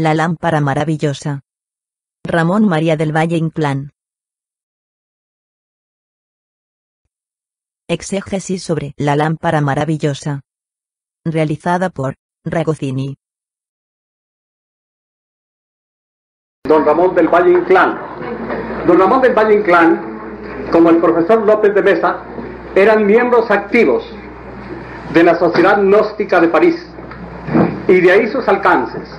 La lámpara maravillosa. Ramón María del Valle Inclán. Exégesis sobre La lámpara maravillosa. Realizada por Ragocini. Don Ramón del Valle Inclán. Don Ramón del Valle Inclán, como el profesor López de Mesa, eran miembros activos de la Sociedad Gnóstica de París y de ahí sus alcances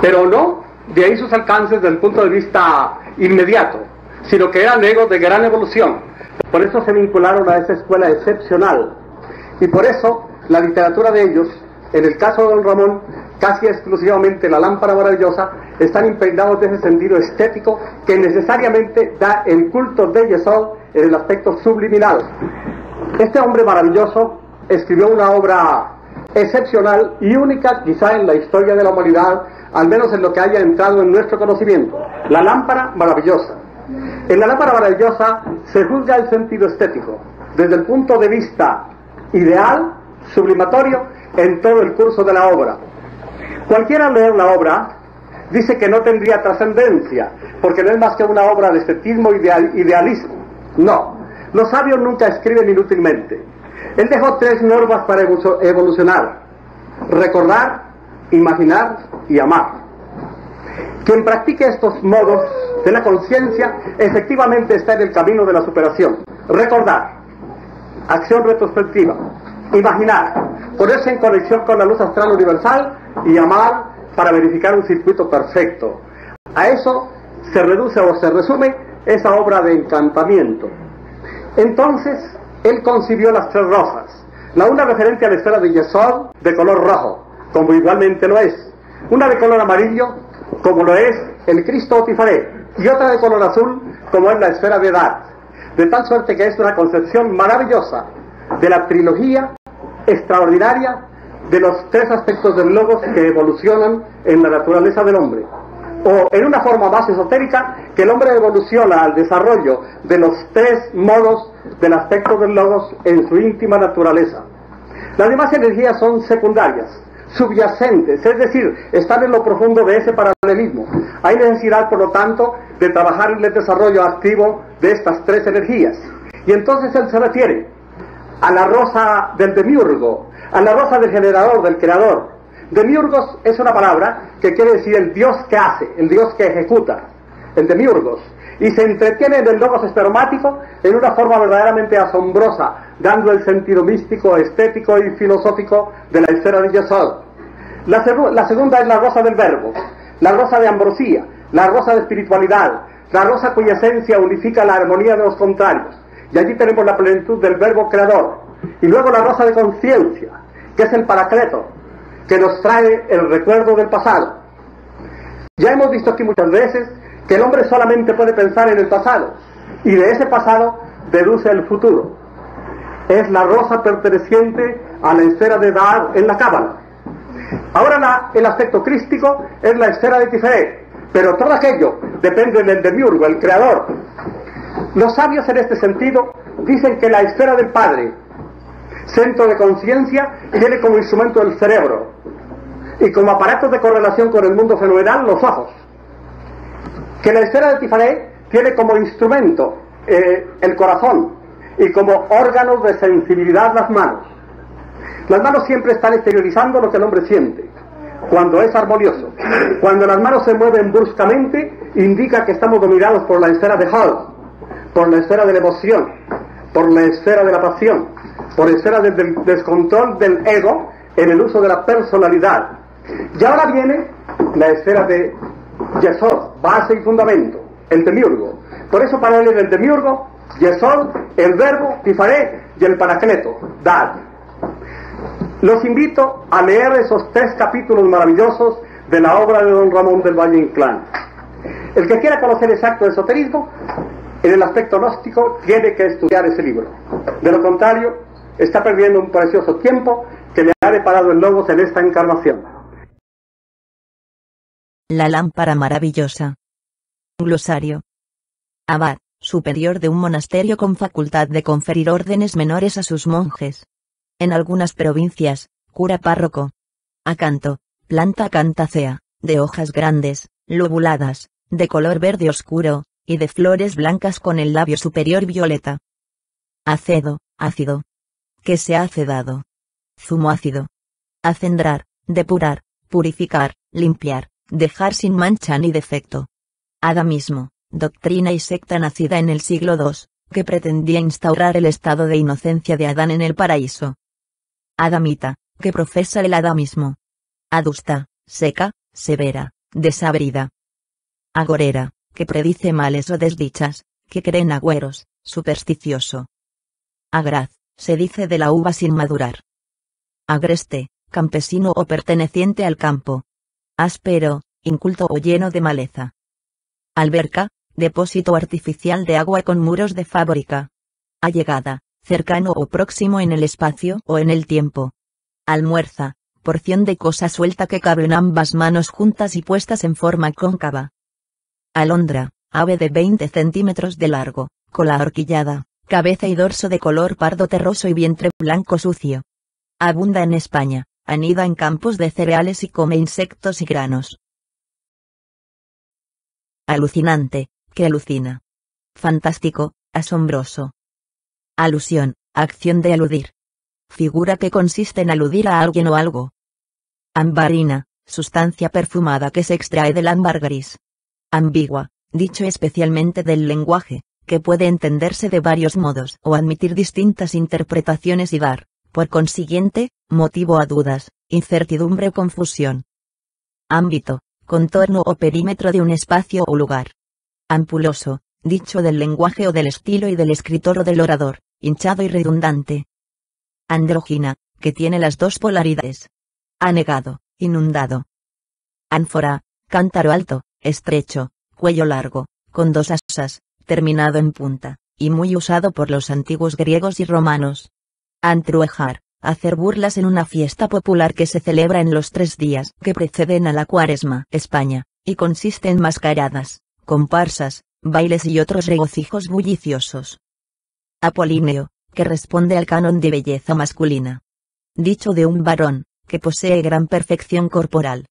pero no de ahí sus alcances desde el punto de vista inmediato, sino que eran egos de gran evolución. Por eso se vincularon a esa escuela excepcional y por eso la literatura de ellos, en el caso de Don Ramón, casi exclusivamente La Lámpara Maravillosa, están impregnados de ese sentido estético que necesariamente da el culto de Yesod en el aspecto subliminal. Este hombre maravilloso escribió una obra excepcional y única quizá en la historia de la humanidad, al menos en lo que haya entrado en nuestro conocimiento, la lámpara maravillosa. En la lámpara maravillosa se juzga el sentido estético, desde el punto de vista ideal, sublimatorio, en todo el curso de la obra. Cualquiera leer la obra dice que no tendría trascendencia, porque no es más que una obra de estetismo ideal, idealismo. No, los sabios nunca escriben inútilmente. Él dejó tres normas para evolucionar. Recordar, imaginar y amar. Quien practique estos modos de la conciencia efectivamente está en el camino de la superación. Recordar, acción retrospectiva, imaginar, ponerse en conexión con la luz astral universal y amar para verificar un circuito perfecto. A eso se reduce o se resume esa obra de encantamiento. Entonces, él concibió las tres rosas. La una referente a la esfera de Yesod de color rojo, como igualmente lo es. Una de color amarillo, como lo es el Cristo Tifaré. Y otra de color azul, como es la esfera de Edad. De tal suerte que es una concepción maravillosa de la trilogía extraordinaria de los tres aspectos del logos que evolucionan en la naturaleza del hombre. O en una forma más esotérica, que el hombre evoluciona al desarrollo de los tres modos del aspecto del logos en su íntima naturaleza. Las demás energías son secundarias, subyacentes, es decir, están en lo profundo de ese paralelismo. Hay necesidad, por lo tanto, de trabajar en el desarrollo activo de estas tres energías. Y entonces él se refiere a la rosa del demiurgo, a la rosa del generador, del creador. Demiurgos es una palabra que quiere decir el Dios que hace, el Dios que ejecuta, el demiurgos y se entretiene del logos espermático en una forma verdaderamente asombrosa, dando el sentido místico, estético y filosófico de la esfera de Yesod. La, la segunda es la rosa del verbo, la rosa de ambrosía, la rosa de espiritualidad, la rosa cuya esencia unifica la armonía de los contrarios. Y allí tenemos la plenitud del verbo creador. Y luego la rosa de conciencia, que es el paracleto, que nos trae el recuerdo del pasado. Ya hemos visto aquí muchas veces que el hombre solamente puede pensar en el pasado y de ese pasado deduce el futuro. Es la rosa perteneciente a la esfera de Daad en la Cábala. Ahora el aspecto crístico es la esfera de Tiferet, pero todo aquello depende del demiurgo, el creador. Los sabios en este sentido dicen que la esfera del Padre, centro de conciencia, tiene como instrumento el cerebro y como aparato de correlación con el mundo fenomenal los ojos que la esfera de Tifaré tiene como instrumento eh, el corazón y como órganos de sensibilidad las manos. Las manos siempre están exteriorizando lo que el hombre siente. Cuando es armonioso, cuando las manos se mueven bruscamente, indica que estamos dominados por la esfera de Hall, por la esfera de la emoción, por la esfera de la pasión, por la esfera del descontrol del ego en el uso de la personalidad. Y ahora viene la esfera de Yesod, base y fundamento, el demiurgo. Por eso para leer el demiurgo, Yesod, el verbo, Tifaré y el paracleto, Dad. Los invito a leer esos tres capítulos maravillosos de la obra de don Ramón del Valle Inclán. El que quiera conocer exacto el esoterismo, en el aspecto gnóstico, tiene que estudiar ese libro. De lo contrario, está perdiendo un precioso tiempo que le ha deparado el lobo en esta encarnación. La lámpara maravillosa. Glosario. Abad, superior de un monasterio con facultad de conferir órdenes menores a sus monjes. En algunas provincias, cura párroco. Acanto, planta acantácea, de hojas grandes, lobuladas, de color verde oscuro, y de flores blancas con el labio superior violeta. Acedo, ácido. Que se ha cedado. Zumo ácido. Acendrar, depurar, purificar, limpiar dejar sin mancha ni defecto. Adamismo, doctrina y secta nacida en el siglo II, que pretendía instaurar el estado de inocencia de Adán en el paraíso. Adamita, que profesa el adamismo. Adusta, seca, severa, desabrida. Agorera, que predice males o desdichas, que cree en agüeros, supersticioso. Agraz, se dice de la uva sin madurar. Agreste, campesino o perteneciente al campo, áspero, inculto o lleno de maleza. Alberca, depósito artificial de agua con muros de fábrica. Allegada, cercano o próximo en el espacio o en el tiempo. Almuerza, porción de cosa suelta que cabe en ambas manos juntas y puestas en forma cóncava. Alondra, ave de 20 centímetros de largo, cola horquillada, cabeza y dorso de color pardo terroso y vientre blanco sucio. Abunda en España, Anida en campos de cereales y come insectos y granos. Alucinante, que alucina. Fantástico, asombroso. Alusión, acción de aludir. Figura que consiste en aludir a alguien o algo. Ambarina, sustancia perfumada que se extrae del ámbar gris. Ambigua, dicho especialmente del lenguaje, que puede entenderse de varios modos o admitir distintas interpretaciones y dar, por consiguiente, motivo a dudas, incertidumbre o confusión. Ámbito, contorno o perímetro de un espacio o lugar. Ampuloso, dicho del lenguaje o del estilo y del escritor o del orador, hinchado y redundante. Andrógina, que tiene las dos polaridades. Anegado, inundado. Ánfora, cántaro alto, estrecho, cuello largo, con dos asas, terminado en punta, y muy usado por los antiguos griegos y romanos antruejar, hacer burlas en una fiesta popular que se celebra en los tres días que preceden a la cuaresma, España, y consiste en mascaradas, comparsas, bailes y otros regocijos bulliciosos. Apolíneo, que responde al canon de belleza masculina. Dicho de un varón, que posee gran perfección corporal.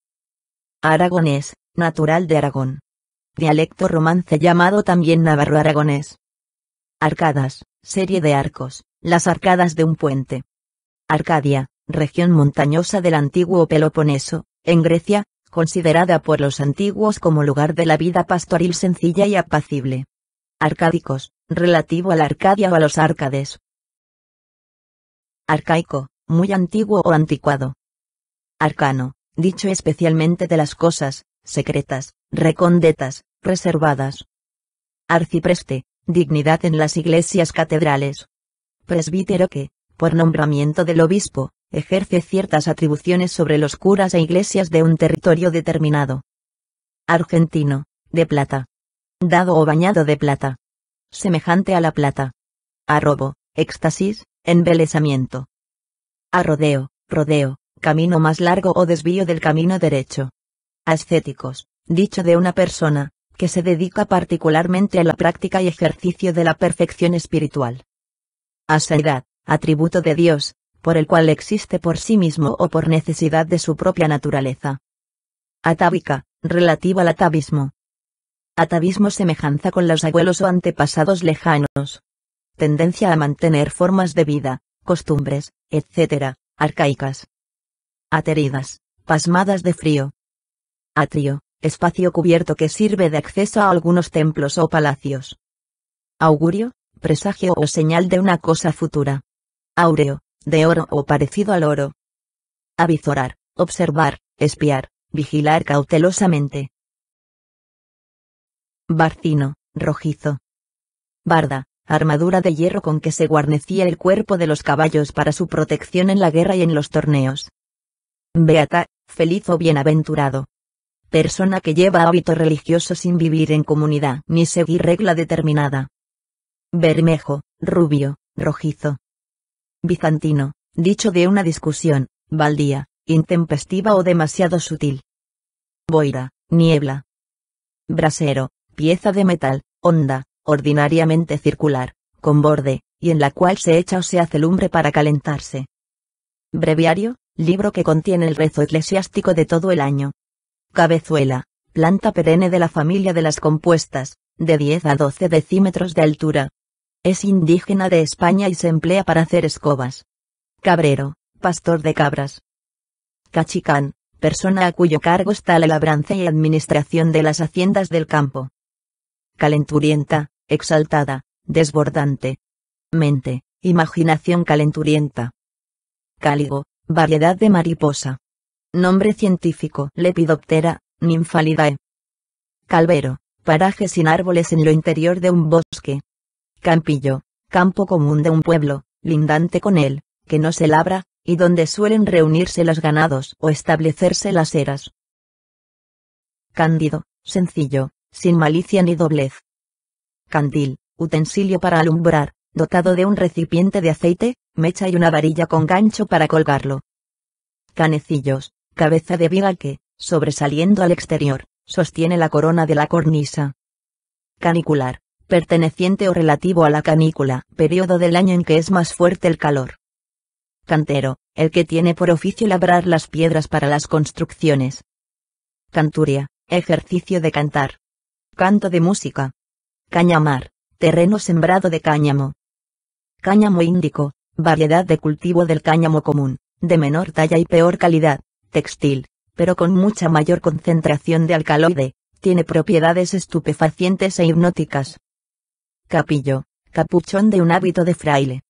Aragonés, natural de Aragón. Dialecto romance llamado también navarro-aragonés. Arcadas, serie de arcos, las arcadas de un puente. Arcadia, región montañosa del antiguo Peloponeso, en Grecia, considerada por los antiguos como lugar de la vida pastoril sencilla y apacible. Arcádicos, relativo a la Arcadia o a los Árcades. Arcaico, muy antiguo o anticuado. Arcano, dicho especialmente de las cosas, secretas, recondetas, reservadas. Arcipreste, dignidad en las iglesias catedrales presbítero que, por nombramiento del obispo, ejerce ciertas atribuciones sobre los curas e iglesias de un territorio determinado. Argentino, de plata. Dado o bañado de plata. Semejante a la plata. Arrobo, éxtasis, embelesamiento. Arrodeo, rodeo, camino más largo o desvío del camino derecho. Ascéticos, dicho de una persona, que se dedica particularmente a la práctica y ejercicio de la perfección espiritual aseidad, atributo de Dios, por el cual existe por sí mismo o por necesidad de su propia naturaleza. Atávica, relativa al atavismo. Atavismo semejanza con los abuelos o antepasados lejanos. Tendencia a mantener formas de vida, costumbres, etc., arcaicas. Ateridas, pasmadas de frío. Atrio, espacio cubierto que sirve de acceso a algunos templos o palacios. Augurio, presagio o señal de una cosa futura. Áureo, de oro o parecido al oro. Avizorar, observar, espiar, vigilar cautelosamente. Barcino, rojizo. Barda, armadura de hierro con que se guarnecía el cuerpo de los caballos para su protección en la guerra y en los torneos. Beata, feliz o bienaventurado. Persona que lleva hábito religioso sin vivir en comunidad ni seguir regla determinada. Bermejo, rubio, rojizo. Bizantino, dicho de una discusión, baldía, intempestiva o demasiado sutil. Boira, niebla. Brasero, pieza de metal, honda, ordinariamente circular, con borde, y en la cual se echa o se hace lumbre para calentarse. Breviario, libro que contiene el rezo eclesiástico de todo el año. Cabezuela, planta perenne de la familia de las compuestas, de 10 a 12 decímetros de altura, es indígena de España y se emplea para hacer escobas. Cabrero, pastor de cabras. Cachicán, persona a cuyo cargo está la labranza y administración de las haciendas del campo. Calenturienta, exaltada, desbordante. Mente, imaginación calenturienta. Cáligo, variedad de mariposa. Nombre científico, Lepidoptera, ninfalidae. Calvero, paraje sin árboles en lo interior de un bosque. Campillo, campo común de un pueblo, lindante con él, que no se labra, y donde suelen reunirse los ganados o establecerse las eras. Cándido, sencillo, sin malicia ni doblez. Candil, utensilio para alumbrar, dotado de un recipiente de aceite, mecha y una varilla con gancho para colgarlo. Canecillos, cabeza de viga que, sobresaliendo al exterior, sostiene la corona de la cornisa. Canicular, perteneciente o relativo a la canícula, periodo del año en que es más fuerte el calor. Cantero, el que tiene por oficio labrar las piedras para las construcciones. Canturia, ejercicio de cantar. Canto de música. Cañamar, terreno sembrado de cáñamo. Cáñamo índico, variedad de cultivo del cáñamo común, de menor talla y peor calidad, textil, pero con mucha mayor concentración de alcaloide, tiene propiedades estupefacientes e hipnóticas capillo, capuchón de un hábito de fraile.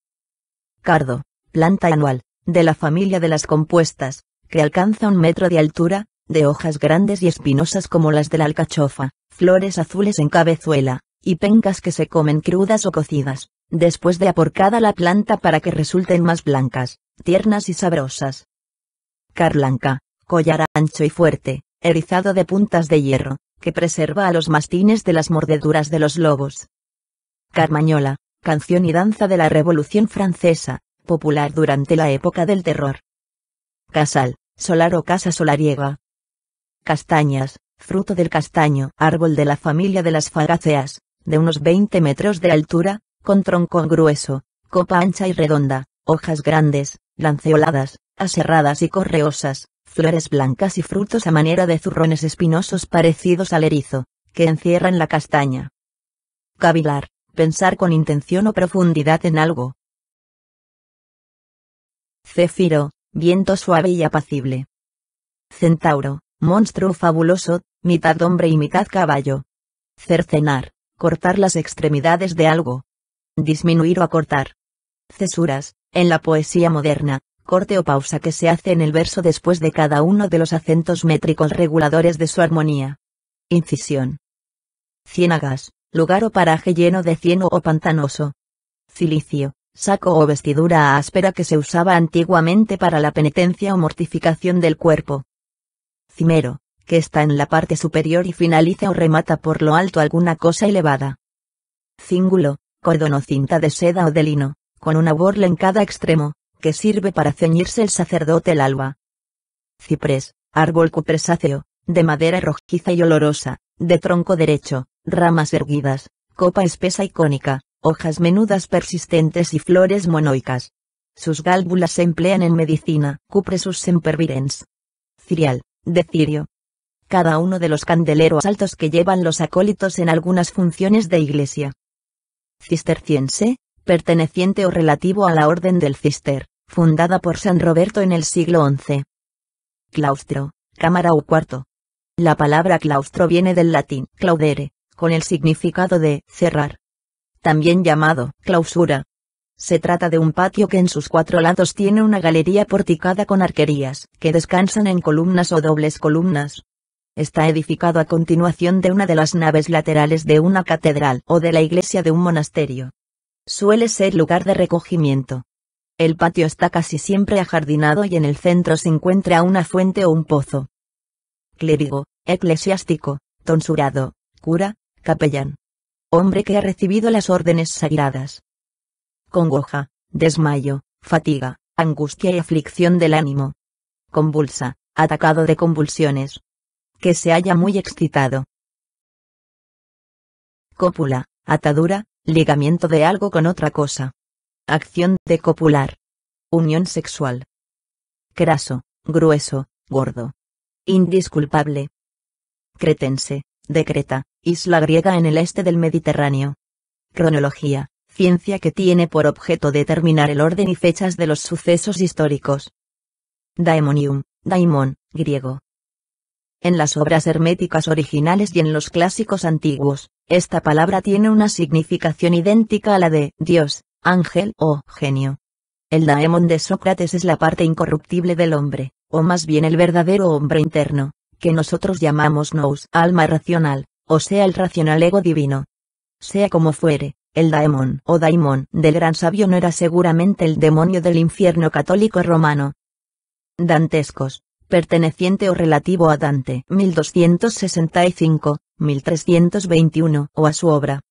Cardo, planta anual, de la familia de las compuestas, que alcanza un metro de altura, de hojas grandes y espinosas como las de la alcachofa, flores azules en cabezuela, y pencas que se comen crudas o cocidas, después de aporcada la planta para que resulten más blancas, tiernas y sabrosas. Carlanca, collar ancho y fuerte, erizado de puntas de hierro, que preserva a los mastines de las mordeduras de los lobos. Carmañola, canción y danza de la Revolución Francesa, popular durante la época del terror. Casal, solar o casa solariega. Castañas, fruto del castaño, árbol de la familia de las fagáceas, de unos 20 metros de altura, con tronco grueso, copa ancha y redonda, hojas grandes, lanceoladas, aserradas y correosas, flores blancas y frutos a manera de zurrones espinosos parecidos al erizo, que encierran la castaña. Cavilar, pensar con intención o profundidad en algo. Cefiro, viento suave y apacible. Centauro, monstruo fabuloso, mitad hombre y mitad caballo. Cercenar, cortar las extremidades de algo. Disminuir o acortar. Cesuras, en la poesía moderna, corte o pausa que se hace en el verso después de cada uno de los acentos métricos reguladores de su armonía. Incisión. Ciénagas, lugar o paraje lleno de cieno o pantanoso. Cilicio, saco o vestidura áspera que se usaba antiguamente para la penitencia o mortificación del cuerpo. Cimero, que está en la parte superior y finaliza o remata por lo alto alguna cosa elevada. Cíngulo, cordón o cinta de seda o de lino, con una borla en cada extremo, que sirve para ceñirse el sacerdote el alba. Ciprés, árbol cupresáceo, de madera rojiza y olorosa, de tronco derecho, ramas erguidas, copa espesa y cónica, hojas menudas persistentes y flores monoicas. Sus gálbulas se emplean en medicina, cupre sus sempervirens. Cirial, de cirio. Cada uno de los candeleros altos que llevan los acólitos en algunas funciones de iglesia. Cisterciense, perteneciente o relativo a la Orden del Cister, fundada por San Roberto en el siglo XI. Claustro, cámara o cuarto. La palabra claustro viene del latín claudere, con el significado de cerrar. También llamado clausura. Se trata de un patio que en sus cuatro lados tiene una galería porticada con arquerías, que descansan en columnas o dobles columnas. Está edificado a continuación de una de las naves laterales de una catedral o de la iglesia de un monasterio. Suele ser lugar de recogimiento. El patio está casi siempre ajardinado y en el centro se encuentra una fuente o un pozo. Clérigo, eclesiástico, tonsurado, cura, capellán. Hombre que ha recibido las órdenes sagradas. Congoja, desmayo, fatiga, angustia y aflicción del ánimo. Convulsa, atacado de convulsiones. Que se haya muy excitado. Cópula, atadura, ligamiento de algo con otra cosa. Acción de copular. Unión sexual. Craso, grueso, gordo. Indisculpable. Cretense, de Creta, isla griega en el este del Mediterráneo. Cronología, ciencia que tiene por objeto determinar el orden y fechas de los sucesos históricos. Daemonium, daemon, griego. En las obras herméticas originales y en los clásicos antiguos, esta palabra tiene una significación idéntica a la de Dios, ángel o genio. El daemon de Sócrates es la parte incorruptible del hombre, o más bien el verdadero hombre interno, que nosotros llamamos nous, alma racional, o sea el racional ego divino. Sea como fuere, el daemon o daimon del gran sabio no era seguramente el demonio del infierno católico romano. Dantescos, perteneciente o relativo a Dante 1265-1321 o a su obra.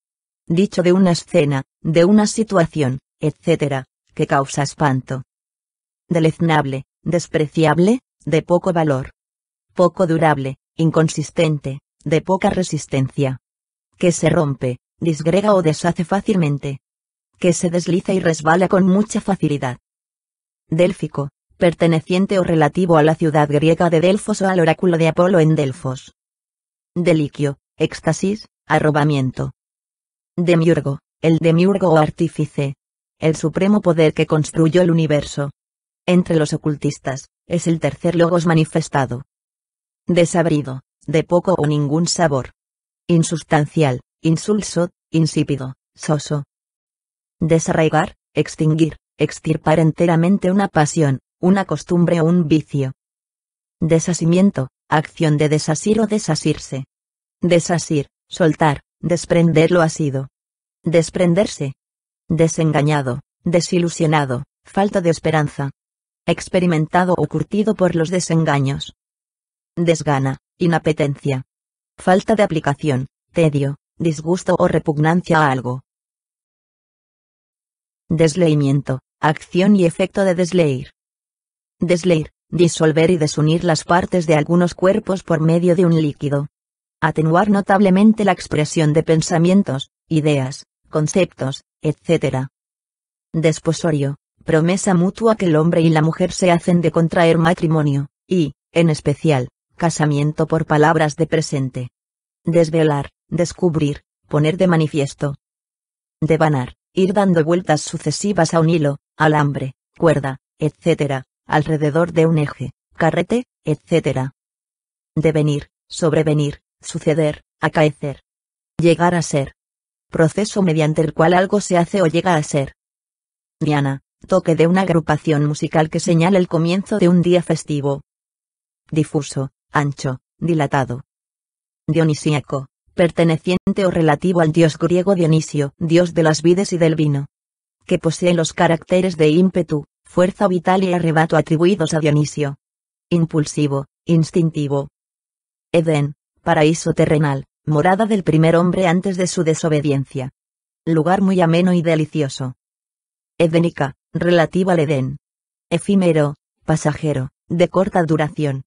Dicho de una escena, de una situación, etc., que causa espanto. Deleznable, despreciable, de poco valor poco durable, inconsistente, de poca resistencia. Que se rompe, disgrega o deshace fácilmente. Que se desliza y resbala con mucha facilidad. Délfico, perteneciente o relativo a la ciudad griega de Delfos o al oráculo de Apolo en Delfos. Deliquio, éxtasis, arrobamiento. Demiurgo, el demiurgo o artífice. El supremo poder que construyó el universo. Entre los ocultistas, es el tercer logos manifestado. Desabrido, de poco o ningún sabor. Insustancial, insulso, insípido, soso. Desarraigar, extinguir, extirpar enteramente una pasión, una costumbre o un vicio. Desasimiento, acción de desasir o desasirse. Desasir, soltar, desprender lo asido. Desprenderse. Desengañado, desilusionado, falta de esperanza. Experimentado o curtido por los desengaños desgana, inapetencia. Falta de aplicación, tedio, disgusto o repugnancia a algo. Desleimiento, acción y efecto de desleir. Desleir, disolver y desunir las partes de algunos cuerpos por medio de un líquido. Atenuar notablemente la expresión de pensamientos, ideas, conceptos, etc. Desposorio, promesa mutua que el hombre y la mujer se hacen de contraer matrimonio, y, en especial, casamiento por palabras de presente. Desvelar, descubrir, poner de manifiesto. Devanar, ir dando vueltas sucesivas a un hilo, alambre, cuerda, etc., alrededor de un eje, carrete, etc. Devenir, sobrevenir, suceder, acaecer. Llegar a ser. Proceso mediante el cual algo se hace o llega a ser. Diana, toque de una agrupación musical que señala el comienzo de un día festivo. Difuso, ancho, dilatado. Dionisíaco, perteneciente o relativo al dios griego Dionisio, dios de las vides y del vino. Que posee los caracteres de ímpetu, fuerza vital y arrebato atribuidos a Dionisio. Impulsivo, instintivo. Edén, paraíso terrenal, morada del primer hombre antes de su desobediencia. Lugar muy ameno y delicioso. Edénica, relativa al Edén. Efímero, pasajero, de corta duración,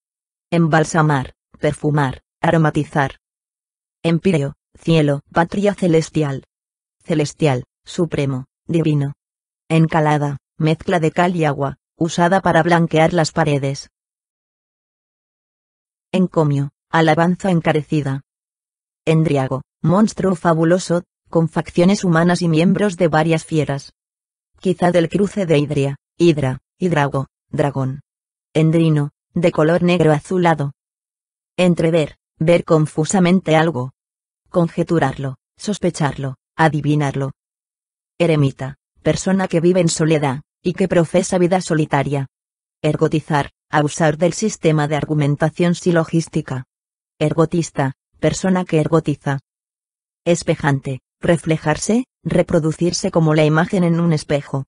embalsamar, perfumar, aromatizar. Empíreo, cielo, patria celestial. Celestial, supremo, divino. Encalada, mezcla de cal y agua, usada para blanquear las paredes. Encomio, alabanza encarecida. Endriago, monstruo fabuloso, con facciones humanas y miembros de varias fieras. Quizá del cruce de Hidria, Hidra, Hidrago, dragón. Endrino, de color negro azulado. Entrever, ver confusamente algo. Conjeturarlo, sospecharlo, adivinarlo. Eremita, persona que vive en soledad, y que profesa vida solitaria. Ergotizar, abusar del sistema de argumentación silogística. Ergotista, persona que ergotiza. Espejante, reflejarse, reproducirse como la imagen en un espejo.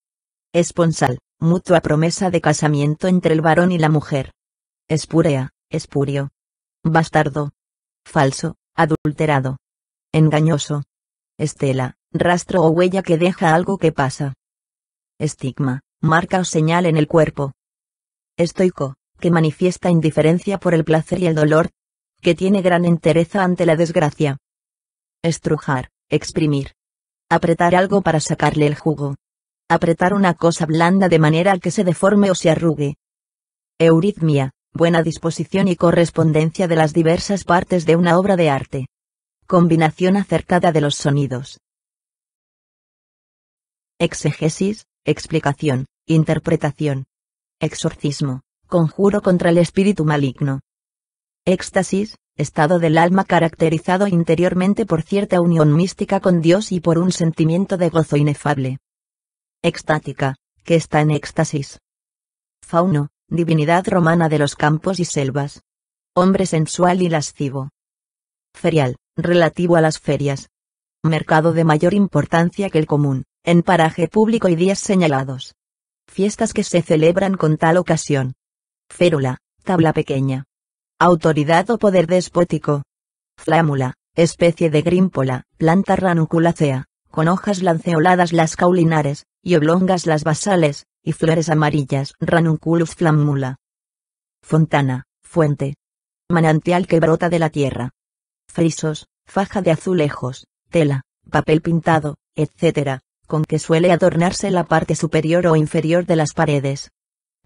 Esponsal, mutua promesa de casamiento entre el varón y la mujer espúrea, espurio. Bastardo. Falso, adulterado. Engañoso. Estela, rastro o huella que deja algo que pasa. Estigma, marca o señal en el cuerpo. Estoico, que manifiesta indiferencia por el placer y el dolor, que tiene gran entereza ante la desgracia. Estrujar, exprimir. Apretar algo para sacarle el jugo. Apretar una cosa blanda de manera que se deforme o se arrugue. Euritmia, buena disposición y correspondencia de las diversas partes de una obra de arte. Combinación acertada de los sonidos. Exegesis, explicación, interpretación. Exorcismo, conjuro contra el espíritu maligno. Éxtasis, estado del alma caracterizado interiormente por cierta unión mística con Dios y por un sentimiento de gozo inefable. Extática, que está en éxtasis. Fauno, divinidad romana de los campos y selvas. Hombre sensual y lascivo. Ferial, relativo a las ferias. Mercado de mayor importancia que el común, en paraje público y días señalados. Fiestas que se celebran con tal ocasión. Férula, tabla pequeña. Autoridad o poder despótico. Flámula, especie de grímpola, planta ranunculacea, con hojas lanceoladas las caulinares, y oblongas las basales, y flores amarillas, ranunculus flammula. Fontana, fuente. Manantial que brota de la tierra. Frisos, faja de azulejos, tela, papel pintado, etc., con que suele adornarse la parte superior o inferior de las paredes.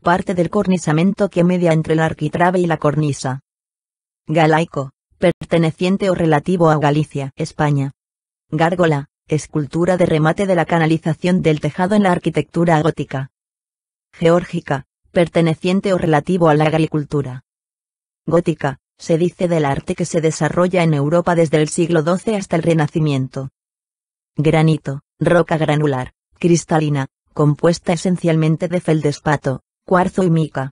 Parte del cornisamento que media entre la arquitrabe y la cornisa. Galaico, perteneciente o relativo a Galicia, España. Gárgola, escultura de remate de la canalización del tejado en la arquitectura gótica geórgica, perteneciente o relativo a la agricultura. Gótica, se dice del arte que se desarrolla en Europa desde el siglo XII hasta el Renacimiento. Granito, roca granular, cristalina, compuesta esencialmente de feldespato, cuarzo y mica.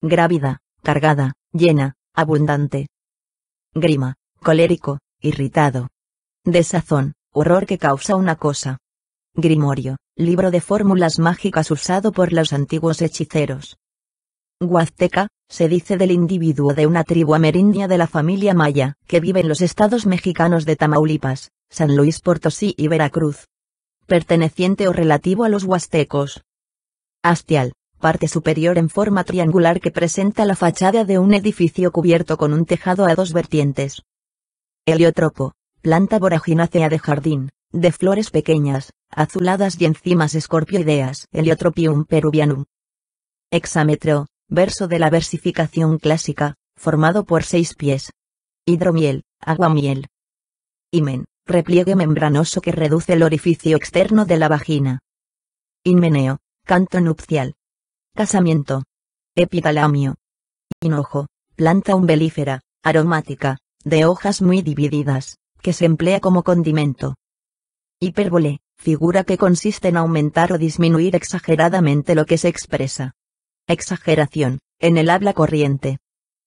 Grávida, cargada, llena, abundante. Grima, colérico, irritado. Desazón, horror que causa una cosa. Grimorio, libro de fórmulas mágicas usado por los antiguos hechiceros. Huasteca, se dice del individuo de una tribu amerindia de la familia maya, que vive en los estados mexicanos de Tamaulipas, San Luis Portosí y Veracruz. Perteneciente o relativo a los huastecos. Astial, parte superior en forma triangular que presenta la fachada de un edificio cubierto con un tejado a dos vertientes. Heliotropo, planta voraginácea de jardín, de flores pequeñas, azuladas y enzimas escorpioideas, Heliotropium peruvianum. Hexámetro, verso de la versificación clásica, formado por seis pies. Hidromiel, aguamiel. Himen, repliegue membranoso que reduce el orificio externo de la vagina. Inmeneo, canto nupcial. Casamiento. Epitalamio. Hinojo, planta umbelífera, aromática, de hojas muy divididas, que se emplea como condimento. Hipérbole figura que consiste en aumentar o disminuir exageradamente lo que se expresa. Exageración, en el habla corriente.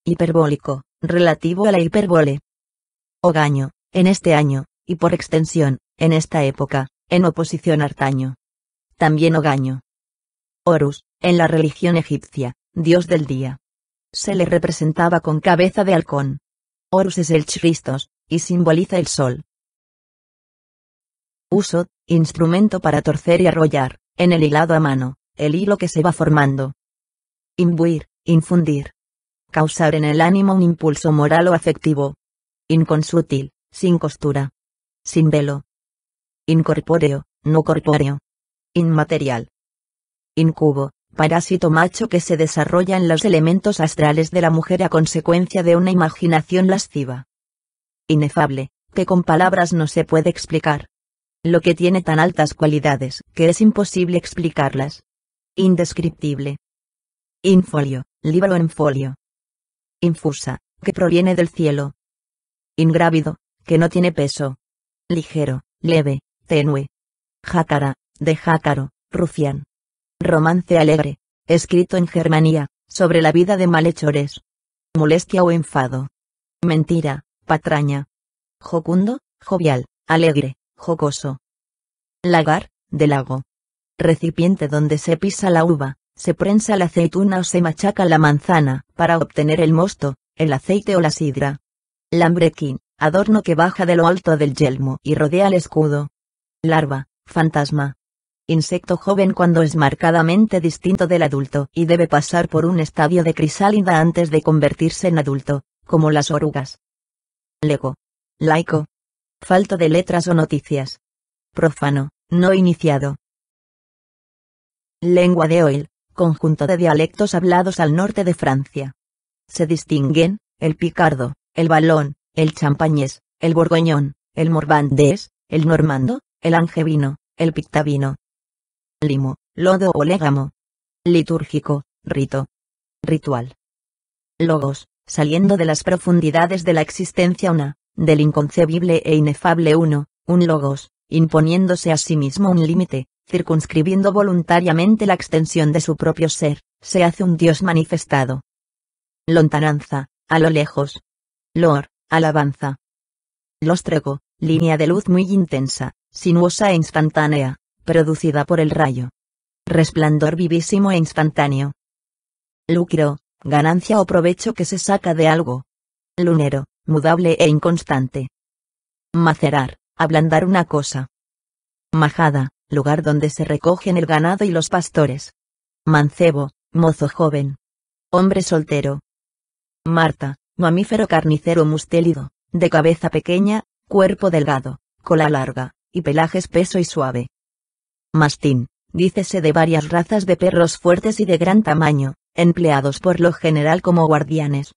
Hiperbólico, relativo a la hipérbole. Ogaño, en este año, y por extensión, en esta época, en oposición a Artaño. También Ogaño. Horus, en la religión egipcia, dios del día. Se le representaba con cabeza de halcón. Horus es el Christos, y simboliza el sol. Uso, instrumento para torcer y arrollar, en el hilado a mano, el hilo que se va formando. Imbuir, infundir. Causar en el ánimo un impulso moral o afectivo. Inconsútil, sin costura. Sin velo. Incorpóreo, no corpóreo. Inmaterial. Incubo, parásito macho que se desarrolla en los elementos astrales de la mujer a consecuencia de una imaginación lasciva. Inefable, que con palabras no se puede explicar lo que tiene tan altas cualidades que es imposible explicarlas. Indescriptible. Infolio, libro en folio. Infusa, que proviene del cielo. Ingrávido, que no tiene peso. Ligero, leve, tenue. Jácara, de jácaro, rufián. Romance alegre, escrito en Germanía, sobre la vida de malhechores. Molestia o enfado. Mentira, patraña. Jocundo, jovial, alegre, jocoso. Lagar, de lago. Recipiente donde se pisa la uva, se prensa la aceituna o se machaca la manzana, para obtener el mosto, el aceite o la sidra. Lambrequín, adorno que baja de lo alto del yelmo y rodea el escudo. Larva, fantasma. Insecto joven cuando es marcadamente distinto del adulto y debe pasar por un estadio de crisálida antes de convertirse en adulto, como las orugas. Lego. Laico, falto de letras o noticias. Profano, no iniciado. Lengua de Oil, conjunto de dialectos hablados al norte de Francia. Se distinguen, el picardo, el balón, el champañés, el borgoñón, el morbandés, el normando, el angevino, el pictavino. Limo, lodo o légamo. Litúrgico, rito. Ritual. Logos, saliendo de las profundidades de la existencia una del inconcebible e inefable uno, un logos, imponiéndose a sí mismo un límite, circunscribiendo voluntariamente la extensión de su propio ser, se hace un Dios manifestado. Lontananza, a lo lejos. Lor, alabanza. Lostrego, línea de luz muy intensa, sinuosa e instantánea, producida por el rayo. Resplandor vivísimo e instantáneo. Lucro, ganancia o provecho que se saca de algo. Lunero, mudable e inconstante. Macerar, ablandar una cosa. Majada, lugar donde se recogen el ganado y los pastores. Mancebo, mozo joven. Hombre soltero. Marta, mamífero carnicero mustélido, de cabeza pequeña, cuerpo delgado, cola larga, y pelaje espeso y suave. Mastín, dícese de varias razas de perros fuertes y de gran tamaño, empleados por lo general como guardianes.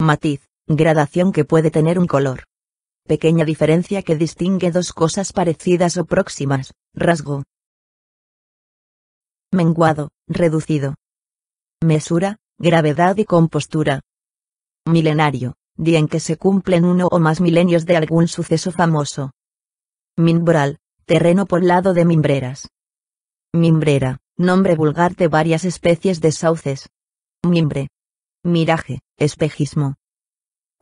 Matiz, gradación que puede tener un color. Pequeña diferencia que distingue dos cosas parecidas o próximas, rasgo. Menguado, reducido. Mesura, gravedad y compostura. Milenario, día en que se cumplen uno o más milenios de algún suceso famoso. Mimbral, terreno poblado de mimbreras. Mimbrera, nombre vulgar de varias especies de sauces. Mimbre. Miraje, espejismo.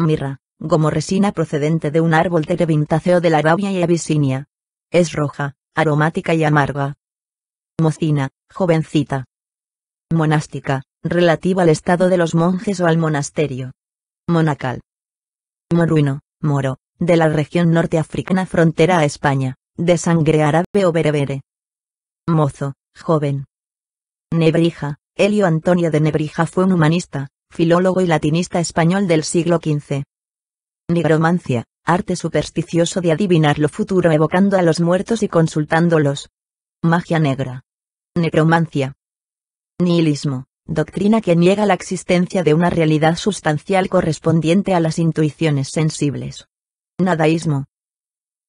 Mirra, como resina procedente de un árbol terebintaceo de la Arabia y Abisinia. Es roja, aromática y amarga. Mocina, jovencita. Monástica, relativa al estado de los monjes o al monasterio. Monacal. Moruino, moro, de la región norteafricana frontera a España, de sangre árabe o berebere. Mozo, joven. Nebrija, Helio Antonio de Nebrija fue un humanista, filólogo y latinista español del siglo XV. Negromancia, arte supersticioso de adivinar lo futuro evocando a los muertos y consultándolos. Magia negra. Necromancia. Nihilismo, doctrina que niega la existencia de una realidad sustancial correspondiente a las intuiciones sensibles. Nadaísmo.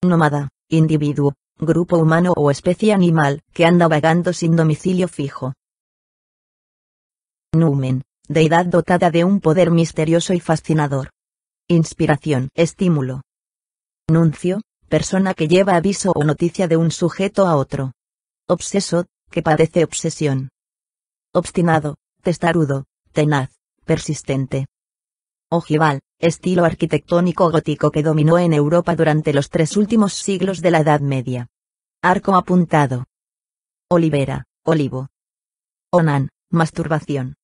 Nómada, individuo, grupo humano o especie animal, que anda vagando sin domicilio fijo. Numen, deidad dotada de un poder misterioso y fascinador. Inspiración, estímulo. Nuncio, persona que lleva aviso o noticia de un sujeto a otro. Obseso, que padece obsesión. Obstinado, testarudo, tenaz, persistente. Ojival, estilo arquitectónico gótico que dominó en Europa durante los tres últimos siglos de la Edad Media. Arco apuntado. Olivera, olivo. Onan, masturbación.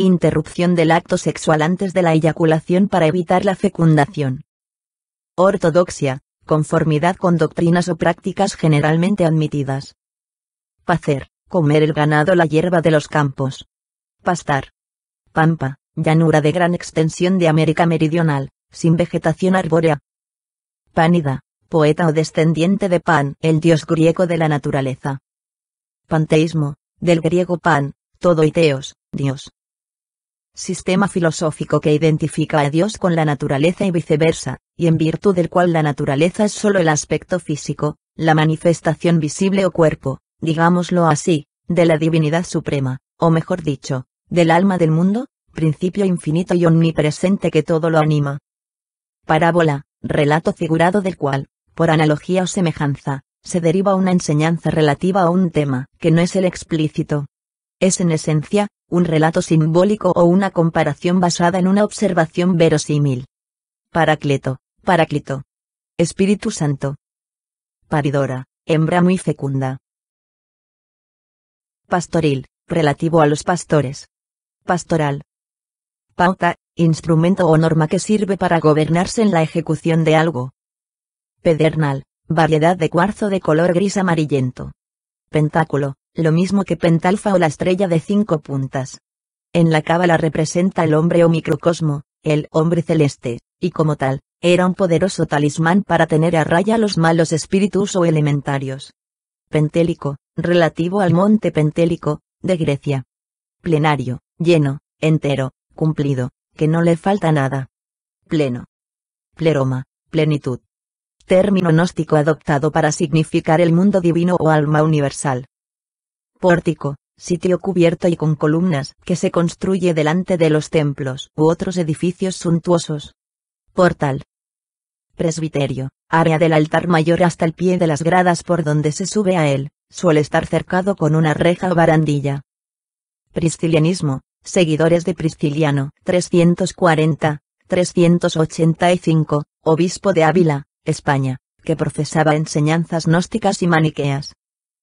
Interrupción del acto sexual antes de la eyaculación para evitar la fecundación. Ortodoxia, conformidad con doctrinas o prácticas generalmente admitidas. Pacer, comer el ganado, la hierba de los campos. Pastar. Pampa, llanura de gran extensión de América Meridional, sin vegetación arbórea. Pánida, poeta o descendiente de Pan, el dios griego de la naturaleza. Panteísmo, del griego pan, todo y teos, dios sistema filosófico que identifica a Dios con la naturaleza y viceversa, y en virtud del cual la naturaleza es sólo el aspecto físico, la manifestación visible o cuerpo, digámoslo así, de la divinidad suprema, o mejor dicho, del alma del mundo, principio infinito y omnipresente que todo lo anima. Parábola, relato figurado del cual, por analogía o semejanza, se deriva una enseñanza relativa a un tema que no es el explícito, es en esencia, un relato simbólico o una comparación basada en una observación verosímil. Paracleto, Paráclito. Espíritu Santo. Paridora, hembra muy fecunda. Pastoril, relativo a los pastores. Pastoral. Pauta, instrumento o norma que sirve para gobernarse en la ejecución de algo. Pedernal, variedad de cuarzo de color gris amarillento. Pentáculo, lo mismo que Pentalfa o la estrella de cinco puntas. En la cábala representa el hombre o microcosmo, el hombre celeste, y como tal, era un poderoso talismán para tener a raya los malos espíritus o elementarios. Pentélico, relativo al monte Pentélico, de Grecia. Plenario, lleno, entero, cumplido, que no le falta nada. Pleno. Pleroma, plenitud. Término gnóstico adoptado para significar el mundo divino o alma universal. Pórtico, sitio cubierto y con columnas, que se construye delante de los templos u otros edificios suntuosos. Portal. Presbiterio, área del altar mayor hasta el pie de las gradas por donde se sube a él, suele estar cercado con una reja o barandilla. Priscilianismo, seguidores de Prisciliano, 340, 385, obispo de Ávila, España, que profesaba enseñanzas gnósticas y maniqueas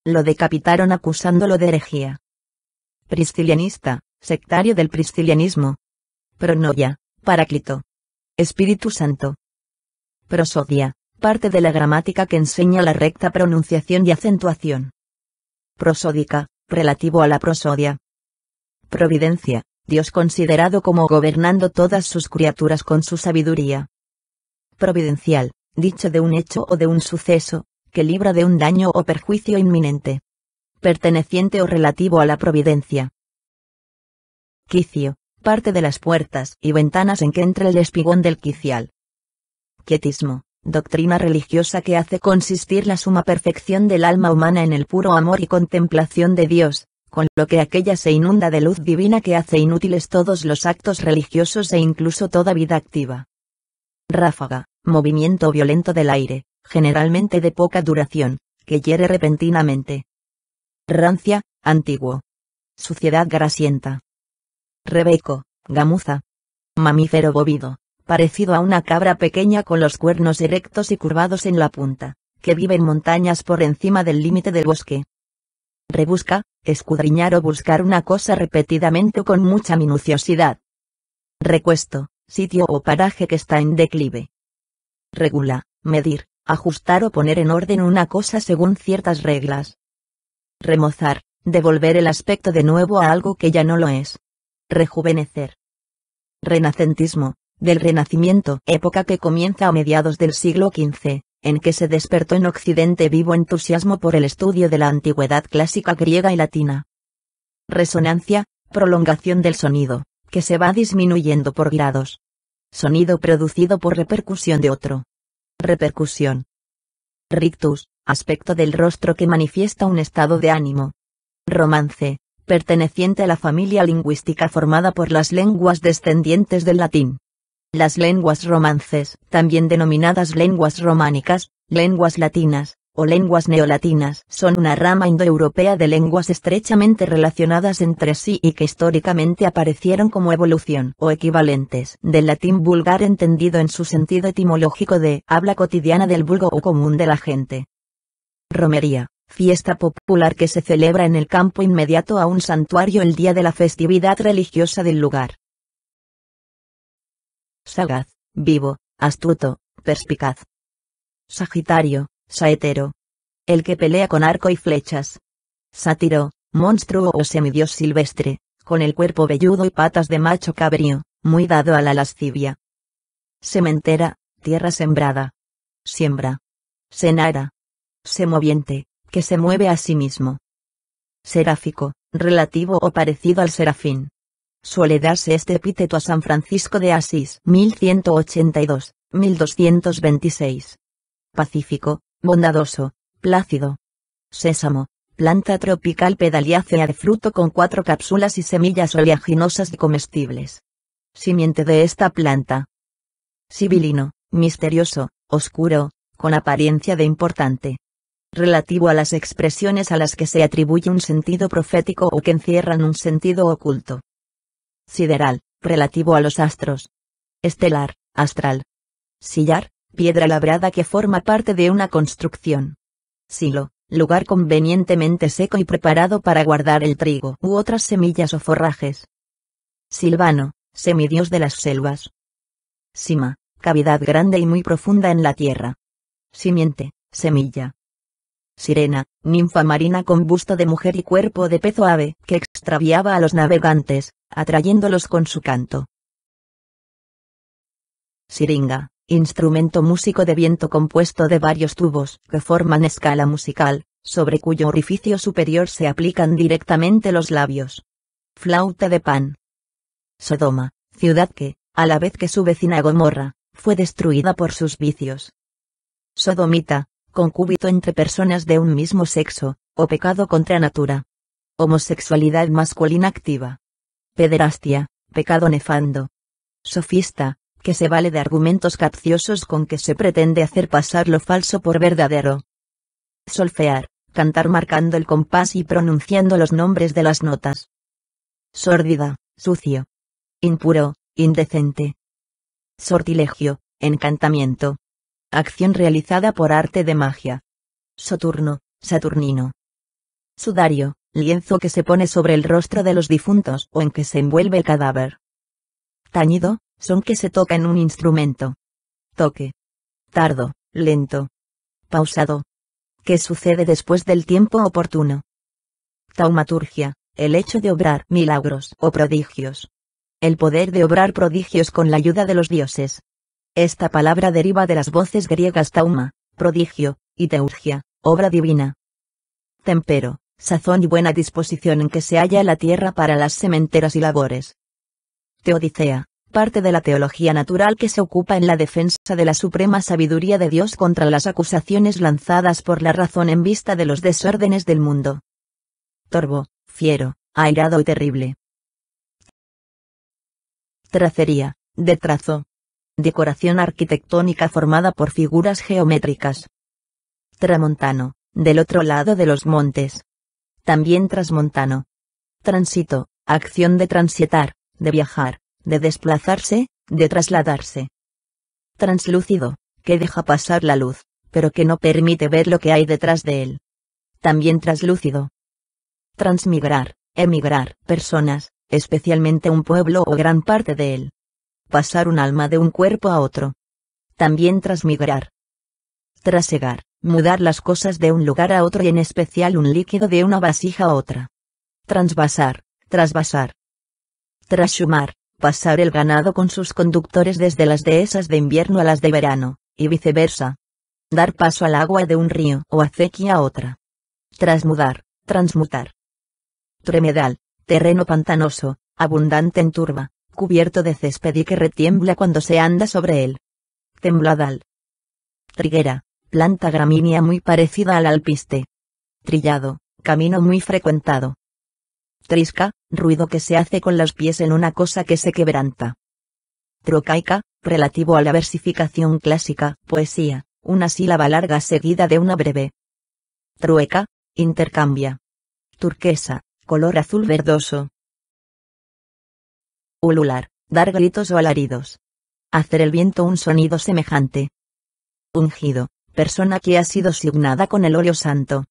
lo decapitaron acusándolo de herejía. Priscilianista, sectario del priscilianismo. Pronoya, Paráclito. Espíritu Santo. Prosodia, parte de la gramática que enseña la recta pronunciación y acentuación. Prosódica, relativo a la prosodia. Providencia, Dios considerado como gobernando todas sus criaturas con su sabiduría. Providencial, dicho de un hecho o de un suceso, que libra de un daño o perjuicio inminente. Perteneciente o relativo a la providencia. Quicio, parte de las puertas y ventanas en que entra el espigón del quicial. Quietismo, doctrina religiosa que hace consistir la suma perfección del alma humana en el puro amor y contemplación de Dios, con lo que aquella se inunda de luz divina que hace inútiles todos los actos religiosos e incluso toda vida activa. Ráfaga, movimiento violento del aire, generalmente de poca duración, que hiere repentinamente. Rancia, antiguo. Suciedad grasienta. Rebeco, gamuza. Mamífero bovido, parecido a una cabra pequeña con los cuernos erectos y curvados en la punta, que vive en montañas por encima del límite del bosque. Rebusca, escudriñar o buscar una cosa repetidamente o con mucha minuciosidad. Recuesto, sitio o paraje que está en declive. Regula, medir, ajustar o poner en orden una cosa según ciertas reglas. Remozar, devolver el aspecto de nuevo a algo que ya no lo es. Rejuvenecer. Renacentismo, del Renacimiento, época que comienza a mediados del siglo XV, en que se despertó en Occidente vivo entusiasmo por el estudio de la antigüedad clásica griega y latina. Resonancia, prolongación del sonido, que se va disminuyendo por grados. Sonido producido por repercusión de otro. Repercusión. Rictus, aspecto del rostro que manifiesta un estado de ánimo. Romance, perteneciente a la familia lingüística formada por las lenguas descendientes del latín. Las lenguas romances, también denominadas lenguas románicas, lenguas latinas, o lenguas neolatinas, son una rama indoeuropea de lenguas estrechamente relacionadas entre sí y que históricamente aparecieron como evolución o equivalentes del latín vulgar entendido en su sentido etimológico de habla cotidiana del vulgo o común de la gente. Romería, fiesta popular que se celebra en el campo inmediato a un santuario el día de la festividad religiosa del lugar. Sagaz, vivo, astuto, perspicaz. Sagitario, Saetero. El que pelea con arco y flechas. Sátiro, monstruo o semidios silvestre, con el cuerpo velludo y patas de macho cabrío, muy dado a la lascivia. Sementera, tierra sembrada. Siembra. Senara. Semoviente, que se mueve a sí mismo. Seráfico, relativo o parecido al serafín. Suele darse este epíteto a San Francisco de Asís, 1182, 1226. Pacífico, bondadoso, plácido. Sésamo, planta tropical pedaliácea de fruto con cuatro cápsulas y semillas oleaginosas y comestibles. Simiente de esta planta. Sibilino, misterioso, oscuro, con apariencia de importante. Relativo a las expresiones a las que se atribuye un sentido profético o que encierran un sentido oculto. Sideral, relativo a los astros. Estelar, astral. Sillar, piedra labrada que forma parte de una construcción. Silo, lugar convenientemente seco y preparado para guardar el trigo u otras semillas o forrajes. Silvano, semidios de las selvas. Sima, cavidad grande y muy profunda en la tierra. Simiente, semilla. Sirena, ninfa marina con busto de mujer y cuerpo de pez o ave, que extraviaba a los navegantes, atrayéndolos con su canto. Siringa, instrumento músico de viento compuesto de varios tubos, que forman escala musical, sobre cuyo orificio superior se aplican directamente los labios. Flauta de Pan. Sodoma, ciudad que, a la vez que su vecina Gomorra, fue destruida por sus vicios. Sodomita, concúbito entre personas de un mismo sexo, o pecado contra natura. Homosexualidad masculina activa. Pederastia, pecado nefando. Sofista, que se vale de argumentos capciosos con que se pretende hacer pasar lo falso por verdadero. Solfear, cantar marcando el compás y pronunciando los nombres de las notas. Sórdida, sucio. Impuro, indecente. Sortilegio, encantamiento. Acción realizada por arte de magia. Soturno, saturnino. Sudario, lienzo que se pone sobre el rostro de los difuntos o en que se envuelve el cadáver. Tañido, son que se toca en un instrumento. Toque. Tardo, lento. Pausado. ¿Qué sucede después del tiempo oportuno. Taumaturgia, el hecho de obrar milagros o prodigios. El poder de obrar prodigios con la ayuda de los dioses. Esta palabra deriva de las voces griegas tauma, prodigio, y teurgia, obra divina. Tempero, sazón y buena disposición en que se halla la tierra para las sementeras y labores. Teodicea, parte de la teología natural que se ocupa en la defensa de la suprema sabiduría de Dios contra las acusaciones lanzadas por la razón en vista de los desórdenes del mundo. Torbo, fiero, airado y terrible. Tracería, de trazo. Decoración arquitectónica formada por figuras geométricas. Tramontano, del otro lado de los montes. También trasmontano. Tránsito, acción de transitar, de viajar de desplazarse, de trasladarse. Translúcido, que deja pasar la luz, pero que no permite ver lo que hay detrás de él. También traslúcido. Transmigrar, emigrar, personas, especialmente un pueblo o gran parte de él. Pasar un alma de un cuerpo a otro. También transmigrar. Trasegar, mudar las cosas de un lugar a otro y en especial un líquido de una vasija a otra. Transvasar, trasvasar. Trashumar, pasar el ganado con sus conductores desde las dehesas de invierno a las de verano, y viceversa. Dar paso al agua de un río o acequia a otra. Transmudar, transmutar. Tremedal, terreno pantanoso, abundante en turba, cubierto de césped y que retiembla cuando se anda sobre él. Tembladal. Triguera, planta gramínea muy parecida al alpiste. Trillado, camino muy frecuentado trisca, ruido que se hace con los pies en una cosa que se quebranta. Trocaica, relativo a la versificación clásica, poesía, una sílaba larga seguida de una breve. Trueca, intercambia. Turquesa, color azul verdoso. Ulular, dar gritos o alaridos. Hacer el viento un sonido semejante. Ungido, persona que ha sido signada con el óleo santo.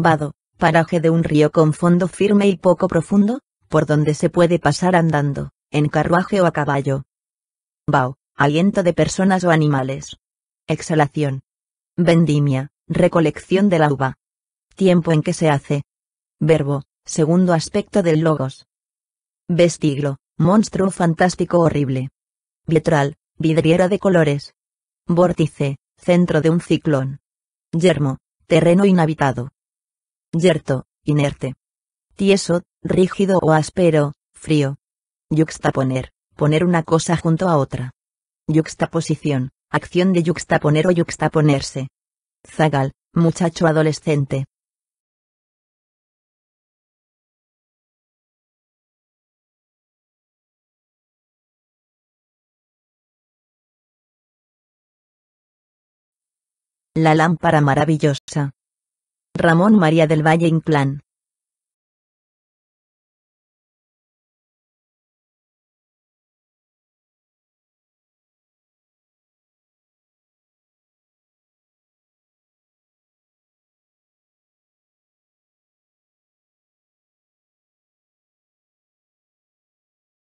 Vado, paraje de un río con fondo firme y poco profundo, por donde se puede pasar andando, en carruaje o a caballo. Bao, aliento de personas o animales. Exhalación. Vendimia, recolección de la uva. Tiempo en que se hace. Verbo, segundo aspecto del logos. Vestiglo, monstruo fantástico horrible. Vitral, vidriera de colores. Vórtice, centro de un ciclón. Yermo, terreno inhabitado yerto, inerte. Tieso, rígido o áspero, frío. Yuxtaponer, poner una cosa junto a otra. Yuxtaposición, acción de yuxtaponer o yuxtaponerse. Zagal, muchacho adolescente. La lámpara maravillosa. Ramón María del Valle Inclán.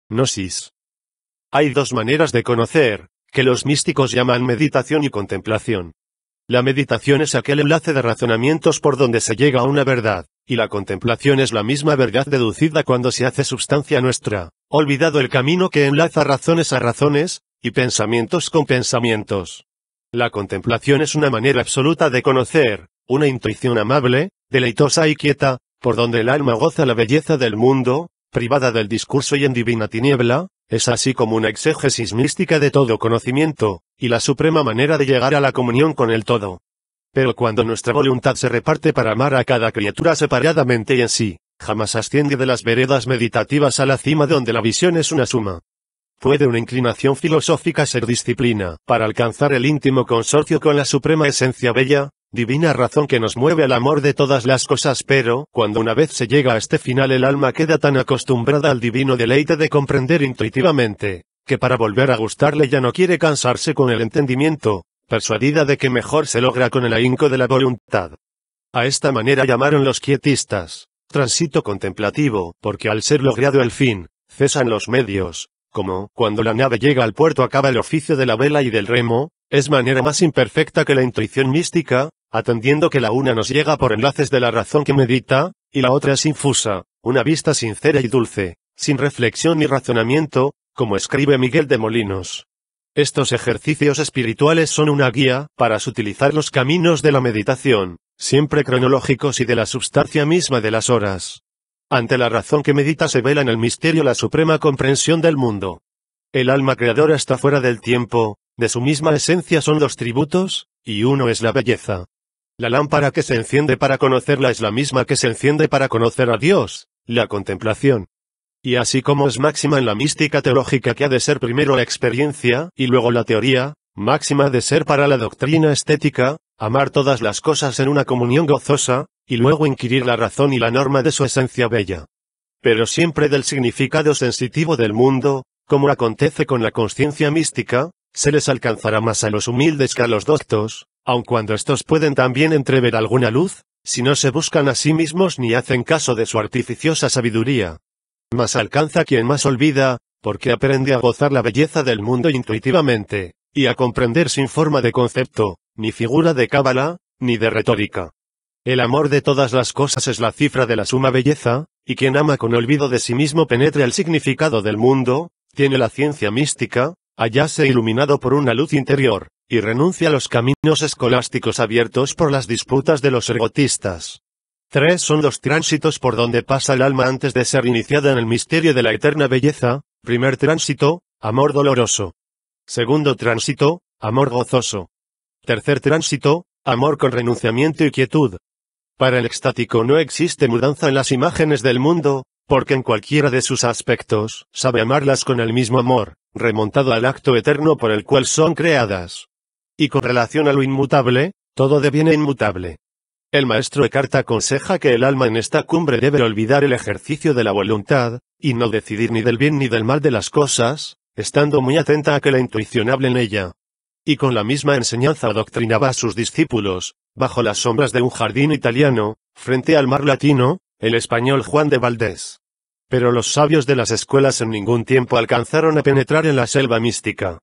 Gnosis. Hay dos maneras de conocer, que los místicos llaman meditación y contemplación. La meditación es aquel enlace de razonamientos por donde se llega a una verdad, y la contemplación es la misma verdad deducida cuando se hace sustancia nuestra, olvidado el camino que enlaza razones a razones, y pensamientos con pensamientos. La contemplación es una manera absoluta de conocer, una intuición amable, deleitosa y quieta, por donde el alma goza la belleza del mundo, privada del discurso y en divina tiniebla, es así como una exégesis mística de todo conocimiento, y la suprema manera de llegar a la comunión con el todo. Pero cuando nuestra voluntad se reparte para amar a cada criatura separadamente y en sí, jamás asciende de las veredas meditativas a la cima donde la visión es una suma. Puede una inclinación filosófica ser disciplina, para alcanzar el íntimo consorcio con la suprema esencia bella, divina razón que nos mueve al amor de todas las cosas, pero, cuando una vez se llega a este final el alma queda tan acostumbrada al divino deleite de comprender intuitivamente, que para volver a gustarle ya no quiere cansarse con el entendimiento, persuadida de que mejor se logra con el ahínco de la voluntad. A esta manera llamaron los quietistas, tránsito contemplativo, porque al ser logrado el fin, cesan los medios, como, cuando la nave llega al puerto acaba el oficio de la vela y del remo, es manera más imperfecta que la intuición mística, atendiendo que la una nos llega por enlaces de la razón que medita, y la otra es infusa, una vista sincera y dulce, sin reflexión ni razonamiento, como escribe Miguel de Molinos. Estos ejercicios espirituales son una guía para sutilizar los caminos de la meditación, siempre cronológicos y de la substancia misma de las horas. Ante la razón que medita se vela en el misterio la suprema comprensión del mundo. El alma creadora está fuera del tiempo, de su misma esencia son los tributos, y uno es la belleza. La lámpara que se enciende para conocerla es la misma que se enciende para conocer a Dios, la contemplación. Y así como es máxima en la mística teológica que ha de ser primero la experiencia, y luego la teoría, máxima de ser para la doctrina estética, amar todas las cosas en una comunión gozosa, y luego inquirir la razón y la norma de su esencia bella. Pero siempre del significado sensitivo del mundo, como acontece con la conciencia mística, se les alcanzará más a los humildes que a los doctos, Aun cuando estos pueden también entrever alguna luz, si no se buscan a sí mismos ni hacen caso de su artificiosa sabiduría. Más alcanza quien más olvida, porque aprende a gozar la belleza del mundo intuitivamente, y a comprender sin forma de concepto, ni figura de cábala, ni de retórica. El amor de todas las cosas es la cifra de la suma belleza, y quien ama con olvido de sí mismo penetra el significado del mundo, tiene la ciencia mística, allá iluminado por una luz interior, y renuncia a los caminos escolásticos abiertos por las disputas de los ergotistas. Tres son los tránsitos por donde pasa el alma antes de ser iniciada en el misterio de la eterna belleza, primer tránsito, amor doloroso. Segundo tránsito, amor gozoso. Tercer tránsito, amor con renunciamiento y quietud. Para el extático no existe mudanza en las imágenes del mundo, porque en cualquiera de sus aspectos, sabe amarlas con el mismo amor, remontado al acto eterno por el cual son creadas. Y con relación a lo inmutable, todo deviene inmutable. El maestro Eckhart aconseja que el alma en esta cumbre debe olvidar el ejercicio de la voluntad, y no decidir ni del bien ni del mal de las cosas, estando muy atenta a que la intuición hable en ella. Y con la misma enseñanza adoctrinaba a sus discípulos, bajo las sombras de un jardín italiano, frente al mar latino, el español Juan de Valdés. Pero los sabios de las escuelas en ningún tiempo alcanzaron a penetrar en la selva mística.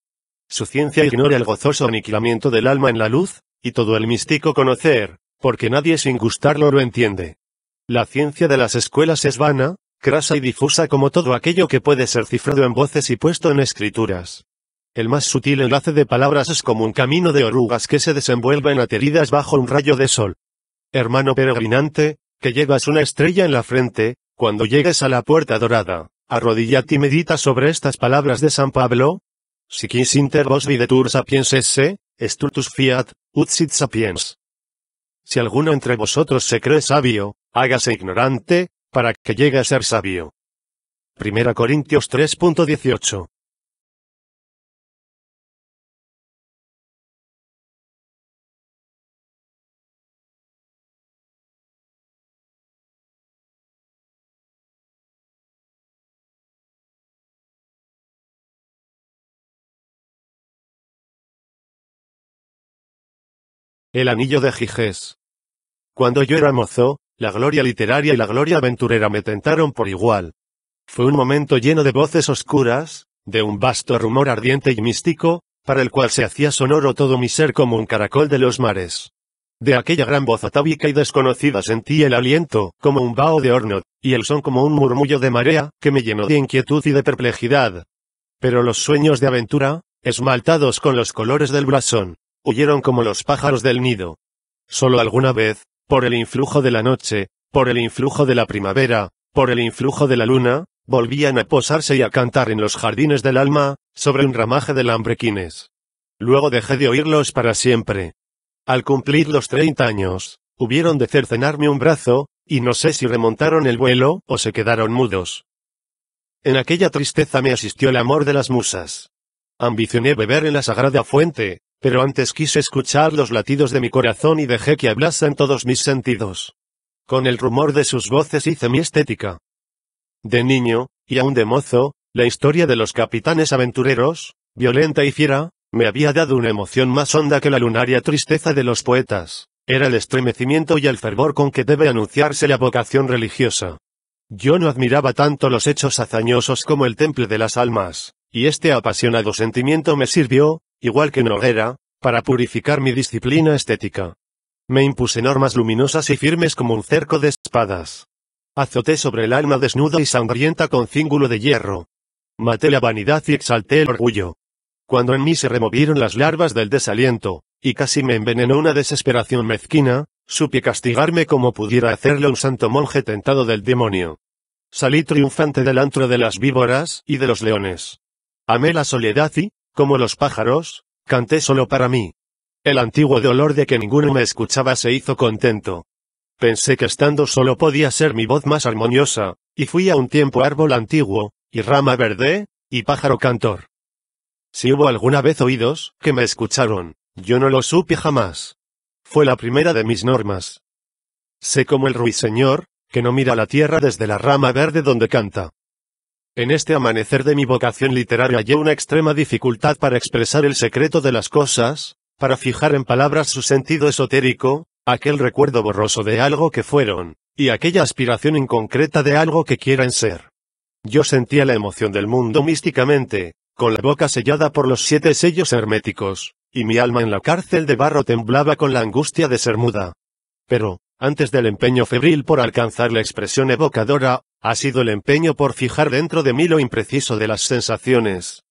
Su ciencia ignora el gozoso aniquilamiento del alma en la luz, y todo el místico conocer, porque nadie sin gustarlo lo entiende. La ciencia de las escuelas es vana, crasa y difusa como todo aquello que puede ser cifrado en voces y puesto en escrituras. El más sutil enlace de palabras es como un camino de orugas que se desenvuelven ateridas bajo un rayo de sol. Hermano peregrinante, que llevas una estrella en la frente, cuando llegues a la puerta dorada, arrodillate y medita sobre estas palabras de San Pablo, si inter vos sapiens esse, fiat, ut sit sapiens. Si alguno entre vosotros se cree sabio, hágase ignorante, para que llegue a ser sabio. 1 Corintios 3.18 El anillo de Giges. Cuando yo era mozo, la gloria literaria y la gloria aventurera me tentaron por igual. Fue un momento lleno de voces oscuras, de un vasto rumor ardiente y místico, para el cual se hacía sonoro todo mi ser como un caracol de los mares. De aquella gran voz atávica y desconocida sentí el aliento, como un vaho de horno, y el son como un murmullo de marea, que me llenó de inquietud y de perplejidad. Pero los sueños de aventura, esmaltados con los colores del blasón, Huyeron como los pájaros del nido. Solo alguna vez, por el influjo de la noche, por el influjo de la primavera, por el influjo de la luna, volvían a posarse y a cantar en los jardines del alma, sobre un ramaje de lambrequines. Luego dejé de oírlos para siempre. Al cumplir los treinta años, hubieron de cercenarme un brazo, y no sé si remontaron el vuelo o se quedaron mudos. En aquella tristeza me asistió el amor de las musas. Ambicioné beber en la sagrada fuente, pero antes quise escuchar los latidos de mi corazón y dejé que hablasen todos mis sentidos. Con el rumor de sus voces hice mi estética. De niño, y aún de mozo, la historia de los capitanes aventureros, violenta y fiera, me había dado una emoción más honda que la lunaria tristeza de los poetas. Era el estremecimiento y el fervor con que debe anunciarse la vocación religiosa. Yo no admiraba tanto los hechos hazañosos como el temple de las almas, y este apasionado sentimiento me sirvió, igual que en hoguera, para purificar mi disciplina estética. Me impuse normas luminosas y firmes como un cerco de espadas. Azoté sobre el alma desnuda y sangrienta con cíngulo de hierro. Maté la vanidad y exalté el orgullo. Cuando en mí se removieron las larvas del desaliento, y casi me envenenó una desesperación mezquina, supe castigarme como pudiera hacerlo un santo monje tentado del demonio. Salí triunfante del antro de las víboras y de los leones. Amé la soledad y, como los pájaros, canté solo para mí. El antiguo dolor de que ninguno me escuchaba se hizo contento. Pensé que estando solo podía ser mi voz más armoniosa, y fui a un tiempo árbol antiguo, y rama verde, y pájaro cantor. Si hubo alguna vez oídos que me escucharon, yo no lo supe jamás. Fue la primera de mis normas. Sé como el ruiseñor, que no mira la tierra desde la rama verde donde canta. En este amanecer de mi vocación literaria hallé una extrema dificultad para expresar el secreto de las cosas, para fijar en palabras su sentido esotérico, aquel recuerdo borroso de algo que fueron, y aquella aspiración inconcreta de algo que quieran ser. Yo sentía la emoción del mundo místicamente, con la boca sellada por los siete sellos herméticos, y mi alma en la cárcel de barro temblaba con la angustia de ser muda. Pero, antes del empeño febril por alcanzar la expresión evocadora, ha sido el empeño por fijar dentro de mí lo impreciso de las sensaciones.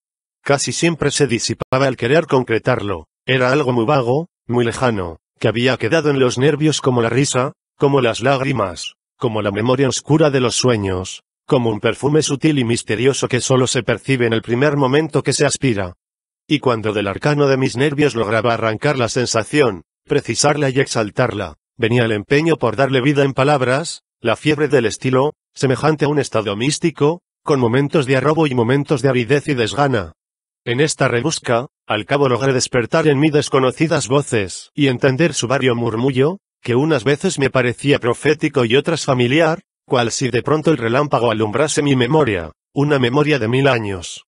Casi siempre se disipaba al querer concretarlo, era algo muy vago, muy lejano, que había quedado en los nervios como la risa, como las lágrimas, como la memoria oscura de los sueños, como un perfume sutil y misterioso que solo se percibe en el primer momento que se aspira. Y cuando del arcano de mis nervios lograba arrancar la sensación, precisarla y exaltarla, venía el empeño por darle vida en palabras, la fiebre del estilo, semejante a un estado místico, con momentos de arrobo y momentos de avidez y desgana. En esta rebusca, al cabo logré despertar en mí desconocidas voces, y entender su vario murmullo, que unas veces me parecía profético y otras familiar, cual si de pronto el relámpago alumbrase mi memoria, una memoria de mil años.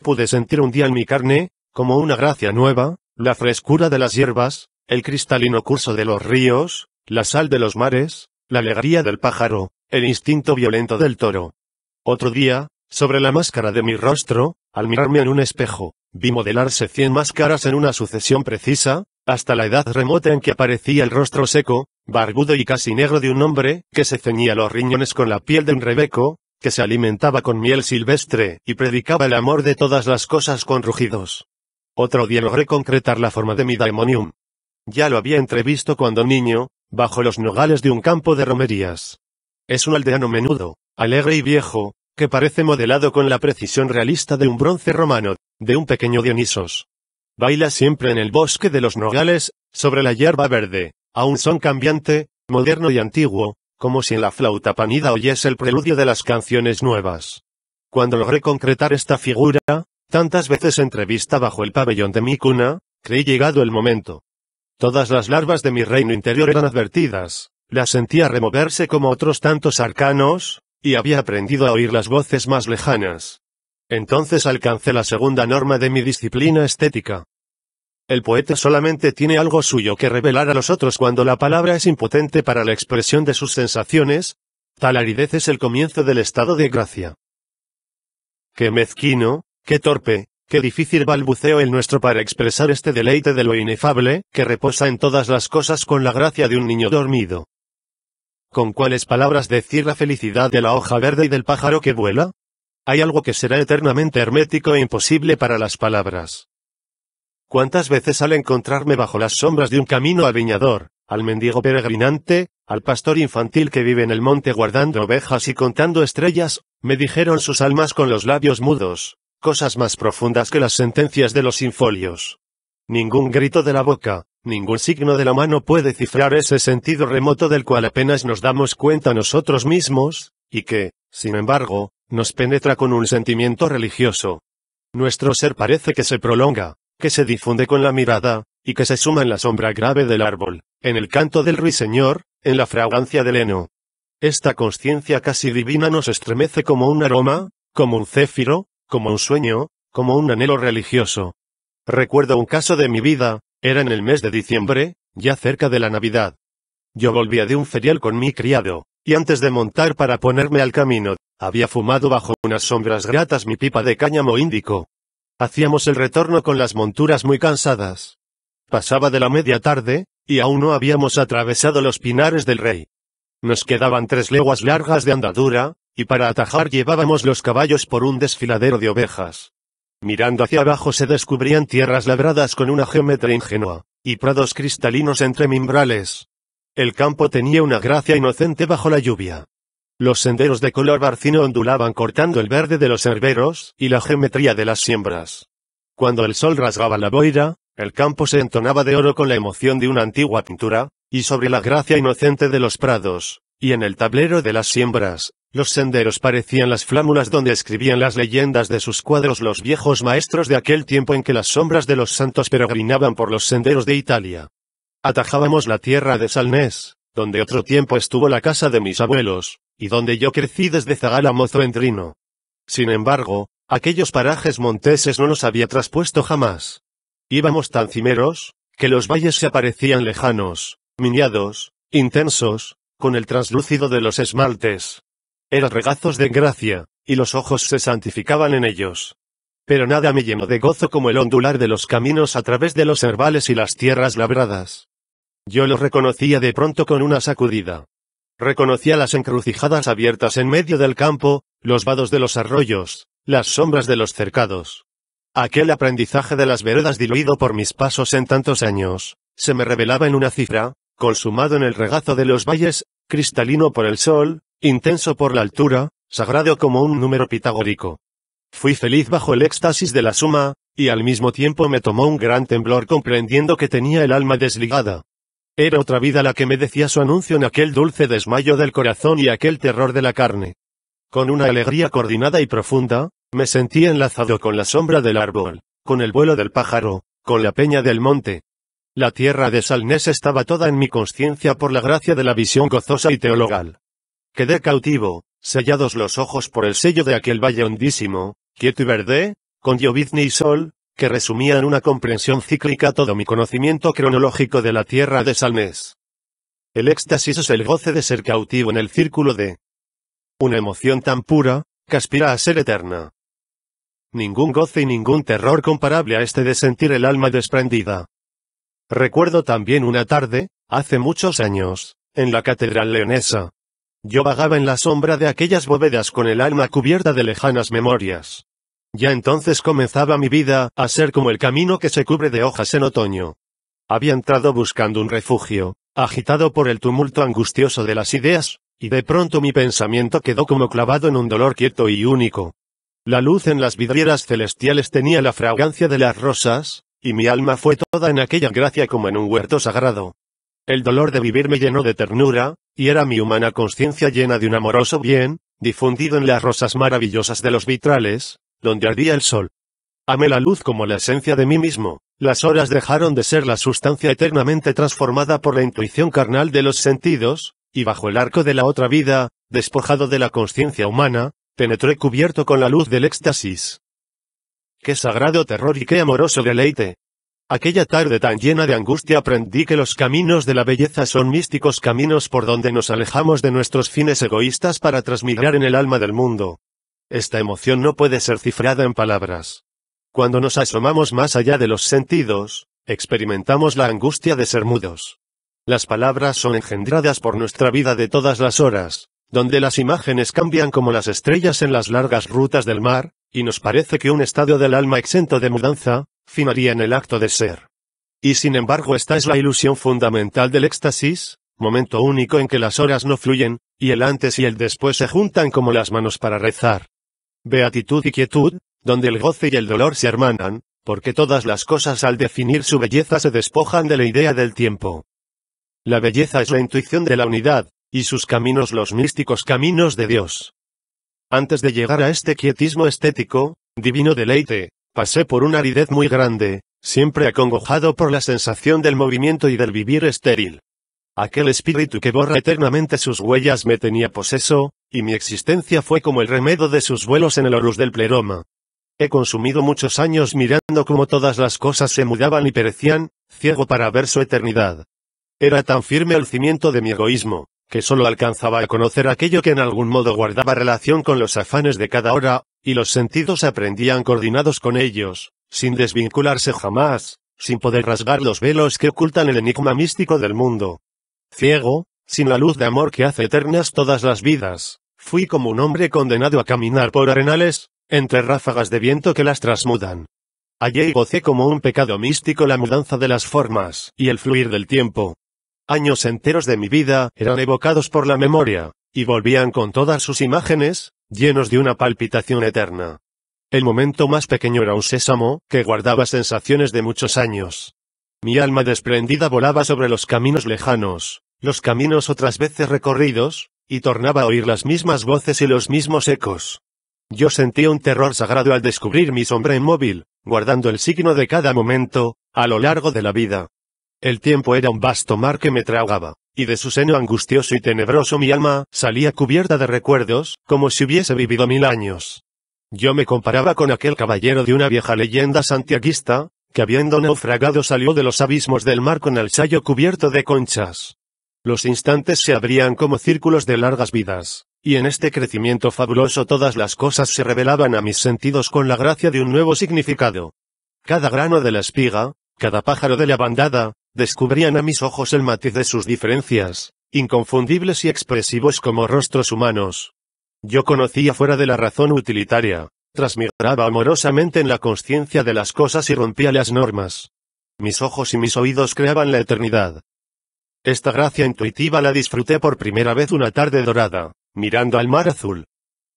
Pude sentir un día en mi carne, como una gracia nueva, la frescura de las hierbas, el cristalino curso de los ríos, la sal de los mares, la alegría del pájaro, el instinto violento del toro. Otro día, sobre la máscara de mi rostro, al mirarme en un espejo, vi modelarse cien máscaras en una sucesión precisa, hasta la edad remota en que aparecía el rostro seco, barbudo y casi negro de un hombre, que se ceñía los riñones con la piel de un rebeco, que se alimentaba con miel silvestre y predicaba el amor de todas las cosas con rugidos. Otro día logré concretar la forma de mi daemonium. Ya lo había entrevisto cuando niño, bajo los nogales de un campo de romerías. Es un aldeano menudo, alegre y viejo, que parece modelado con la precisión realista de un bronce romano, de un pequeño Dionisos. Baila siempre en el bosque de los nogales, sobre la hierba verde, a un son cambiante, moderno y antiguo, como si en la flauta panida oyese el preludio de las canciones nuevas. Cuando logré concretar esta figura, tantas veces entrevista bajo el pabellón de mi cuna, creí llegado el momento. Todas las larvas de mi reino interior eran advertidas, la sentía removerse como otros tantos arcanos, y había aprendido a oír las voces más lejanas. Entonces alcancé la segunda norma de mi disciplina estética. El poeta solamente tiene algo suyo que revelar a los otros cuando la palabra es impotente para la expresión de sus sensaciones, tal aridez es el comienzo del estado de gracia. Qué mezquino, qué torpe, qué difícil balbuceo el nuestro para expresar este deleite de lo inefable, que reposa en todas las cosas con la gracia de un niño dormido. ¿Con cuáles palabras decir la felicidad de la hoja verde y del pájaro que vuela? Hay algo que será eternamente hermético e imposible para las palabras. ¿Cuántas veces al encontrarme bajo las sombras de un camino al viñador, al mendigo peregrinante, al pastor infantil que vive en el monte guardando ovejas y contando estrellas, me dijeron sus almas con los labios mudos, cosas más profundas que las sentencias de los infolios? Ningún grito de la boca, Ningún signo de la mano puede cifrar ese sentido remoto del cual apenas nos damos cuenta nosotros mismos, y que, sin embargo, nos penetra con un sentimiento religioso. Nuestro ser parece que se prolonga, que se difunde con la mirada, y que se suma en la sombra grave del árbol, en el canto del ruiseñor, en la fragancia del heno. Esta conciencia casi divina nos estremece como un aroma, como un céfiro, como un sueño, como un anhelo religioso. Recuerdo un caso de mi vida, era en el mes de diciembre, ya cerca de la Navidad. Yo volvía de un ferial con mi criado, y antes de montar para ponerme al camino, había fumado bajo unas sombras gratas mi pipa de cáñamo índico. Hacíamos el retorno con las monturas muy cansadas. Pasaba de la media tarde, y aún no habíamos atravesado los pinares del rey. Nos quedaban tres leguas largas de andadura, y para atajar llevábamos los caballos por un desfiladero de ovejas. Mirando hacia abajo se descubrían tierras labradas con una geometría ingenua, y prados cristalinos entre mimbrales. El campo tenía una gracia inocente bajo la lluvia. Los senderos de color barcino ondulaban cortando el verde de los herberos y la geometría de las siembras. Cuando el sol rasgaba la boira, el campo se entonaba de oro con la emoción de una antigua pintura, y sobre la gracia inocente de los prados, y en el tablero de las siembras, los senderos parecían las flámulas donde escribían las leyendas de sus cuadros los viejos maestros de aquel tiempo en que las sombras de los santos peregrinaban por los senderos de Italia. Atajábamos la tierra de Salnés, donde otro tiempo estuvo la casa de mis abuelos, y donde yo crecí desde Zagala Mozo en Sin embargo, aquellos parajes monteses no los había traspuesto jamás. Íbamos tan cimeros, que los valles se aparecían lejanos, miniados, intensos, con el translúcido de los esmaltes, eran regazos de gracia, y los ojos se santificaban en ellos. Pero nada me llenó de gozo como el ondular de los caminos a través de los herbales y las tierras labradas. Yo los reconocía de pronto con una sacudida. Reconocía las encrucijadas abiertas en medio del campo, los vados de los arroyos, las sombras de los cercados. Aquel aprendizaje de las veredas diluido por mis pasos en tantos años, se me revelaba en una cifra, consumado en el regazo de los valles, cristalino por el sol, Intenso por la altura, sagrado como un número pitagórico. Fui feliz bajo el éxtasis de la suma, y al mismo tiempo me tomó un gran temblor comprendiendo que tenía el alma desligada. Era otra vida la que me decía su anuncio en aquel dulce desmayo del corazón y aquel terror de la carne. Con una alegría coordinada y profunda, me sentí enlazado con la sombra del árbol, con el vuelo del pájaro, con la peña del monte. La tierra de Salnés estaba toda en mi conciencia por la gracia de la visión gozosa y teologal. Quedé cautivo, sellados los ojos por el sello de aquel valle hondísimo, quieto y verde, con llovizna y sol, que resumían una comprensión cíclica todo mi conocimiento cronológico de la tierra de Salmes. El éxtasis es el goce de ser cautivo en el círculo de una emoción tan pura, que aspira a ser eterna. Ningún goce y ningún terror comparable a este de sentir el alma desprendida. Recuerdo también una tarde, hace muchos años, en la Catedral Leonesa, yo vagaba en la sombra de aquellas bóvedas con el alma cubierta de lejanas memorias. Ya entonces comenzaba mi vida, a ser como el camino que se cubre de hojas en otoño. Había entrado buscando un refugio, agitado por el tumulto angustioso de las ideas, y de pronto mi pensamiento quedó como clavado en un dolor quieto y único. La luz en las vidrieras celestiales tenía la fragancia de las rosas, y mi alma fue toda en aquella gracia como en un huerto sagrado. El dolor de vivir me llenó de ternura, y era mi humana conciencia llena de un amoroso bien, difundido en las rosas maravillosas de los vitrales, donde ardía el sol. Amé la luz como la esencia de mí mismo, las horas dejaron de ser la sustancia eternamente transformada por la intuición carnal de los sentidos, y bajo el arco de la otra vida, despojado de la conciencia humana, penetré cubierto con la luz del éxtasis. Qué sagrado terror y qué amoroso deleite, Aquella tarde tan llena de angustia aprendí que los caminos de la belleza son místicos caminos por donde nos alejamos de nuestros fines egoístas para transmigrar en el alma del mundo. Esta emoción no puede ser cifrada en palabras. Cuando nos asomamos más allá de los sentidos, experimentamos la angustia de ser mudos. Las palabras son engendradas por nuestra vida de todas las horas, donde las imágenes cambian como las estrellas en las largas rutas del mar, y nos parece que un estado del alma exento de mudanza, finaría en el acto de ser. Y sin embargo esta es la ilusión fundamental del éxtasis, momento único en que las horas no fluyen, y el antes y el después se juntan como las manos para rezar. Beatitud y quietud, donde el goce y el dolor se hermanan, porque todas las cosas al definir su belleza se despojan de la idea del tiempo. La belleza es la intuición de la unidad, y sus caminos los místicos caminos de Dios. Antes de llegar a este quietismo estético, divino deleite, Pasé por una aridez muy grande, siempre acongojado por la sensación del movimiento y del vivir estéril. Aquel espíritu que borra eternamente sus huellas me tenía poseso, y mi existencia fue como el remedo de sus vuelos en el orus del pleroma. He consumido muchos años mirando cómo todas las cosas se mudaban y perecían, ciego para ver su eternidad. Era tan firme el cimiento de mi egoísmo, que solo alcanzaba a conocer aquello que en algún modo guardaba relación con los afanes de cada hora, y los sentidos aprendían coordinados con ellos, sin desvincularse jamás, sin poder rasgar los velos que ocultan el enigma místico del mundo. Ciego, sin la luz de amor que hace eternas todas las vidas, fui como un hombre condenado a caminar por arenales, entre ráfagas de viento que las trasmudan. Allí gocé como un pecado místico la mudanza de las formas y el fluir del tiempo. Años enteros de mi vida eran evocados por la memoria, y volvían con todas sus imágenes, llenos de una palpitación eterna. El momento más pequeño era un sésamo, que guardaba sensaciones de muchos años. Mi alma desprendida volaba sobre los caminos lejanos, los caminos otras veces recorridos, y tornaba a oír las mismas voces y los mismos ecos. Yo sentía un terror sagrado al descubrir mi sombra inmóvil, guardando el signo de cada momento, a lo largo de la vida. El tiempo era un vasto mar que me tragaba y de su seno angustioso y tenebroso mi alma salía cubierta de recuerdos, como si hubiese vivido mil años. Yo me comparaba con aquel caballero de una vieja leyenda santiaguista, que habiendo naufragado salió de los abismos del mar con el sayo cubierto de conchas. Los instantes se abrían como círculos de largas vidas, y en este crecimiento fabuloso todas las cosas se revelaban a mis sentidos con la gracia de un nuevo significado. Cada grano de la espiga, cada pájaro de la bandada, descubrían a mis ojos el matiz de sus diferencias, inconfundibles y expresivos como rostros humanos. Yo conocía fuera de la razón utilitaria, transmigraba amorosamente en la conciencia de las cosas y rompía las normas. Mis ojos y mis oídos creaban la eternidad. Esta gracia intuitiva la disfruté por primera vez una tarde dorada, mirando al mar azul.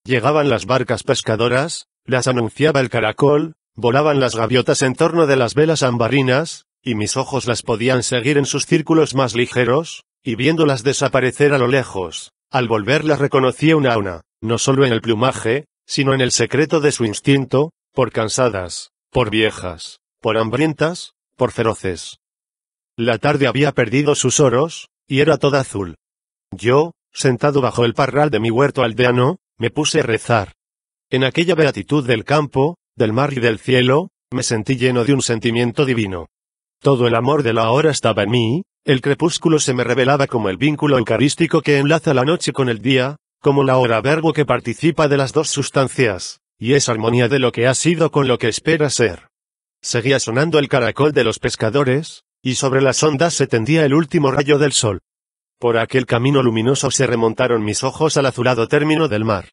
Llegaban las barcas pescadoras, las anunciaba el caracol, volaban las gaviotas en torno de las velas ambarinas, y mis ojos las podían seguir en sus círculos más ligeros, y viéndolas desaparecer a lo lejos, al volverlas reconocí una a una, no solo en el plumaje, sino en el secreto de su instinto, por cansadas, por viejas, por hambrientas, por feroces. La tarde había perdido sus oros, y era toda azul. Yo, sentado bajo el parral de mi huerto aldeano, me puse a rezar. En aquella beatitud del campo, del mar y del cielo, me sentí lleno de un sentimiento divino. Todo el amor de la hora estaba en mí, el crepúsculo se me revelaba como el vínculo eucarístico que enlaza la noche con el día, como la hora verbo que participa de las dos sustancias, y es armonía de lo que ha sido con lo que espera ser. Seguía sonando el caracol de los pescadores, y sobre las ondas se tendía el último rayo del sol. Por aquel camino luminoso se remontaron mis ojos al azulado término del mar.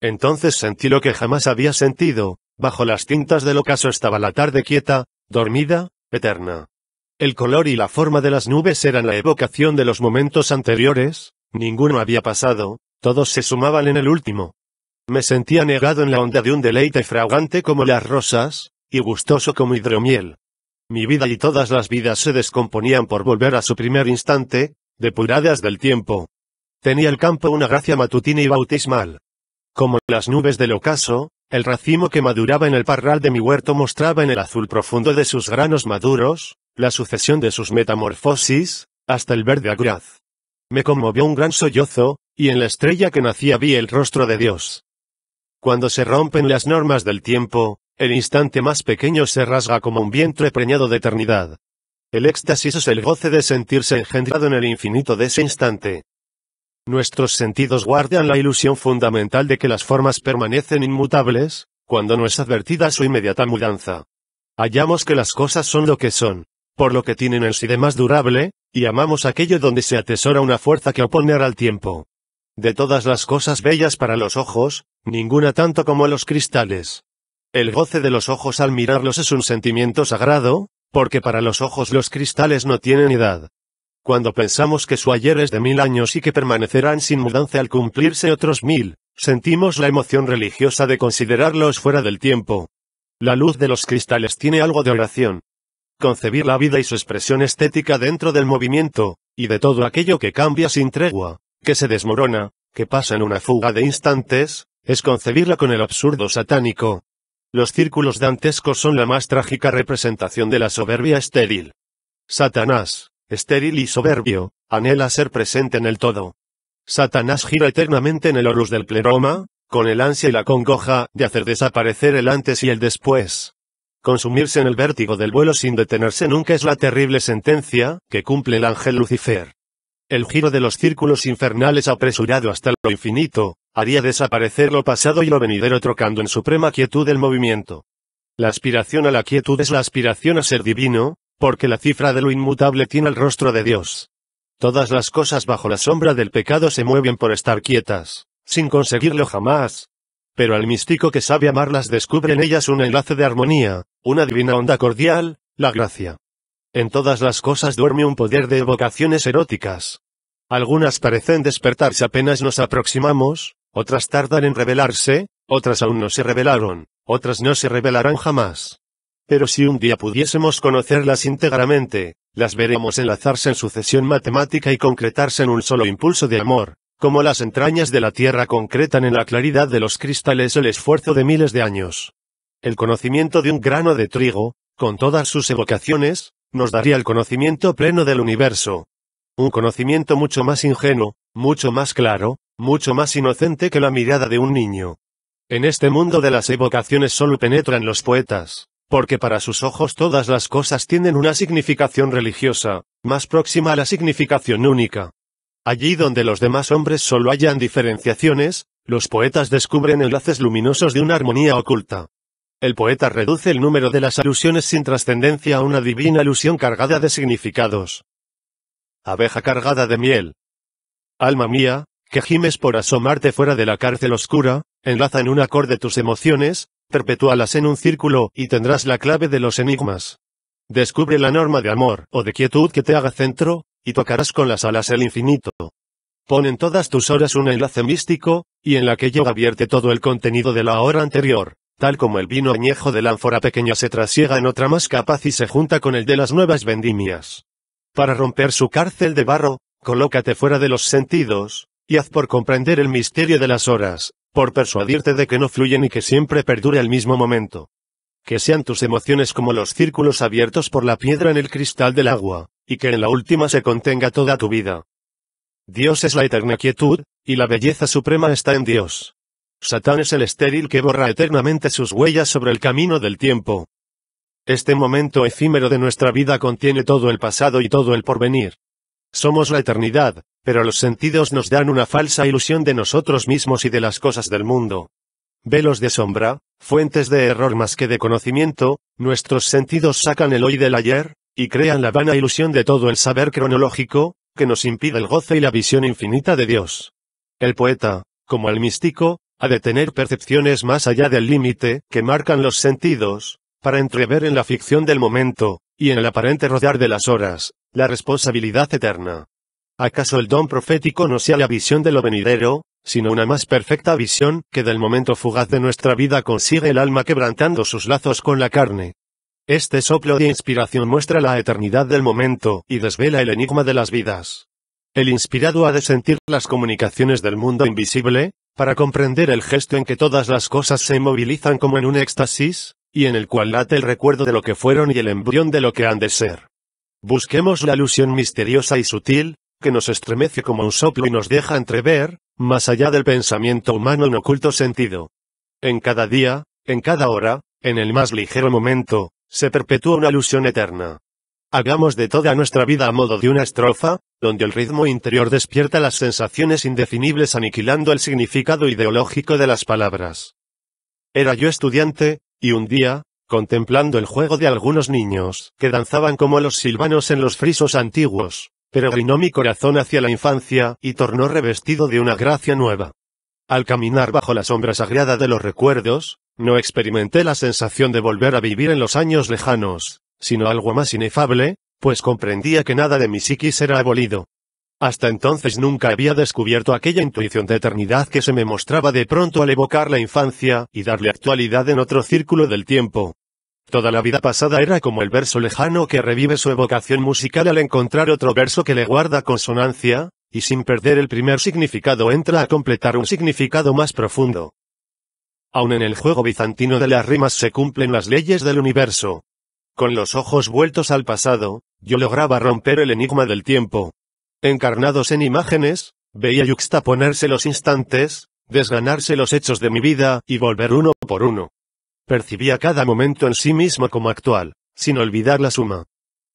Entonces sentí lo que jamás había sentido, bajo las tintas del ocaso estaba la tarde quieta, dormida, eterna. El color y la forma de las nubes eran la evocación de los momentos anteriores, ninguno había pasado, todos se sumaban en el último. Me sentía negado en la onda de un deleite fragante como las rosas, y gustoso como hidromiel. Mi vida y todas las vidas se descomponían por volver a su primer instante, depuradas del tiempo. Tenía el campo una gracia matutina y bautismal. Como las nubes del ocaso, el racimo que maduraba en el parral de mi huerto mostraba en el azul profundo de sus granos maduros, la sucesión de sus metamorfosis, hasta el verde agraz. Me conmovió un gran sollozo, y en la estrella que nacía vi el rostro de Dios. Cuando se rompen las normas del tiempo, el instante más pequeño se rasga como un vientre preñado de eternidad. El éxtasis es el goce de sentirse engendrado en el infinito de ese instante. Nuestros sentidos guardan la ilusión fundamental de que las formas permanecen inmutables, cuando no es advertida su inmediata mudanza. Hallamos que las cosas son lo que son, por lo que tienen en sí de más durable, y amamos aquello donde se atesora una fuerza que opone al tiempo. De todas las cosas bellas para los ojos, ninguna tanto como los cristales. El goce de los ojos al mirarlos es un sentimiento sagrado, porque para los ojos los cristales no tienen edad. Cuando pensamos que su ayer es de mil años y que permanecerán sin mudanza al cumplirse otros mil, sentimos la emoción religiosa de considerarlos fuera del tiempo. La luz de los cristales tiene algo de oración. Concebir la vida y su expresión estética dentro del movimiento, y de todo aquello que cambia sin tregua, que se desmorona, que pasa en una fuga de instantes, es concebirla con el absurdo satánico. Los círculos dantescos son la más trágica representación de la soberbia estéril. Satanás, estéril y soberbio, anhela ser presente en el todo. Satanás gira eternamente en el horus del pleroma, con el ansia y la congoja de hacer desaparecer el antes y el después. Consumirse en el vértigo del vuelo sin detenerse nunca es la terrible sentencia que cumple el ángel Lucifer. El giro de los círculos infernales apresurado hasta lo infinito, haría desaparecer lo pasado y lo venidero trocando en suprema quietud el movimiento. La aspiración a la quietud es la aspiración a ser divino, porque la cifra de lo inmutable tiene el rostro de Dios. Todas las cosas bajo la sombra del pecado se mueven por estar quietas, sin conseguirlo jamás. Pero al místico que sabe amarlas descubre en ellas un enlace de armonía, una divina onda cordial, la gracia. En todas las cosas duerme un poder de evocaciones eróticas. Algunas parecen despertarse apenas nos aproximamos, otras tardan en revelarse, otras aún no se revelaron, otras no se revelarán jamás. Pero si un día pudiésemos conocerlas íntegramente, las veremos enlazarse en sucesión matemática y concretarse en un solo impulso de amor, como las entrañas de la Tierra concretan en la claridad de los cristales el esfuerzo de miles de años. El conocimiento de un grano de trigo, con todas sus evocaciones, nos daría el conocimiento pleno del universo. Un conocimiento mucho más ingenuo, mucho más claro, mucho más inocente que la mirada de un niño. En este mundo de las evocaciones solo penetran los poetas porque para sus ojos todas las cosas tienen una significación religiosa, más próxima a la significación única. Allí donde los demás hombres solo hallan diferenciaciones, los poetas descubren enlaces luminosos de una armonía oculta. El poeta reduce el número de las alusiones sin trascendencia a una divina alusión cargada de significados. Abeja cargada de miel. Alma mía, que gimes por asomarte fuera de la cárcel oscura, enlaza en un acorde tus emociones, perpetúalas en un círculo, y tendrás la clave de los enigmas. Descubre la norma de amor, o de quietud que te haga centro, y tocarás con las alas el infinito. Pon en todas tus horas un enlace místico, y en la que lleva vierte todo el contenido de la hora anterior, tal como el vino añejo de la ánfora pequeña se trasiega en otra más capaz y se junta con el de las nuevas vendimias. Para romper su cárcel de barro, colócate fuera de los sentidos, y haz por comprender el misterio de las horas, por persuadirte de que no fluyen y que siempre perdure el mismo momento. Que sean tus emociones como los círculos abiertos por la piedra en el cristal del agua, y que en la última se contenga toda tu vida. Dios es la eterna quietud, y la belleza suprema está en Dios. Satán es el estéril que borra eternamente sus huellas sobre el camino del tiempo. Este momento efímero de nuestra vida contiene todo el pasado y todo el porvenir. Somos la eternidad, pero los sentidos nos dan una falsa ilusión de nosotros mismos y de las cosas del mundo. Velos de sombra, fuentes de error más que de conocimiento, nuestros sentidos sacan el hoy del ayer, y crean la vana ilusión de todo el saber cronológico, que nos impide el goce y la visión infinita de Dios. El poeta, como el místico, ha de tener percepciones más allá del límite que marcan los sentidos, para entrever en la ficción del momento, y en el aparente rodar de las horas, la responsabilidad eterna. ¿Acaso el don profético no sea la visión de lo venidero, sino una más perfecta visión, que del momento fugaz de nuestra vida consigue el alma quebrantando sus lazos con la carne? Este soplo de inspiración muestra la eternidad del momento, y desvela el enigma de las vidas. El inspirado ha de sentir las comunicaciones del mundo invisible, para comprender el gesto en que todas las cosas se movilizan como en un éxtasis, y en el cual late el recuerdo de lo que fueron y el embrión de lo que han de ser. Busquemos la alusión misteriosa y sutil, que nos estremece como un soplo y nos deja entrever, más allá del pensamiento humano en oculto sentido. En cada día, en cada hora, en el más ligero momento, se perpetúa una ilusión eterna. Hagamos de toda nuestra vida a modo de una estrofa, donde el ritmo interior despierta las sensaciones indefinibles aniquilando el significado ideológico de las palabras. Era yo estudiante, y un día, contemplando el juego de algunos niños que danzaban como los silvanos en los frisos antiguos, peregrinó mi corazón hacia la infancia, y tornó revestido de una gracia nueva. Al caminar bajo la sombra sagrada de los recuerdos, no experimenté la sensación de volver a vivir en los años lejanos, sino algo más inefable, pues comprendía que nada de mi psiquis era abolido. Hasta entonces nunca había descubierto aquella intuición de eternidad que se me mostraba de pronto al evocar la infancia y darle actualidad en otro círculo del tiempo. Toda la vida pasada era como el verso lejano que revive su evocación musical al encontrar otro verso que le guarda consonancia, y sin perder el primer significado entra a completar un significado más profundo. Aun en el juego bizantino de las rimas se cumplen las leyes del universo. Con los ojos vueltos al pasado, yo lograba romper el enigma del tiempo. Encarnados en imágenes, veía yuxtaponerse los instantes, desganarse los hechos de mi vida, y volver uno por uno. Percibía cada momento en sí mismo como actual, sin olvidar la suma.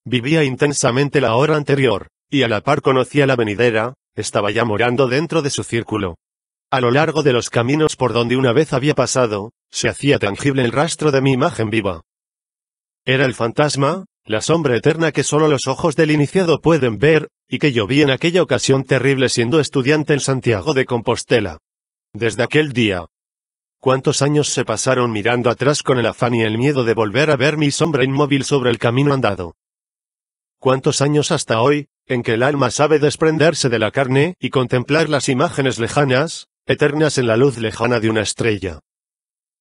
Vivía intensamente la hora anterior, y a la par conocía la venidera, estaba ya morando dentro de su círculo. A lo largo de los caminos por donde una vez había pasado, se hacía tangible el rastro de mi imagen viva. Era el fantasma, la sombra eterna que solo los ojos del iniciado pueden ver, y que yo vi en aquella ocasión terrible siendo estudiante en Santiago de Compostela. Desde aquel día, Cuántos años se pasaron mirando atrás con el afán y el miedo de volver a ver mi sombra inmóvil sobre el camino andado. Cuántos años hasta hoy, en que el alma sabe desprenderse de la carne y contemplar las imágenes lejanas, eternas en la luz lejana de una estrella.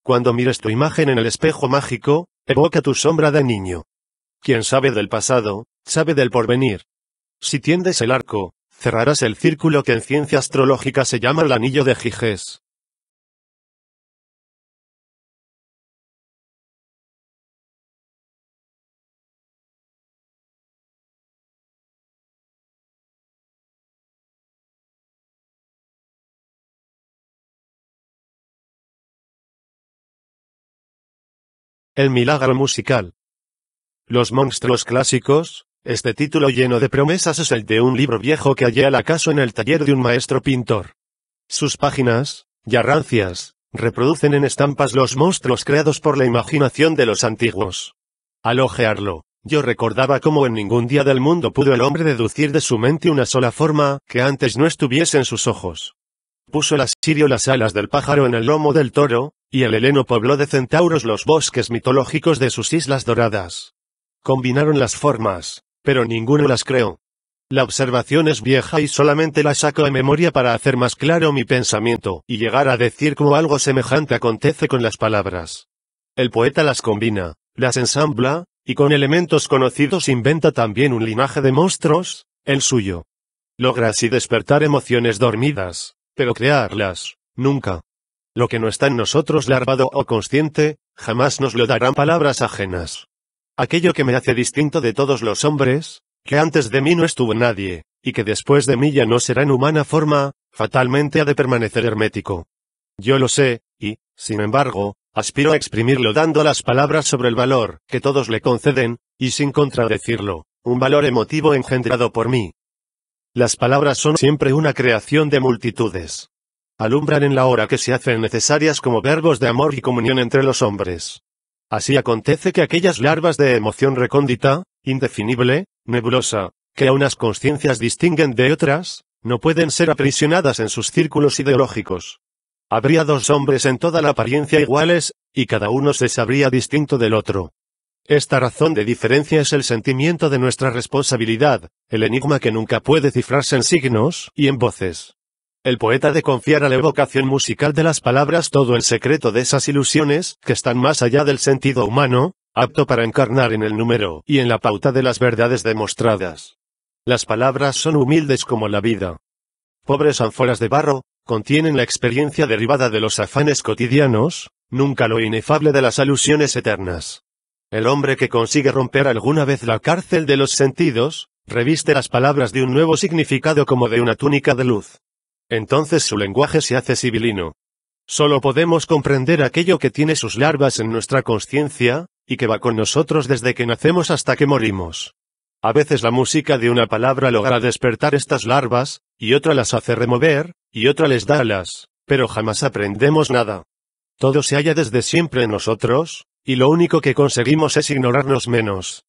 Cuando mires tu imagen en el espejo mágico, evoca tu sombra de niño. Quien sabe del pasado, sabe del porvenir. Si tiendes el arco, cerrarás el círculo que en ciencia astrológica se llama el anillo de Giges. El milagro musical. Los monstruos clásicos, este título lleno de promesas es el de un libro viejo que hallé al acaso en el taller de un maestro pintor. Sus páginas, ya rancias, reproducen en estampas los monstruos creados por la imaginación de los antiguos. Al ojearlo, yo recordaba cómo en ningún día del mundo pudo el hombre deducir de su mente una sola forma que antes no estuviese en sus ojos. Puso el asirio las alas del pájaro en el lomo del toro, y el heleno pobló de centauros los bosques mitológicos de sus islas doradas. Combinaron las formas, pero ninguno las creó. La observación es vieja y solamente la saco a memoria para hacer más claro mi pensamiento y llegar a decir cómo algo semejante acontece con las palabras. El poeta las combina, las ensambla, y con elementos conocidos inventa también un linaje de monstruos, el suyo. Logra así despertar emociones dormidas pero crearlas, nunca. Lo que no está en nosotros larvado o consciente, jamás nos lo darán palabras ajenas. Aquello que me hace distinto de todos los hombres, que antes de mí no estuvo nadie, y que después de mí ya no será en humana forma, fatalmente ha de permanecer hermético. Yo lo sé, y, sin embargo, aspiro a exprimirlo dando las palabras sobre el valor que todos le conceden, y sin contradecirlo, un valor emotivo engendrado por mí, las palabras son siempre una creación de multitudes. Alumbran en la hora que se hacen necesarias como verbos de amor y comunión entre los hombres. Así acontece que aquellas larvas de emoción recóndita, indefinible, nebulosa, que a unas conciencias distinguen de otras, no pueden ser aprisionadas en sus círculos ideológicos. Habría dos hombres en toda la apariencia iguales, y cada uno se sabría distinto del otro. Esta razón de diferencia es el sentimiento de nuestra responsabilidad, el enigma que nunca puede cifrarse en signos y en voces. El poeta de confiar a la evocación musical de las palabras todo el secreto de esas ilusiones, que están más allá del sentido humano, apto para encarnar en el número y en la pauta de las verdades demostradas. Las palabras son humildes como la vida. Pobres ánforas de barro, contienen la experiencia derivada de los afanes cotidianos, nunca lo inefable de las alusiones eternas. El hombre que consigue romper alguna vez la cárcel de los sentidos, reviste las palabras de un nuevo significado como de una túnica de luz. Entonces su lenguaje se hace sibilino. Solo podemos comprender aquello que tiene sus larvas en nuestra conciencia, y que va con nosotros desde que nacemos hasta que morimos. A veces la música de una palabra logra despertar estas larvas, y otra las hace remover, y otra les da alas, pero jamás aprendemos nada. Todo se halla desde siempre en nosotros, y lo único que conseguimos es ignorarnos menos.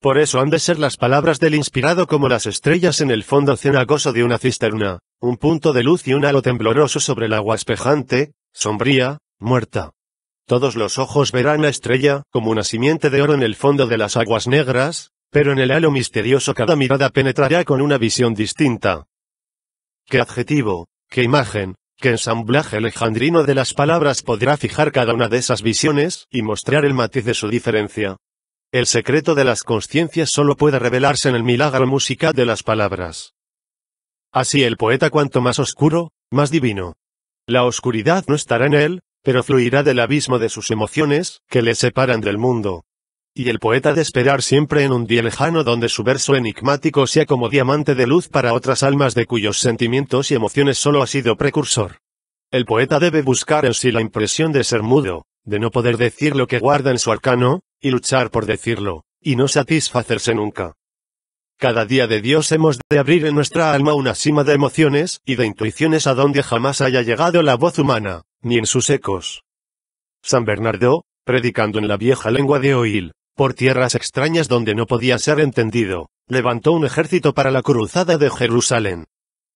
Por eso han de ser las palabras del inspirado como las estrellas en el fondo cenagoso de una cisterna, un punto de luz y un halo tembloroso sobre el agua espejante, sombría, muerta. Todos los ojos verán la estrella, como una simiente de oro en el fondo de las aguas negras, pero en el halo misterioso cada mirada penetrará con una visión distinta. ¿Qué adjetivo, qué imagen, que ensamblaje alejandrino de las palabras podrá fijar cada una de esas visiones, y mostrar el matiz de su diferencia. El secreto de las conciencias solo puede revelarse en el milagro musical de las palabras. Así el poeta cuanto más oscuro, más divino. La oscuridad no estará en él, pero fluirá del abismo de sus emociones, que le separan del mundo y el poeta de esperar siempre en un día lejano donde su verso enigmático sea como diamante de luz para otras almas de cuyos sentimientos y emociones solo ha sido precursor. El poeta debe buscar en sí la impresión de ser mudo, de no poder decir lo que guarda en su arcano, y luchar por decirlo, y no satisfacerse nunca. Cada día de Dios hemos de abrir en nuestra alma una cima de emociones y de intuiciones a donde jamás haya llegado la voz humana, ni en sus ecos. San Bernardo, predicando en la vieja lengua de Oil, por tierras extrañas donde no podía ser entendido, levantó un ejército para la cruzada de Jerusalén.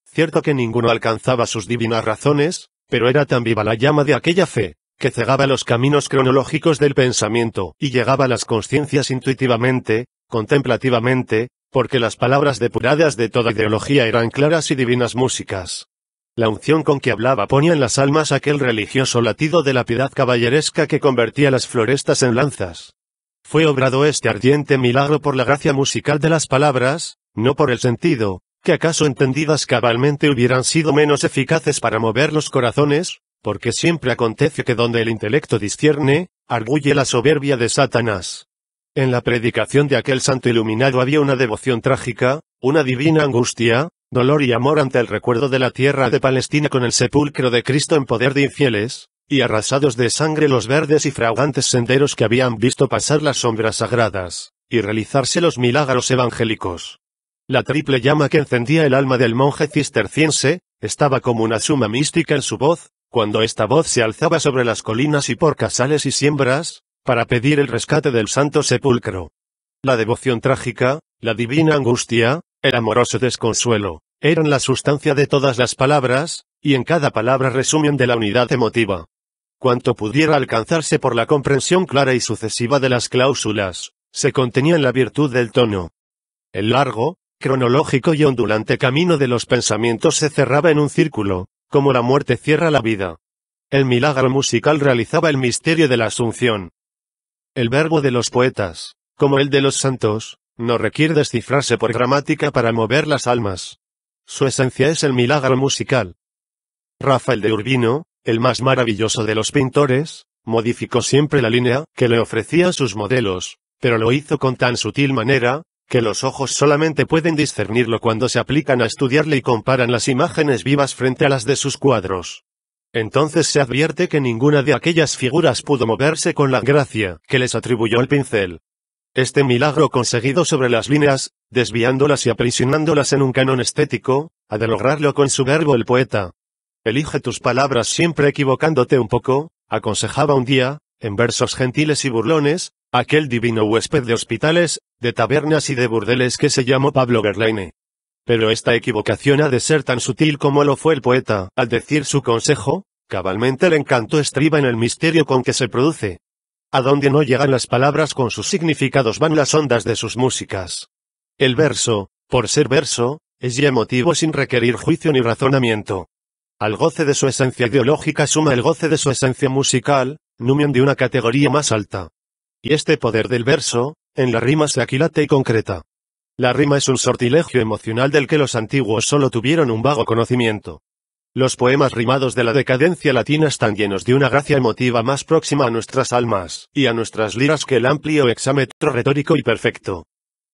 Cierto que ninguno alcanzaba sus divinas razones, pero era tan viva la llama de aquella fe, que cegaba los caminos cronológicos del pensamiento, y llegaba a las conciencias intuitivamente, contemplativamente, porque las palabras depuradas de toda ideología eran claras y divinas músicas. La unción con que hablaba ponía en las almas aquel religioso latido de la piedad caballeresca que convertía las florestas en lanzas fue obrado este ardiente milagro por la gracia musical de las palabras, no por el sentido, que acaso entendidas cabalmente hubieran sido menos eficaces para mover los corazones, porque siempre acontece que donde el intelecto discierne, arguye la soberbia de Satanás. En la predicación de aquel santo iluminado había una devoción trágica, una divina angustia, dolor y amor ante el recuerdo de la tierra de Palestina con el sepulcro de Cristo en poder de infieles, y arrasados de sangre los verdes y fragantes senderos que habían visto pasar las sombras sagradas, y realizarse los milagros evangélicos. La triple llama que encendía el alma del monje cisterciense, estaba como una suma mística en su voz, cuando esta voz se alzaba sobre las colinas y por casales y siembras, para pedir el rescate del santo sepulcro. La devoción trágica, la divina angustia, el amoroso desconsuelo, eran la sustancia de todas las palabras, y en cada palabra resumen de la unidad emotiva cuanto pudiera alcanzarse por la comprensión clara y sucesiva de las cláusulas, se contenía en la virtud del tono. El largo, cronológico y ondulante camino de los pensamientos se cerraba en un círculo, como la muerte cierra la vida. El milagro musical realizaba el misterio de la Asunción. El verbo de los poetas, como el de los santos, no requiere descifrarse por gramática para mover las almas. Su esencia es el milagro musical. Rafael de Urbino, el más maravilloso de los pintores, modificó siempre la línea que le ofrecían sus modelos, pero lo hizo con tan sutil manera, que los ojos solamente pueden discernirlo cuando se aplican a estudiarle y comparan las imágenes vivas frente a las de sus cuadros. Entonces se advierte que ninguna de aquellas figuras pudo moverse con la gracia que les atribuyó el pincel. Este milagro conseguido sobre las líneas, desviándolas y aprisionándolas en un canon estético, ha de lograrlo con su verbo el poeta, Elige tus palabras siempre equivocándote un poco, aconsejaba un día, en versos gentiles y burlones, aquel divino huésped de hospitales, de tabernas y de burdeles que se llamó Pablo Verlaine. Pero esta equivocación ha de ser tan sutil como lo fue el poeta, al decir su consejo, cabalmente el encanto estriba en el misterio con que se produce. A donde no llegan las palabras con sus significados van las ondas de sus músicas. El verso, por ser verso, es ya emotivo sin requerir juicio ni razonamiento. Al goce de su esencia ideológica suma el goce de su esencia musical, numen de una categoría más alta. Y este poder del verso, en la rima se aquilata y concreta. La rima es un sortilegio emocional del que los antiguos solo tuvieron un vago conocimiento. Los poemas rimados de la decadencia latina están llenos de una gracia emotiva más próxima a nuestras almas y a nuestras liras que el amplio hexámetro retórico y perfecto.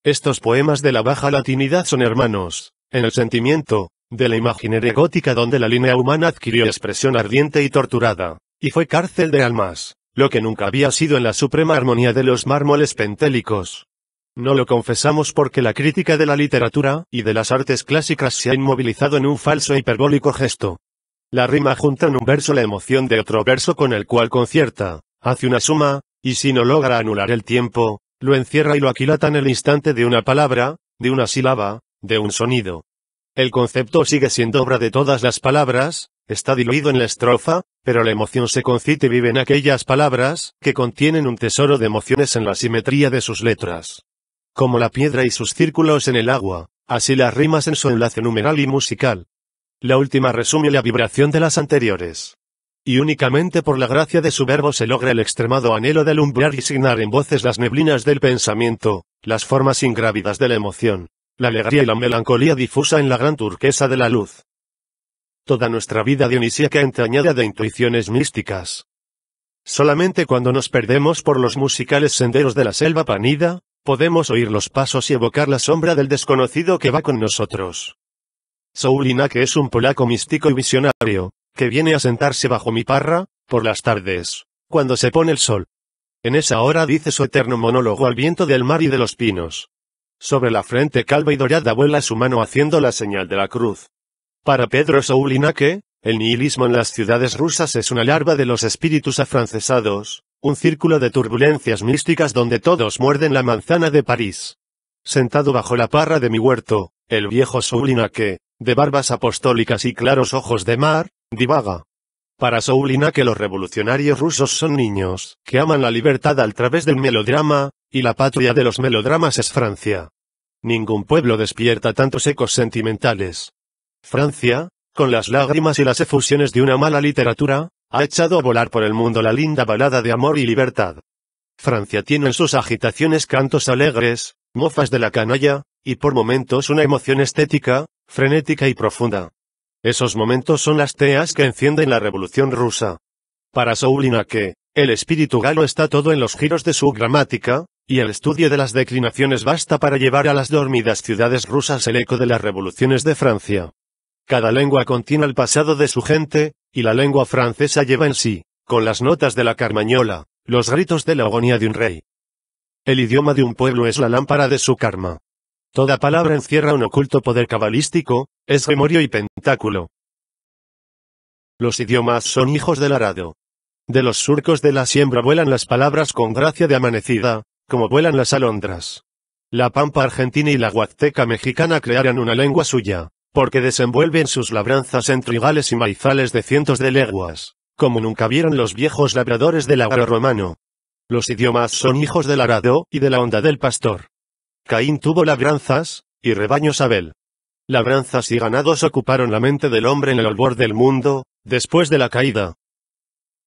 Estos poemas de la baja latinidad son hermanos, en el sentimiento, de la imaginería gótica donde la línea humana adquirió expresión ardiente y torturada, y fue cárcel de almas, lo que nunca había sido en la suprema armonía de los mármoles pentélicos. No lo confesamos porque la crítica de la literatura y de las artes clásicas se ha inmovilizado en un falso e hiperbólico gesto. La rima junta en un verso la emoción de otro verso con el cual concierta, hace una suma, y si no logra anular el tiempo, lo encierra y lo aquilata en el instante de una palabra, de una sílaba, de un sonido. El concepto sigue siendo obra de todas las palabras, está diluido en la estrofa, pero la emoción se concite y vive en aquellas palabras que contienen un tesoro de emociones en la simetría de sus letras. Como la piedra y sus círculos en el agua, así las rimas en su enlace numeral y musical. La última resume la vibración de las anteriores. Y únicamente por la gracia de su verbo se logra el extremado anhelo de alumbrar y signar en voces las neblinas del pensamiento, las formas ingrávidas de la emoción, la alegría y la melancolía difusa en la gran turquesa de la luz. Toda nuestra vida dionisíaca entrañada de intuiciones místicas. Solamente cuando nos perdemos por los musicales senderos de la selva panida, podemos oír los pasos y evocar la sombra del desconocido que va con nosotros. Soulinak es un polaco místico y visionario, que viene a sentarse bajo mi parra, por las tardes, cuando se pone el sol. En esa hora dice su eterno monólogo al viento del mar y de los pinos. Sobre la frente calva y dorada vuela su mano haciendo la señal de la cruz. Para Pedro Soulinaque, el nihilismo en las ciudades rusas es una larva de los espíritus afrancesados, un círculo de turbulencias místicas donde todos muerden la manzana de París. Sentado bajo la parra de mi huerto, el viejo Soulinaque, de barbas apostólicas y claros ojos de mar, divaga. Para Soulinaque los revolucionarios rusos son niños, que aman la libertad al través del melodrama, y la patria de los melodramas es Francia. Ningún pueblo despierta tantos ecos sentimentales. Francia, con las lágrimas y las efusiones de una mala literatura, ha echado a volar por el mundo la linda balada de amor y libertad. Francia tiene en sus agitaciones cantos alegres, mofas de la canalla, y por momentos una emoción estética, frenética y profunda. Esos momentos son las teas que encienden la revolución rusa. Para Soulina que, el espíritu galo está todo en los giros de su gramática, y el estudio de las declinaciones basta para llevar a las dormidas ciudades rusas el eco de las revoluciones de Francia. Cada lengua contiene el pasado de su gente, y la lengua francesa lleva en sí, con las notas de la carmañola, los gritos de la agonía de un rey. El idioma de un pueblo es la lámpara de su karma. Toda palabra encierra un oculto poder cabalístico, es remorio y pentáculo. Los idiomas son hijos del arado. De los surcos de la siembra vuelan las palabras con gracia de amanecida, como vuelan las alondras. La pampa argentina y la huazteca mexicana crearán una lengua suya, porque desenvuelven sus labranzas entre trigales y maizales de cientos de leguas, como nunca vieron los viejos labradores del agro romano. Los idiomas son hijos del arado y de la onda del pastor. Caín tuvo labranzas, y rebaños Abel. Labranzas y ganados ocuparon la mente del hombre en el albor del mundo, después de la caída.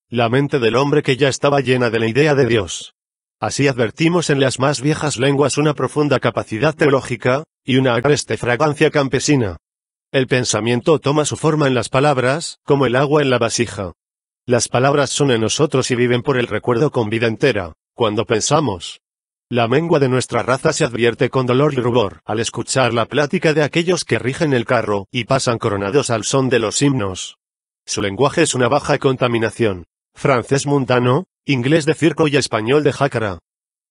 La mente del hombre que ya estaba llena de la idea de Dios, Así advertimos en las más viejas lenguas una profunda capacidad teológica, y una agreste fragancia campesina. El pensamiento toma su forma en las palabras, como el agua en la vasija. Las palabras son en nosotros y viven por el recuerdo con vida entera, cuando pensamos. La mengua de nuestra raza se advierte con dolor y rubor al escuchar la plática de aquellos que rigen el carro y pasan coronados al son de los himnos. Su lenguaje es una baja contaminación. Francés mundano, inglés de circo y español de jácara.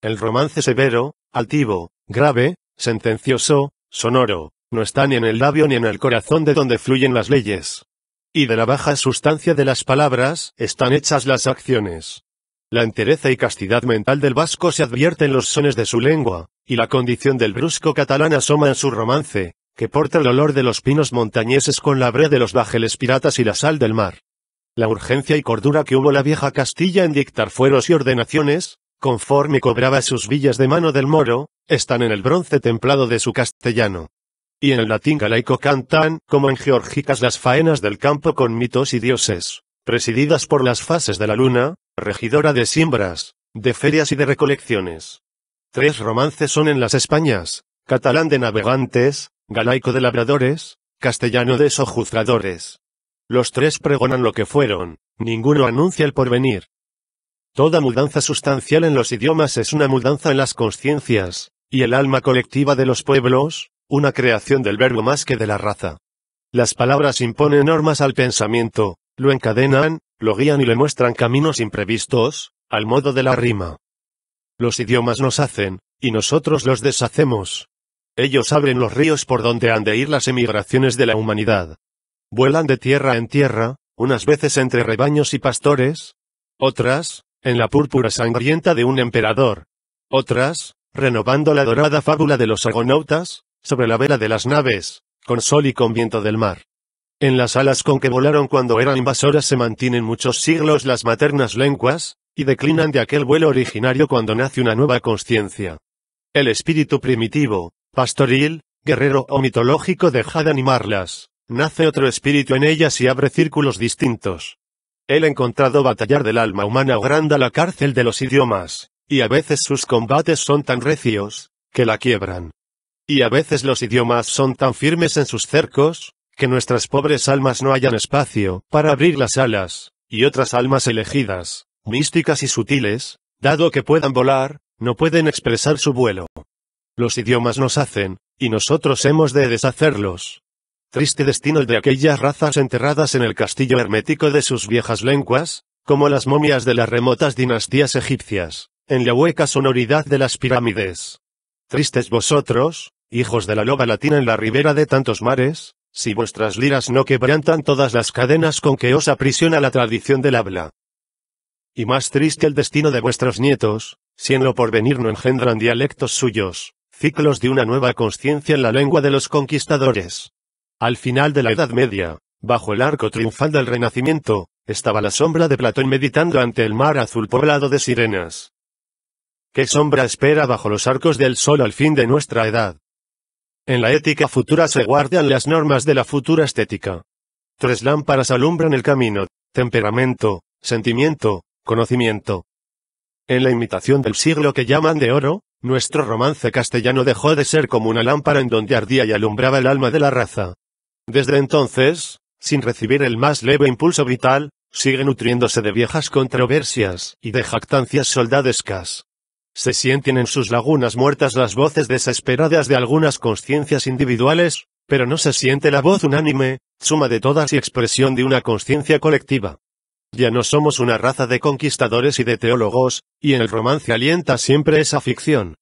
El romance severo, altivo, grave, sentencioso, sonoro, no está ni en el labio ni en el corazón de donde fluyen las leyes. Y de la baja sustancia de las palabras están hechas las acciones. La entereza y castidad mental del vasco se advierte en los sones de su lengua, y la condición del brusco catalán asoma en su romance, que porta el olor de los pinos montañeses con la bre de los bajeles piratas y la sal del mar. La urgencia y cordura que hubo la vieja Castilla en dictar fueros y ordenaciones, conforme cobraba sus villas de mano del moro, están en el bronce templado de su castellano. Y en el latín galaico cantan, como en geórgicas las faenas del campo con mitos y dioses, presididas por las fases de la luna, regidora de siembras, de ferias y de recolecciones. Tres romances son en las Españas, catalán de navegantes, galaico de labradores, castellano de sojuzgadores. Los tres pregonan lo que fueron, ninguno anuncia el porvenir. Toda mudanza sustancial en los idiomas es una mudanza en las conciencias, y el alma colectiva de los pueblos, una creación del verbo más que de la raza. Las palabras imponen normas al pensamiento, lo encadenan, lo guían y le muestran caminos imprevistos, al modo de la rima. Los idiomas nos hacen, y nosotros los deshacemos. Ellos abren los ríos por donde han de ir las emigraciones de la humanidad. Vuelan de tierra en tierra, unas veces entre rebaños y pastores, otras, en la púrpura sangrienta de un emperador, otras, renovando la dorada fábula de los agonautas, sobre la vela de las naves, con sol y con viento del mar. En las alas con que volaron cuando eran invasoras se mantienen muchos siglos las maternas lenguas, y declinan de aquel vuelo originario cuando nace una nueva conciencia. El espíritu primitivo, pastoril, guerrero o mitológico deja de animarlas. Nace otro espíritu en ellas y abre círculos distintos. Él encontrado batallar del alma humana o granda la cárcel de los idiomas, y a veces sus combates son tan recios, que la quiebran. Y a veces los idiomas son tan firmes en sus cercos, que nuestras pobres almas no hayan espacio para abrir las alas, y otras almas elegidas, místicas y sutiles, dado que puedan volar, no pueden expresar su vuelo. Los idiomas nos hacen, y nosotros hemos de deshacerlos. Triste destino de aquellas razas enterradas en el castillo hermético de sus viejas lenguas, como las momias de las remotas dinastías egipcias, en la hueca sonoridad de las pirámides. Tristes vosotros, hijos de la loba latina en la ribera de tantos mares, si vuestras liras no quebrantan todas las cadenas con que os aprisiona la tradición del habla. Y más triste el destino de vuestros nietos, si en lo porvenir no engendran dialectos suyos, ciclos de una nueva conciencia en la lengua de los conquistadores. Al final de la Edad Media, bajo el arco triunfal del Renacimiento, estaba la sombra de Platón meditando ante el mar azul poblado de sirenas. ¿Qué sombra espera bajo los arcos del sol al fin de nuestra edad? En la ética futura se guardan las normas de la futura estética. Tres lámparas alumbran el camino, temperamento, sentimiento, conocimiento. En la imitación del siglo que llaman de oro, nuestro romance castellano dejó de ser como una lámpara en donde ardía y alumbraba el alma de la raza. Desde entonces, sin recibir el más leve impulso vital, sigue nutriéndose de viejas controversias y de jactancias soldadescas. Se sienten en sus lagunas muertas las voces desesperadas de algunas conciencias individuales, pero no se siente la voz unánime, suma de todas y expresión de una conciencia colectiva. Ya no somos una raza de conquistadores y de teólogos, y en el romance alienta siempre esa ficción.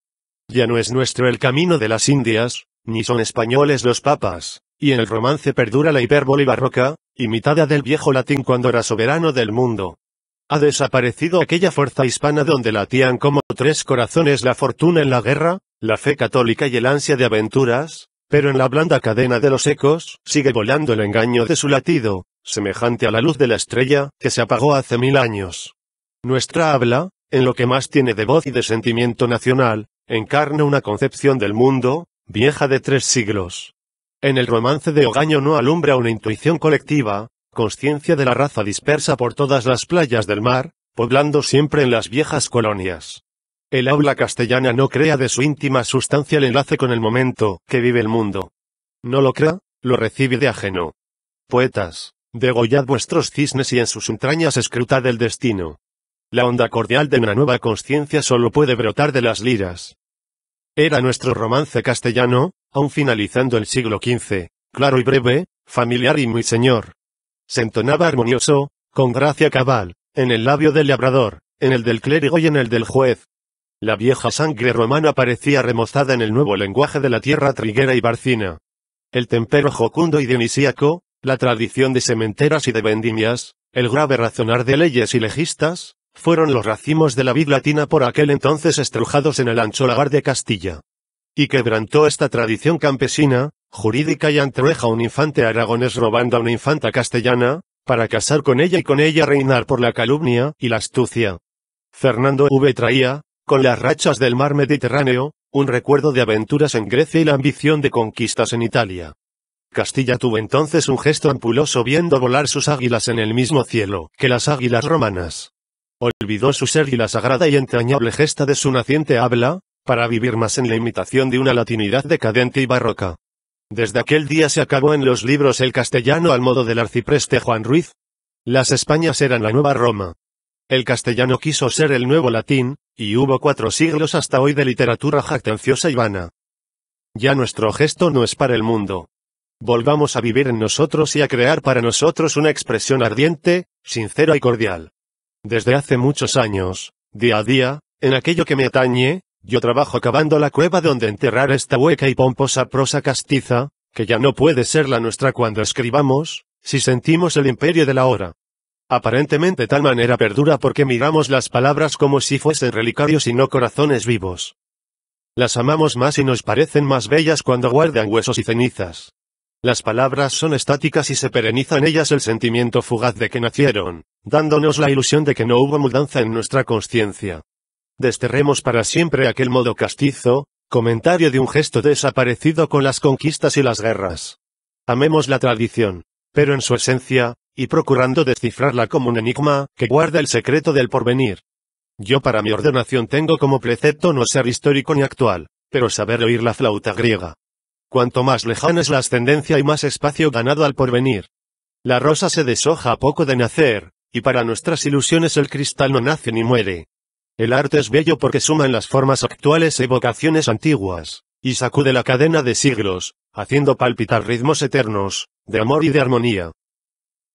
Ya no es nuestro el camino de las Indias, ni son españoles los papas, y en el romance perdura la hipérbole barroca, imitada del viejo latín cuando era soberano del mundo. Ha desaparecido aquella fuerza hispana donde latían como tres corazones la fortuna en la guerra, la fe católica y el ansia de aventuras, pero en la blanda cadena de los ecos, sigue volando el engaño de su latido, semejante a la luz de la estrella, que se apagó hace mil años. Nuestra habla, en lo que más tiene de voz y de sentimiento nacional, encarna una concepción del mundo, vieja de tres siglos. En el romance de Ogaño no alumbra una intuición colectiva, conciencia de la raza dispersa por todas las playas del mar, poblando siempre en las viejas colonias. El aula castellana no crea de su íntima sustancia el enlace con el momento que vive el mundo. No lo crea, lo recibe de ajeno. Poetas, degollad vuestros cisnes y en sus entrañas escrutad el destino. La onda cordial de una nueva conciencia solo puede brotar de las liras. Era nuestro romance castellano, Aún finalizando el siglo XV, claro y breve, familiar y muy señor. Se entonaba armonioso, con gracia cabal, en el labio del labrador, en el del clérigo y en el del juez. La vieja sangre romana parecía remozada en el nuevo lenguaje de la tierra triguera y barcina. El tempero jocundo y dionisíaco, la tradición de sementeras y de vendimias, el grave razonar de leyes y legistas, fueron los racimos de la vid latina por aquel entonces estrujados en el ancho lagar de Castilla y quebrantó esta tradición campesina, jurídica y antrueja un infante aragonés robando a una infanta castellana, para casar con ella y con ella reinar por la calumnia y la astucia. Fernando V traía, con las rachas del mar Mediterráneo, un recuerdo de aventuras en Grecia y la ambición de conquistas en Italia. Castilla tuvo entonces un gesto ampuloso viendo volar sus águilas en el mismo cielo que las águilas romanas. Olvidó su ser y la sagrada y entrañable gesta de su naciente habla, para vivir más en la imitación de una latinidad decadente y barroca. Desde aquel día se acabó en los libros el castellano al modo del arcipreste Juan Ruiz. Las Españas eran la nueva Roma. El castellano quiso ser el nuevo latín, y hubo cuatro siglos hasta hoy de literatura jactanciosa y vana. Ya nuestro gesto no es para el mundo. Volvamos a vivir en nosotros y a crear para nosotros una expresión ardiente, sincera y cordial. Desde hace muchos años, día a día, en aquello que me atañe, yo trabajo cavando la cueva donde enterrar esta hueca y pomposa prosa castiza, que ya no puede ser la nuestra cuando escribamos, si sentimos el imperio de la hora. Aparentemente tal manera perdura porque miramos las palabras como si fuesen relicarios y no corazones vivos. Las amamos más y nos parecen más bellas cuando guardan huesos y cenizas. Las palabras son estáticas y se pereniza en ellas el sentimiento fugaz de que nacieron, dándonos la ilusión de que no hubo mudanza en nuestra conciencia. Desterremos para siempre aquel modo castizo, comentario de un gesto desaparecido con las conquistas y las guerras. Amemos la tradición, pero en su esencia, y procurando descifrarla como un enigma que guarda el secreto del porvenir. Yo para mi ordenación tengo como precepto no ser histórico ni actual, pero saber oír la flauta griega. Cuanto más lejana es la ascendencia y más espacio ganado al porvenir. La rosa se deshoja a poco de nacer, y para nuestras ilusiones el cristal no nace ni muere. El arte es bello porque suma en las formas actuales e evocaciones antiguas, y sacude la cadena de siglos, haciendo palpitar ritmos eternos, de amor y de armonía.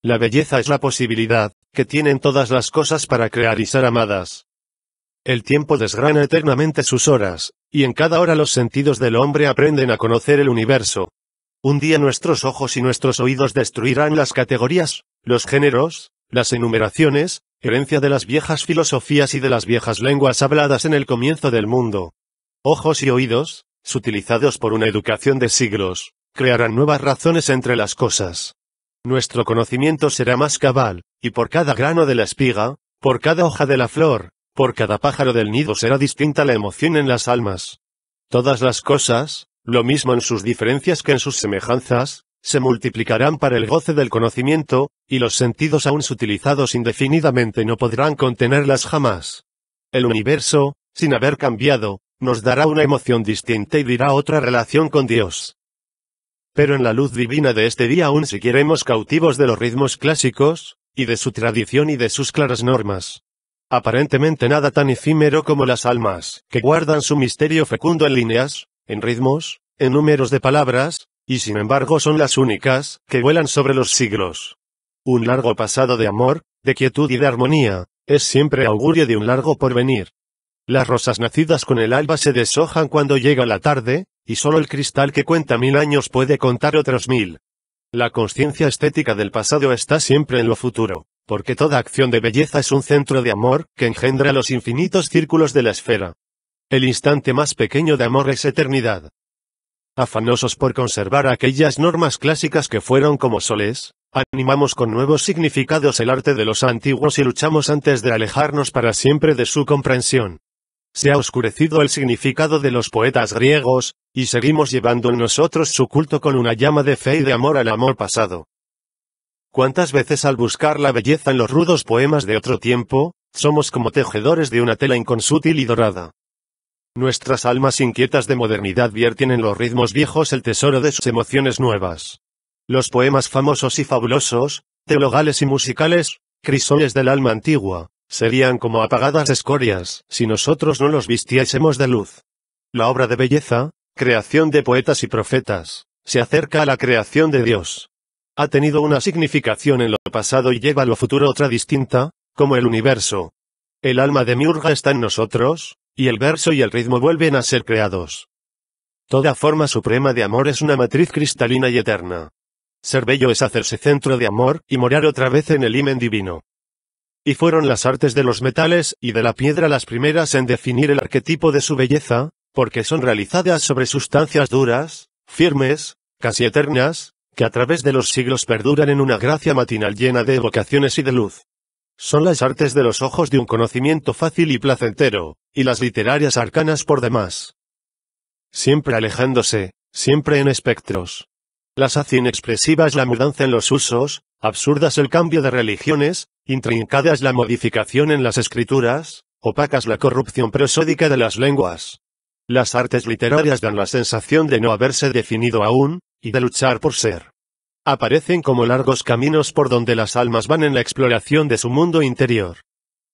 La belleza es la posibilidad, que tienen todas las cosas para crear y ser amadas. El tiempo desgrana eternamente sus horas, y en cada hora los sentidos del hombre aprenden a conocer el universo. Un día nuestros ojos y nuestros oídos destruirán las categorías, los géneros, las enumeraciones, herencia de las viejas filosofías y de las viejas lenguas habladas en el comienzo del mundo. Ojos y oídos, sutilizados por una educación de siglos, crearán nuevas razones entre las cosas. Nuestro conocimiento será más cabal, y por cada grano de la espiga, por cada hoja de la flor, por cada pájaro del nido será distinta la emoción en las almas. Todas las cosas, lo mismo en sus diferencias que en sus semejanzas, se multiplicarán para el goce del conocimiento, y los sentidos aún utilizados indefinidamente no podrán contenerlas jamás. El universo, sin haber cambiado, nos dará una emoción distinta y dirá otra relación con Dios. Pero en la luz divina de este día aún seguiremos cautivos de los ritmos clásicos, y de su tradición y de sus claras normas. Aparentemente nada tan efímero como las almas, que guardan su misterio fecundo en líneas, en ritmos, en números de palabras, y sin embargo son las únicas que vuelan sobre los siglos. Un largo pasado de amor, de quietud y de armonía, es siempre augurio de un largo porvenir. Las rosas nacidas con el alba se deshojan cuando llega la tarde, y solo el cristal que cuenta mil años puede contar otros mil. La conciencia estética del pasado está siempre en lo futuro, porque toda acción de belleza es un centro de amor que engendra los infinitos círculos de la esfera. El instante más pequeño de amor es eternidad afanosos por conservar aquellas normas clásicas que fueron como soles, animamos con nuevos significados el arte de los antiguos y luchamos antes de alejarnos para siempre de su comprensión. Se ha oscurecido el significado de los poetas griegos, y seguimos llevando en nosotros su culto con una llama de fe y de amor al amor pasado. ¿Cuántas veces al buscar la belleza en los rudos poemas de otro tiempo, somos como tejedores de una tela inconsútil y dorada? Nuestras almas inquietas de modernidad vierten en los ritmos viejos el tesoro de sus emociones nuevas. Los poemas famosos y fabulosos, teologales y musicales, crisoles del alma antigua, serían como apagadas escorias si nosotros no los vistiésemos de luz. La obra de belleza, creación de poetas y profetas, se acerca a la creación de Dios. Ha tenido una significación en lo pasado y lleva a lo futuro otra distinta, como el universo. El alma de Miurga está en nosotros, y el verso y el ritmo vuelven a ser creados. Toda forma suprema de amor es una matriz cristalina y eterna. Ser bello es hacerse centro de amor, y morar otra vez en el himen divino. Y fueron las artes de los metales y de la piedra las primeras en definir el arquetipo de su belleza, porque son realizadas sobre sustancias duras, firmes, casi eternas, que a través de los siglos perduran en una gracia matinal llena de evocaciones y de luz. Son las artes de los ojos de un conocimiento fácil y placentero, y las literarias arcanas por demás. Siempre alejándose, siempre en espectros. Las hace inexpresivas la mudanza en los usos, absurdas el cambio de religiones, intrincadas la modificación en las escrituras, opacas la corrupción prosódica de las lenguas. Las artes literarias dan la sensación de no haberse definido aún, y de luchar por ser. Aparecen como largos caminos por donde las almas van en la exploración de su mundo interior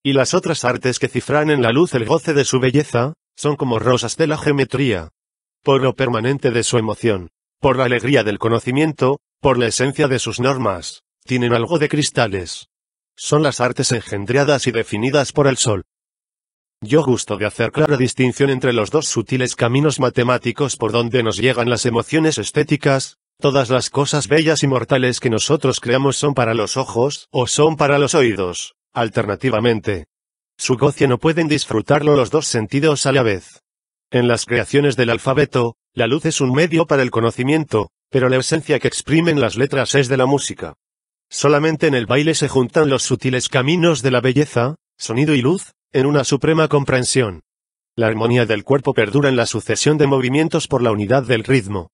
y las otras artes que cifran en la luz el goce de su belleza, son como rosas de la geometría. Por lo permanente de su emoción, por la alegría del conocimiento, por la esencia de sus normas, tienen algo de cristales. Son las artes engendradas y definidas por el sol. Yo gusto de hacer clara distinción entre los dos sutiles caminos matemáticos por donde nos llegan las emociones estéticas, todas las cosas bellas y mortales que nosotros creamos son para los ojos o son para los oídos, Alternativamente, su goce no pueden disfrutarlo los dos sentidos a la vez. En las creaciones del alfabeto, la luz es un medio para el conocimiento, pero la esencia que exprimen las letras es de la música. Solamente en el baile se juntan los sutiles caminos de la belleza, sonido y luz, en una suprema comprensión. La armonía del cuerpo perdura en la sucesión de movimientos por la unidad del ritmo.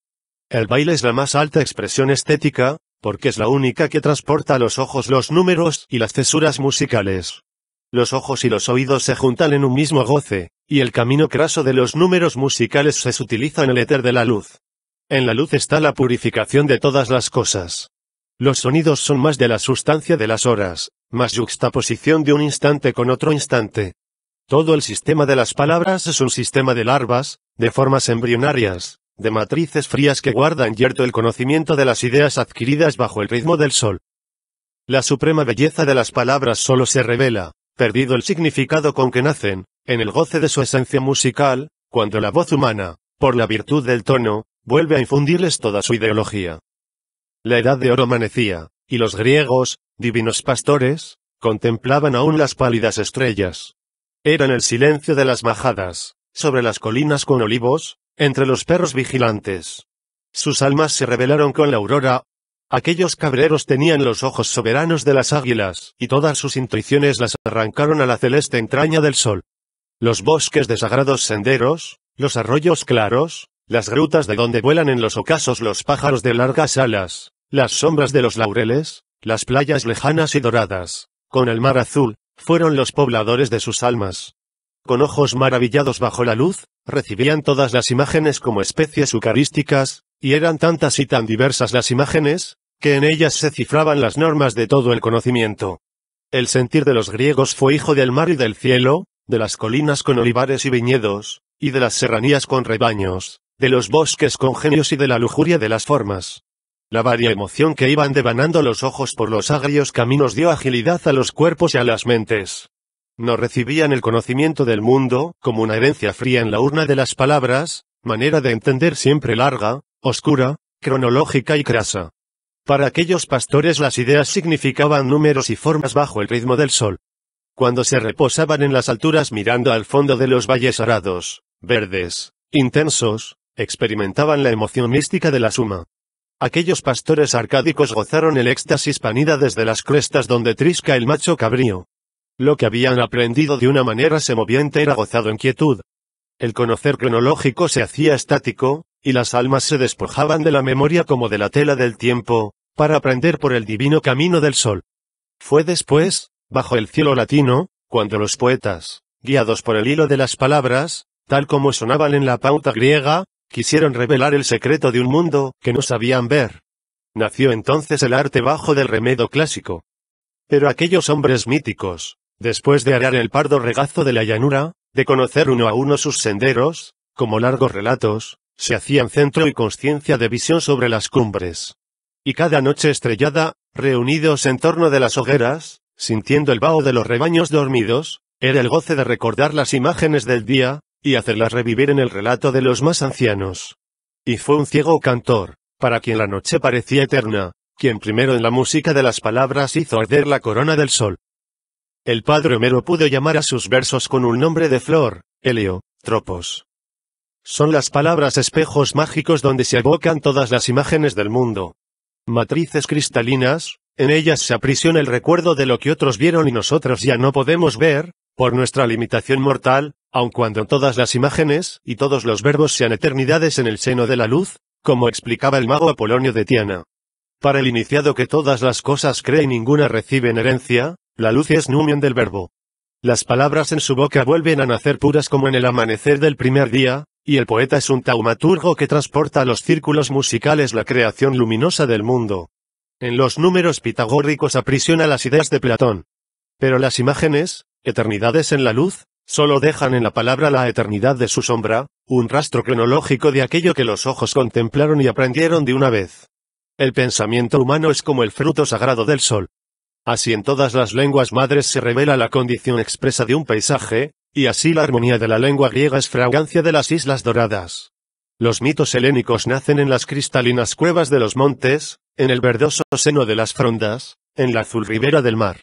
El baile es la más alta expresión estética, porque es la única que transporta a los ojos los números y las cesuras musicales. Los ojos y los oídos se juntan en un mismo goce, y el camino craso de los números musicales se sutiliza en el éter de la luz. En la luz está la purificación de todas las cosas. Los sonidos son más de la sustancia de las horas, más yuxtaposición de un instante con otro instante. Todo el sistema de las palabras es un sistema de larvas, de formas embrionarias, de matrices frías que guardan yerto el conocimiento de las ideas adquiridas bajo el ritmo del sol. La suprema belleza de las palabras solo se revela, perdido el significado con que nacen, en el goce de su esencia musical, cuando la voz humana, por la virtud del tono, vuelve a infundirles toda su ideología. La edad de oro amanecía, y los griegos, divinos pastores, contemplaban aún las pálidas estrellas. Eran el silencio de las majadas, sobre las colinas con olivos, entre los perros vigilantes. Sus almas se revelaron con la aurora. Aquellos cabreros tenían los ojos soberanos de las águilas, y todas sus intuiciones las arrancaron a la celeste entraña del sol. Los bosques de sagrados senderos, los arroyos claros, las grutas de donde vuelan en los ocasos los pájaros de largas alas, las sombras de los laureles, las playas lejanas y doradas, con el mar azul, fueron los pobladores de sus almas. Con ojos maravillados bajo la luz, recibían todas las imágenes como especies eucarísticas, y eran tantas y tan diversas las imágenes, que en ellas se cifraban las normas de todo el conocimiento. El sentir de los griegos fue hijo del mar y del cielo, de las colinas con olivares y viñedos, y de las serranías con rebaños, de los bosques con genios y de la lujuria de las formas. La varia emoción que iban devanando los ojos por los agrios caminos dio agilidad a los cuerpos y a las mentes no recibían el conocimiento del mundo, como una herencia fría en la urna de las palabras, manera de entender siempre larga, oscura, cronológica y crasa. Para aquellos pastores las ideas significaban números y formas bajo el ritmo del sol. Cuando se reposaban en las alturas mirando al fondo de los valles arados, verdes, intensos, experimentaban la emoción mística de la suma. Aquellos pastores arcádicos gozaron el éxtasis panida desde las crestas donde trisca el macho cabrío, lo que habían aprendido de una manera semoviente era gozado en quietud. El conocer cronológico se hacía estático, y las almas se despojaban de la memoria como de la tela del tiempo, para aprender por el divino camino del sol. Fue después, bajo el cielo latino, cuando los poetas, guiados por el hilo de las palabras, tal como sonaban en la pauta griega, quisieron revelar el secreto de un mundo que no sabían ver. Nació entonces el arte bajo del remedo clásico. Pero aquellos hombres míticos, Después de arar el pardo regazo de la llanura, de conocer uno a uno sus senderos, como largos relatos, se hacían centro y conciencia de visión sobre las cumbres. Y cada noche estrellada, reunidos en torno de las hogueras, sintiendo el vaho de los rebaños dormidos, era el goce de recordar las imágenes del día, y hacerlas revivir en el relato de los más ancianos. Y fue un ciego cantor, para quien la noche parecía eterna, quien primero en la música de las palabras hizo arder la corona del sol, el padre Homero pudo llamar a sus versos con un nombre de flor, helio, tropos. Son las palabras espejos mágicos donde se evocan todas las imágenes del mundo. Matrices cristalinas, en ellas se aprisiona el recuerdo de lo que otros vieron y nosotros ya no podemos ver, por nuestra limitación mortal, aun cuando todas las imágenes y todos los verbos sean eternidades en el seno de la luz, como explicaba el mago Apolonio de Tiana. Para el iniciado que todas las cosas cree y ninguna recibe herencia, la luz es numen del verbo. Las palabras en su boca vuelven a nacer puras como en el amanecer del primer día, y el poeta es un taumaturgo que transporta a los círculos musicales la creación luminosa del mundo. En los números pitagóricos aprisiona las ideas de Platón. Pero las imágenes, eternidades en la luz, solo dejan en la palabra la eternidad de su sombra, un rastro cronológico de aquello que los ojos contemplaron y aprendieron de una vez. El pensamiento humano es como el fruto sagrado del sol, Así en todas las lenguas madres se revela la condición expresa de un paisaje, y así la armonía de la lengua griega es fragancia de las Islas Doradas. Los mitos helénicos nacen en las cristalinas cuevas de los montes, en el verdoso seno de las frondas, en la azul ribera del mar.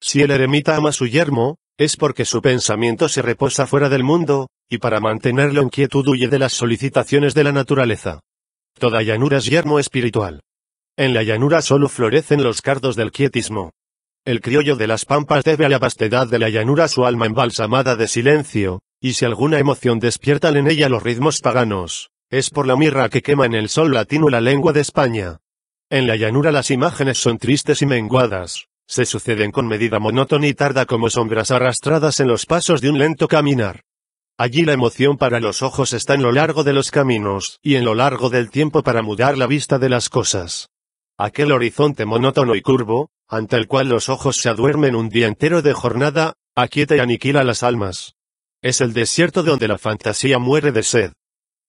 Si el eremita ama su yermo, es porque su pensamiento se reposa fuera del mundo, y para mantenerlo en quietud huye de las solicitaciones de la naturaleza. Toda llanura es yermo espiritual. En la llanura solo florecen los cardos del quietismo. El criollo de las pampas debe a la vastedad de la llanura su alma embalsamada de silencio, y si alguna emoción despiertan en ella los ritmos paganos, es por la mirra que quema en el sol latino la lengua de España. En la llanura las imágenes son tristes y menguadas, se suceden con medida monótona y tarda como sombras arrastradas en los pasos de un lento caminar. Allí la emoción para los ojos está en lo largo de los caminos, y en lo largo del tiempo para mudar la vista de las cosas aquel horizonte monótono y curvo, ante el cual los ojos se aduermen un día entero de jornada, aquieta y aniquila las almas. Es el desierto donde la fantasía muere de sed.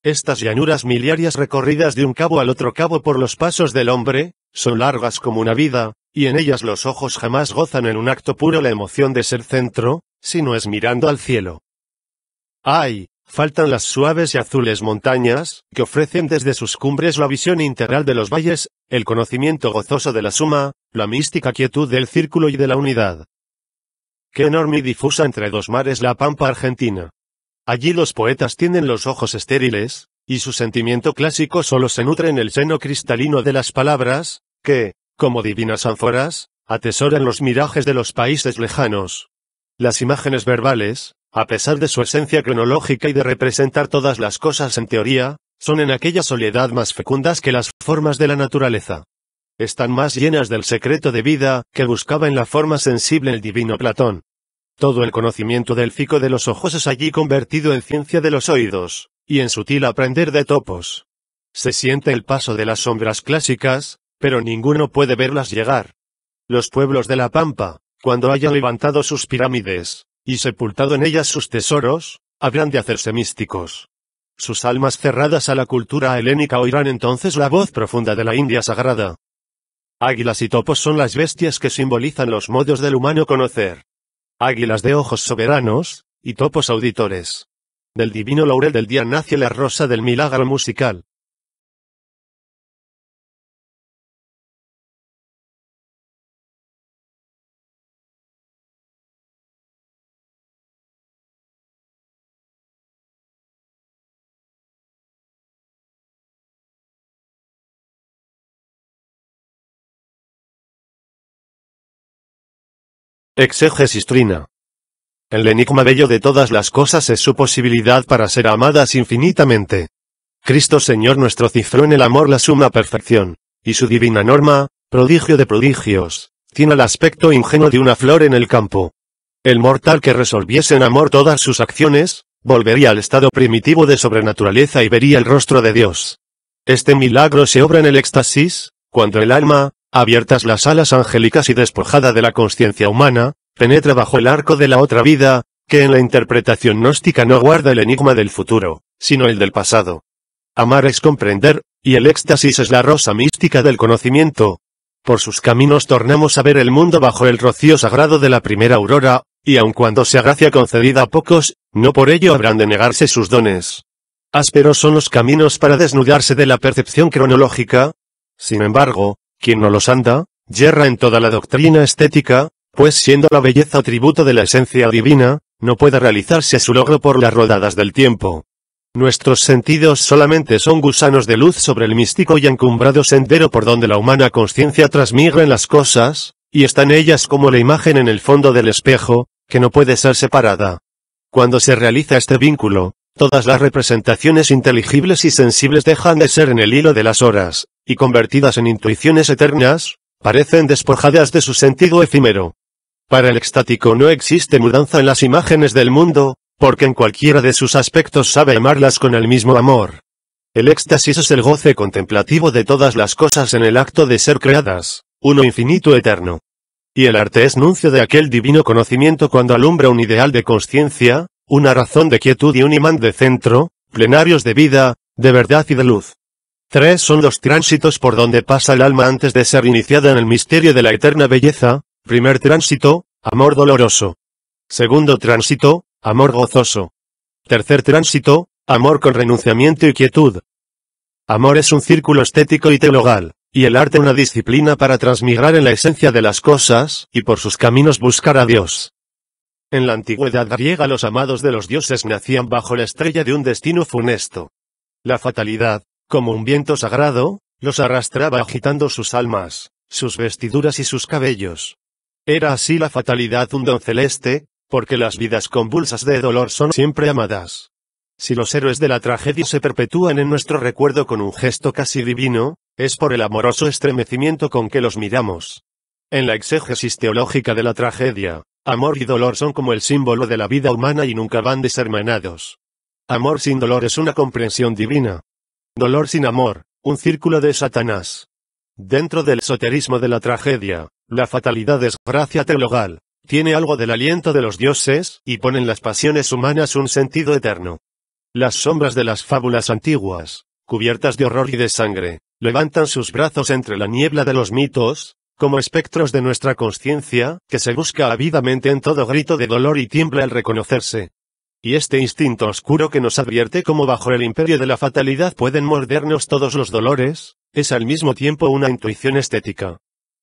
Estas llanuras miliarias recorridas de un cabo al otro cabo por los pasos del hombre, son largas como una vida, y en ellas los ojos jamás gozan en un acto puro la emoción de ser centro, sino es mirando al cielo. ¡Ay! Faltan las suaves y azules montañas, que ofrecen desde sus cumbres la visión integral de los valles, el conocimiento gozoso de la suma, la mística quietud del círculo y de la unidad. Qué enorme y difusa entre dos mares la pampa argentina. Allí los poetas tienen los ojos estériles, y su sentimiento clásico solo se nutre en el seno cristalino de las palabras, que, como divinas ánforas, atesoran los mirajes de los países lejanos. Las imágenes verbales, a pesar de su esencia cronológica y de representar todas las cosas en teoría, son en aquella soledad más fecundas que las formas de la naturaleza. Están más llenas del secreto de vida que buscaba en la forma sensible el divino Platón. Todo el conocimiento del fico de los ojos es allí convertido en ciencia de los oídos, y en sutil aprender de topos. Se siente el paso de las sombras clásicas, pero ninguno puede verlas llegar. Los pueblos de la pampa, cuando hayan levantado sus pirámides, y sepultado en ellas sus tesoros, habrán de hacerse místicos. Sus almas cerradas a la cultura helénica oirán entonces la voz profunda de la India sagrada. Águilas y topos son las bestias que simbolizan los modos del humano conocer. Águilas de ojos soberanos, y topos auditores. Del divino laurel del día nace la rosa del milagro musical. Exégesis Trina. El enigma bello de todas las cosas es su posibilidad para ser amadas infinitamente. Cristo Señor nuestro cifró en el amor la suma perfección, y su divina norma, prodigio de prodigios, tiene el aspecto ingenuo de una flor en el campo. El mortal que resolviese en amor todas sus acciones, volvería al estado primitivo de sobrenaturaleza y vería el rostro de Dios. Este milagro se obra en el éxtasis, cuando el alma, abiertas las alas angélicas y despojada de la conciencia humana, penetra bajo el arco de la otra vida, que en la interpretación gnóstica no guarda el enigma del futuro, sino el del pasado. Amar es comprender, y el éxtasis es la rosa mística del conocimiento. Por sus caminos tornamos a ver el mundo bajo el rocío sagrado de la primera aurora, y aun cuando sea gracia concedida a pocos, no por ello habrán de negarse sus dones. Ásperos son los caminos para desnudarse de la percepción cronológica. Sin embargo, quien no los anda, yerra en toda la doctrina estética, pues siendo la belleza atributo de la esencia divina, no puede realizarse su logro por las rodadas del tiempo. Nuestros sentidos solamente son gusanos de luz sobre el místico y encumbrado sendero por donde la humana conciencia transmigra en las cosas, y están ellas como la imagen en el fondo del espejo, que no puede ser separada. Cuando se realiza este vínculo, Todas las representaciones inteligibles y sensibles dejan de ser en el hilo de las horas, y convertidas en intuiciones eternas, parecen despojadas de su sentido efímero. Para el extático no existe mudanza en las imágenes del mundo, porque en cualquiera de sus aspectos sabe amarlas con el mismo amor. El éxtasis es el goce contemplativo de todas las cosas en el acto de ser creadas, uno infinito eterno. Y el arte es nuncio de aquel divino conocimiento cuando alumbra un ideal de conciencia, una razón de quietud y un imán de centro, plenarios de vida, de verdad y de luz. Tres son los tránsitos por donde pasa el alma antes de ser iniciada en el misterio de la eterna belleza, primer tránsito, amor doloroso. Segundo tránsito, amor gozoso. Tercer tránsito, amor con renunciamiento y quietud. Amor es un círculo estético y teologal, y el arte una disciplina para transmigrar en la esencia de las cosas, y por sus caminos buscar a Dios. En la antigüedad griega los amados de los dioses nacían bajo la estrella de un destino funesto. La fatalidad, como un viento sagrado, los arrastraba agitando sus almas, sus vestiduras y sus cabellos. Era así la fatalidad un don celeste, porque las vidas convulsas de dolor son siempre amadas. Si los héroes de la tragedia se perpetúan en nuestro recuerdo con un gesto casi divino, es por el amoroso estremecimiento con que los miramos. En la exégesis teológica de la tragedia, Amor y dolor son como el símbolo de la vida humana y nunca van deshermanados. Amor sin dolor es una comprensión divina. Dolor sin amor, un círculo de Satanás. Dentro del esoterismo de la tragedia, la fatalidad es gracia teologal, tiene algo del aliento de los dioses, y pone en las pasiones humanas un sentido eterno. Las sombras de las fábulas antiguas, cubiertas de horror y de sangre, levantan sus brazos entre la niebla de los mitos, como espectros de nuestra conciencia, que se busca avidamente en todo grito de dolor y tiembla al reconocerse. Y este instinto oscuro que nos advierte cómo bajo el imperio de la fatalidad pueden mordernos todos los dolores, es al mismo tiempo una intuición estética.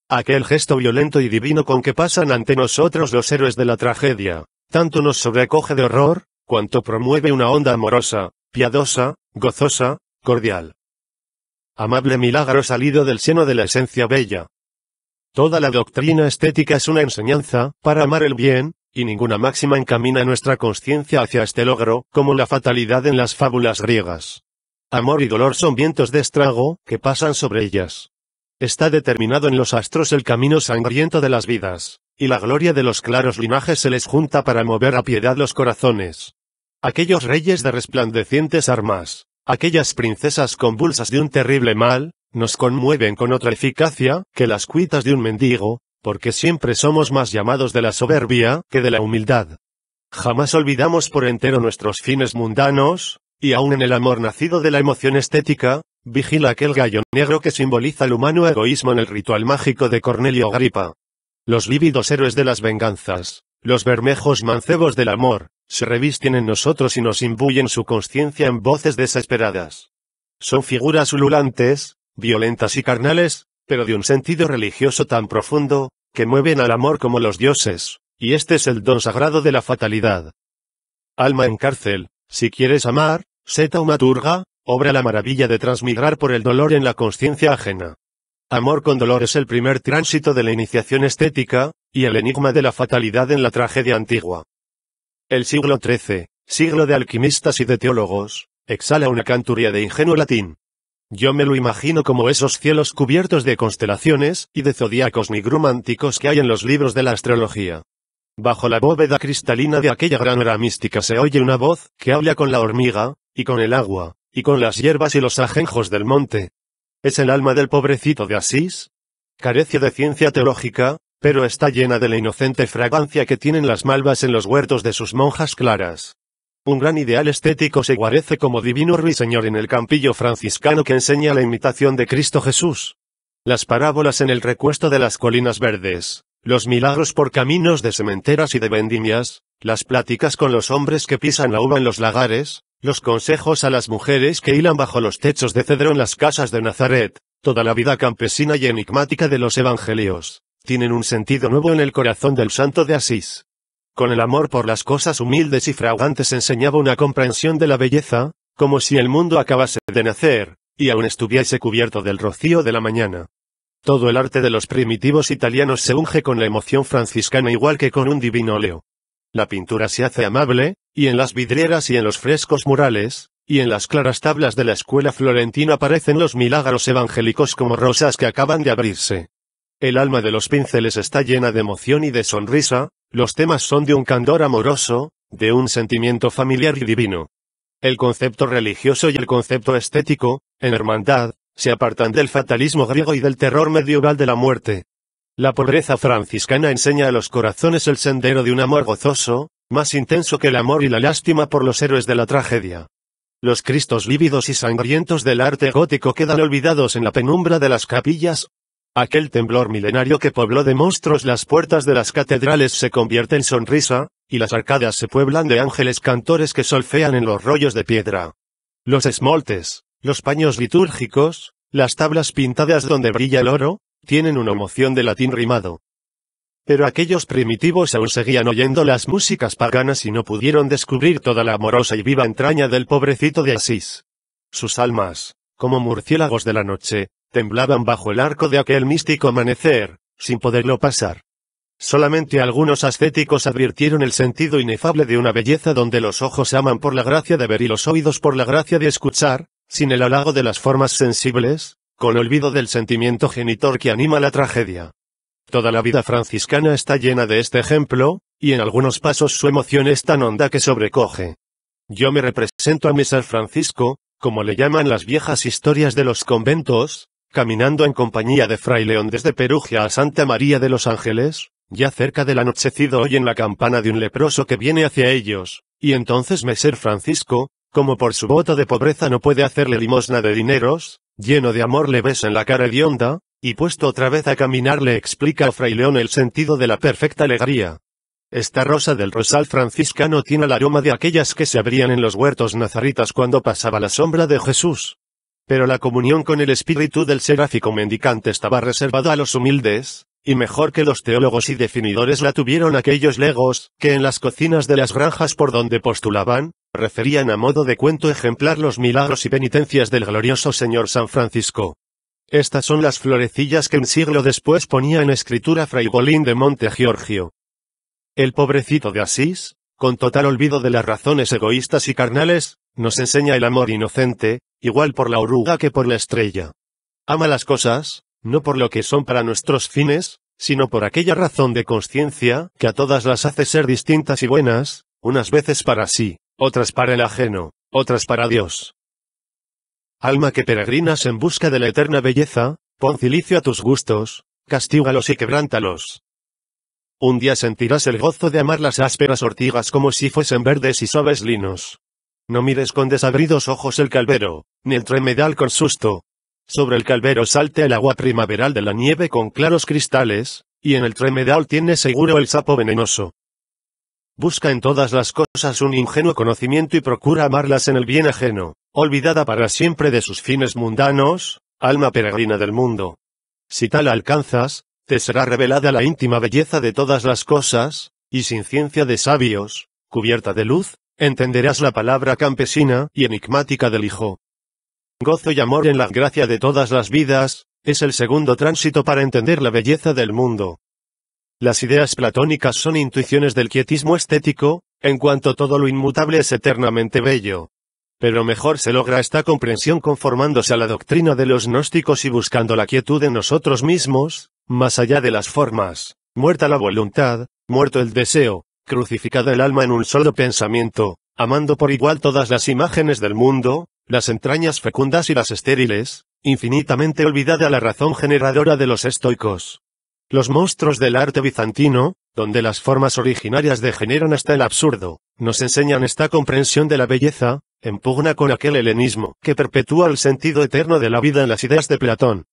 Aquel gesto violento y divino con que pasan ante nosotros los héroes de la tragedia, tanto nos sobrecoge de horror, cuanto promueve una onda amorosa, piadosa, gozosa, cordial. Amable milagro salido del seno de la esencia bella, Toda la doctrina estética es una enseñanza, para amar el bien, y ninguna máxima encamina nuestra conciencia hacia este logro, como la fatalidad en las fábulas griegas. Amor y dolor son vientos de estrago, que pasan sobre ellas. Está determinado en los astros el camino sangriento de las vidas, y la gloria de los claros linajes se les junta para mover a piedad los corazones. Aquellos reyes de resplandecientes armas, aquellas princesas convulsas de un terrible mal, nos conmueven con otra eficacia que las cuitas de un mendigo, porque siempre somos más llamados de la soberbia que de la humildad. Jamás olvidamos por entero nuestros fines mundanos, y aun en el amor nacido de la emoción estética, vigila aquel gallo negro que simboliza el humano egoísmo en el ritual mágico de Cornelio Garipa. Los lívidos héroes de las venganzas, los bermejos mancebos del amor, se revisten en nosotros y nos imbuyen su conciencia en voces desesperadas. Son figuras ululantes, violentas y carnales, pero de un sentido religioso tan profundo, que mueven al amor como los dioses, y este es el don sagrado de la fatalidad. Alma en cárcel, si quieres amar, sé taumaturga, obra la maravilla de transmigrar por el dolor en la conciencia ajena. Amor con dolor es el primer tránsito de la iniciación estética, y el enigma de la fatalidad en la tragedia antigua. El siglo XIII, siglo de alquimistas y de teólogos, exhala una canturía de ingenuo latín. Yo me lo imagino como esos cielos cubiertos de constelaciones y de zodíacos nigrománticos que hay en los libros de la astrología. Bajo la bóveda cristalina de aquella gran era mística se oye una voz que habla con la hormiga, y con el agua, y con las hierbas y los ajenjos del monte. ¿Es el alma del pobrecito de Asís? Carece de ciencia teológica, pero está llena de la inocente fragancia que tienen las malvas en los huertos de sus monjas claras. Un gran ideal estético se guarece como divino ruiseñor en el campillo franciscano que enseña la imitación de Cristo Jesús. Las parábolas en el recuesto de las colinas verdes, los milagros por caminos de sementeras y de vendimias, las pláticas con los hombres que pisan la uva en los lagares, los consejos a las mujeres que hilan bajo los techos de cedro en las casas de Nazaret, toda la vida campesina y enigmática de los evangelios, tienen un sentido nuevo en el corazón del santo de Asís. Con el amor por las cosas humildes y fragantes enseñaba una comprensión de la belleza, como si el mundo acabase de nacer, y aún estuviese cubierto del rocío de la mañana. Todo el arte de los primitivos italianos se unge con la emoción franciscana igual que con un divino óleo. La pintura se hace amable, y en las vidrieras y en los frescos murales, y en las claras tablas de la escuela florentina aparecen los milagros evangélicos como rosas que acaban de abrirse. El alma de los pinceles está llena de emoción y de sonrisa, los temas son de un candor amoroso, de un sentimiento familiar y divino. El concepto religioso y el concepto estético, en hermandad, se apartan del fatalismo griego y del terror medieval de la muerte. La pobreza franciscana enseña a los corazones el sendero de un amor gozoso, más intenso que el amor y la lástima por los héroes de la tragedia. Los cristos lívidos y sangrientos del arte gótico quedan olvidados en la penumbra de las capillas, Aquel temblor milenario que pobló de monstruos las puertas de las catedrales se convierte en sonrisa, y las arcadas se pueblan de ángeles cantores que solfean en los rollos de piedra. Los esmoltes, los paños litúrgicos, las tablas pintadas donde brilla el oro, tienen una emoción de latín rimado. Pero aquellos primitivos aún seguían oyendo las músicas paganas y no pudieron descubrir toda la amorosa y viva entraña del pobrecito de Asís. Sus almas, como murciélagos de la noche, temblaban bajo el arco de aquel místico amanecer, sin poderlo pasar. Solamente algunos ascéticos advirtieron el sentido inefable de una belleza donde los ojos aman por la gracia de ver y los oídos por la gracia de escuchar, sin el halago de las formas sensibles, con olvido del sentimiento genitor que anima la tragedia. Toda la vida franciscana está llena de este ejemplo, y en algunos pasos su emoción es tan honda que sobrecoge. Yo me represento a mi San Francisco, como le llaman las viejas historias de los conventos, caminando en compañía de Fray León desde Perugia a Santa María de los Ángeles, ya cerca del anochecido oyen la campana de un leproso que viene hacia ellos, y entonces Meser Francisco, como por su bota de pobreza no puede hacerle limosna de dineros, lleno de amor le besa en la cara hedionda, y puesto otra vez a caminar le explica a Fray León el sentido de la perfecta alegría. Esta rosa del rosal franciscano tiene el aroma de aquellas que se abrían en los huertos nazaritas cuando pasaba la sombra de Jesús, pero la comunión con el espíritu del seráfico mendicante estaba reservada a los humildes, y mejor que los teólogos y definidores la tuvieron aquellos legos, que en las cocinas de las granjas por donde postulaban, referían a modo de cuento ejemplar los milagros y penitencias del glorioso señor San Francisco. Estas son las florecillas que un siglo después ponía en escritura Fray Bolín de Monte Giorgio. El pobrecito de Asís, con total olvido de las razones egoístas y carnales, nos enseña el amor inocente, igual por la oruga que por la estrella. Ama las cosas, no por lo que son para nuestros fines, sino por aquella razón de conciencia que a todas las hace ser distintas y buenas, unas veces para sí, otras para el ajeno, otras para Dios. Alma que peregrinas en busca de la eterna belleza, pon cilicio a tus gustos, castígalos y quebrántalos. Un día sentirás el gozo de amar las ásperas ortigas como si fuesen verdes y suaves linos. No mires con desabridos ojos el calvero, ni el tremedal con susto. Sobre el calvero salte el agua primaveral de la nieve con claros cristales, y en el tremedal tiene seguro el sapo venenoso. Busca en todas las cosas un ingenuo conocimiento y procura amarlas en el bien ajeno, olvidada para siempre de sus fines mundanos, alma peregrina del mundo. Si tal alcanzas, te será revelada la íntima belleza de todas las cosas, y sin ciencia de sabios, cubierta de luz, Entenderás la palabra campesina y enigmática del Hijo. Gozo y amor en la gracia de todas las vidas, es el segundo tránsito para entender la belleza del mundo. Las ideas platónicas son intuiciones del quietismo estético, en cuanto todo lo inmutable es eternamente bello. Pero mejor se logra esta comprensión conformándose a la doctrina de los gnósticos y buscando la quietud en nosotros mismos, más allá de las formas, muerta la voluntad, muerto el deseo, crucificada el alma en un solo pensamiento, amando por igual todas las imágenes del mundo, las entrañas fecundas y las estériles, infinitamente olvidada la razón generadora de los estoicos. Los monstruos del arte bizantino, donde las formas originarias degeneran hasta el absurdo, nos enseñan esta comprensión de la belleza, en pugna con aquel helenismo que perpetúa el sentido eterno de la vida en las ideas de Platón.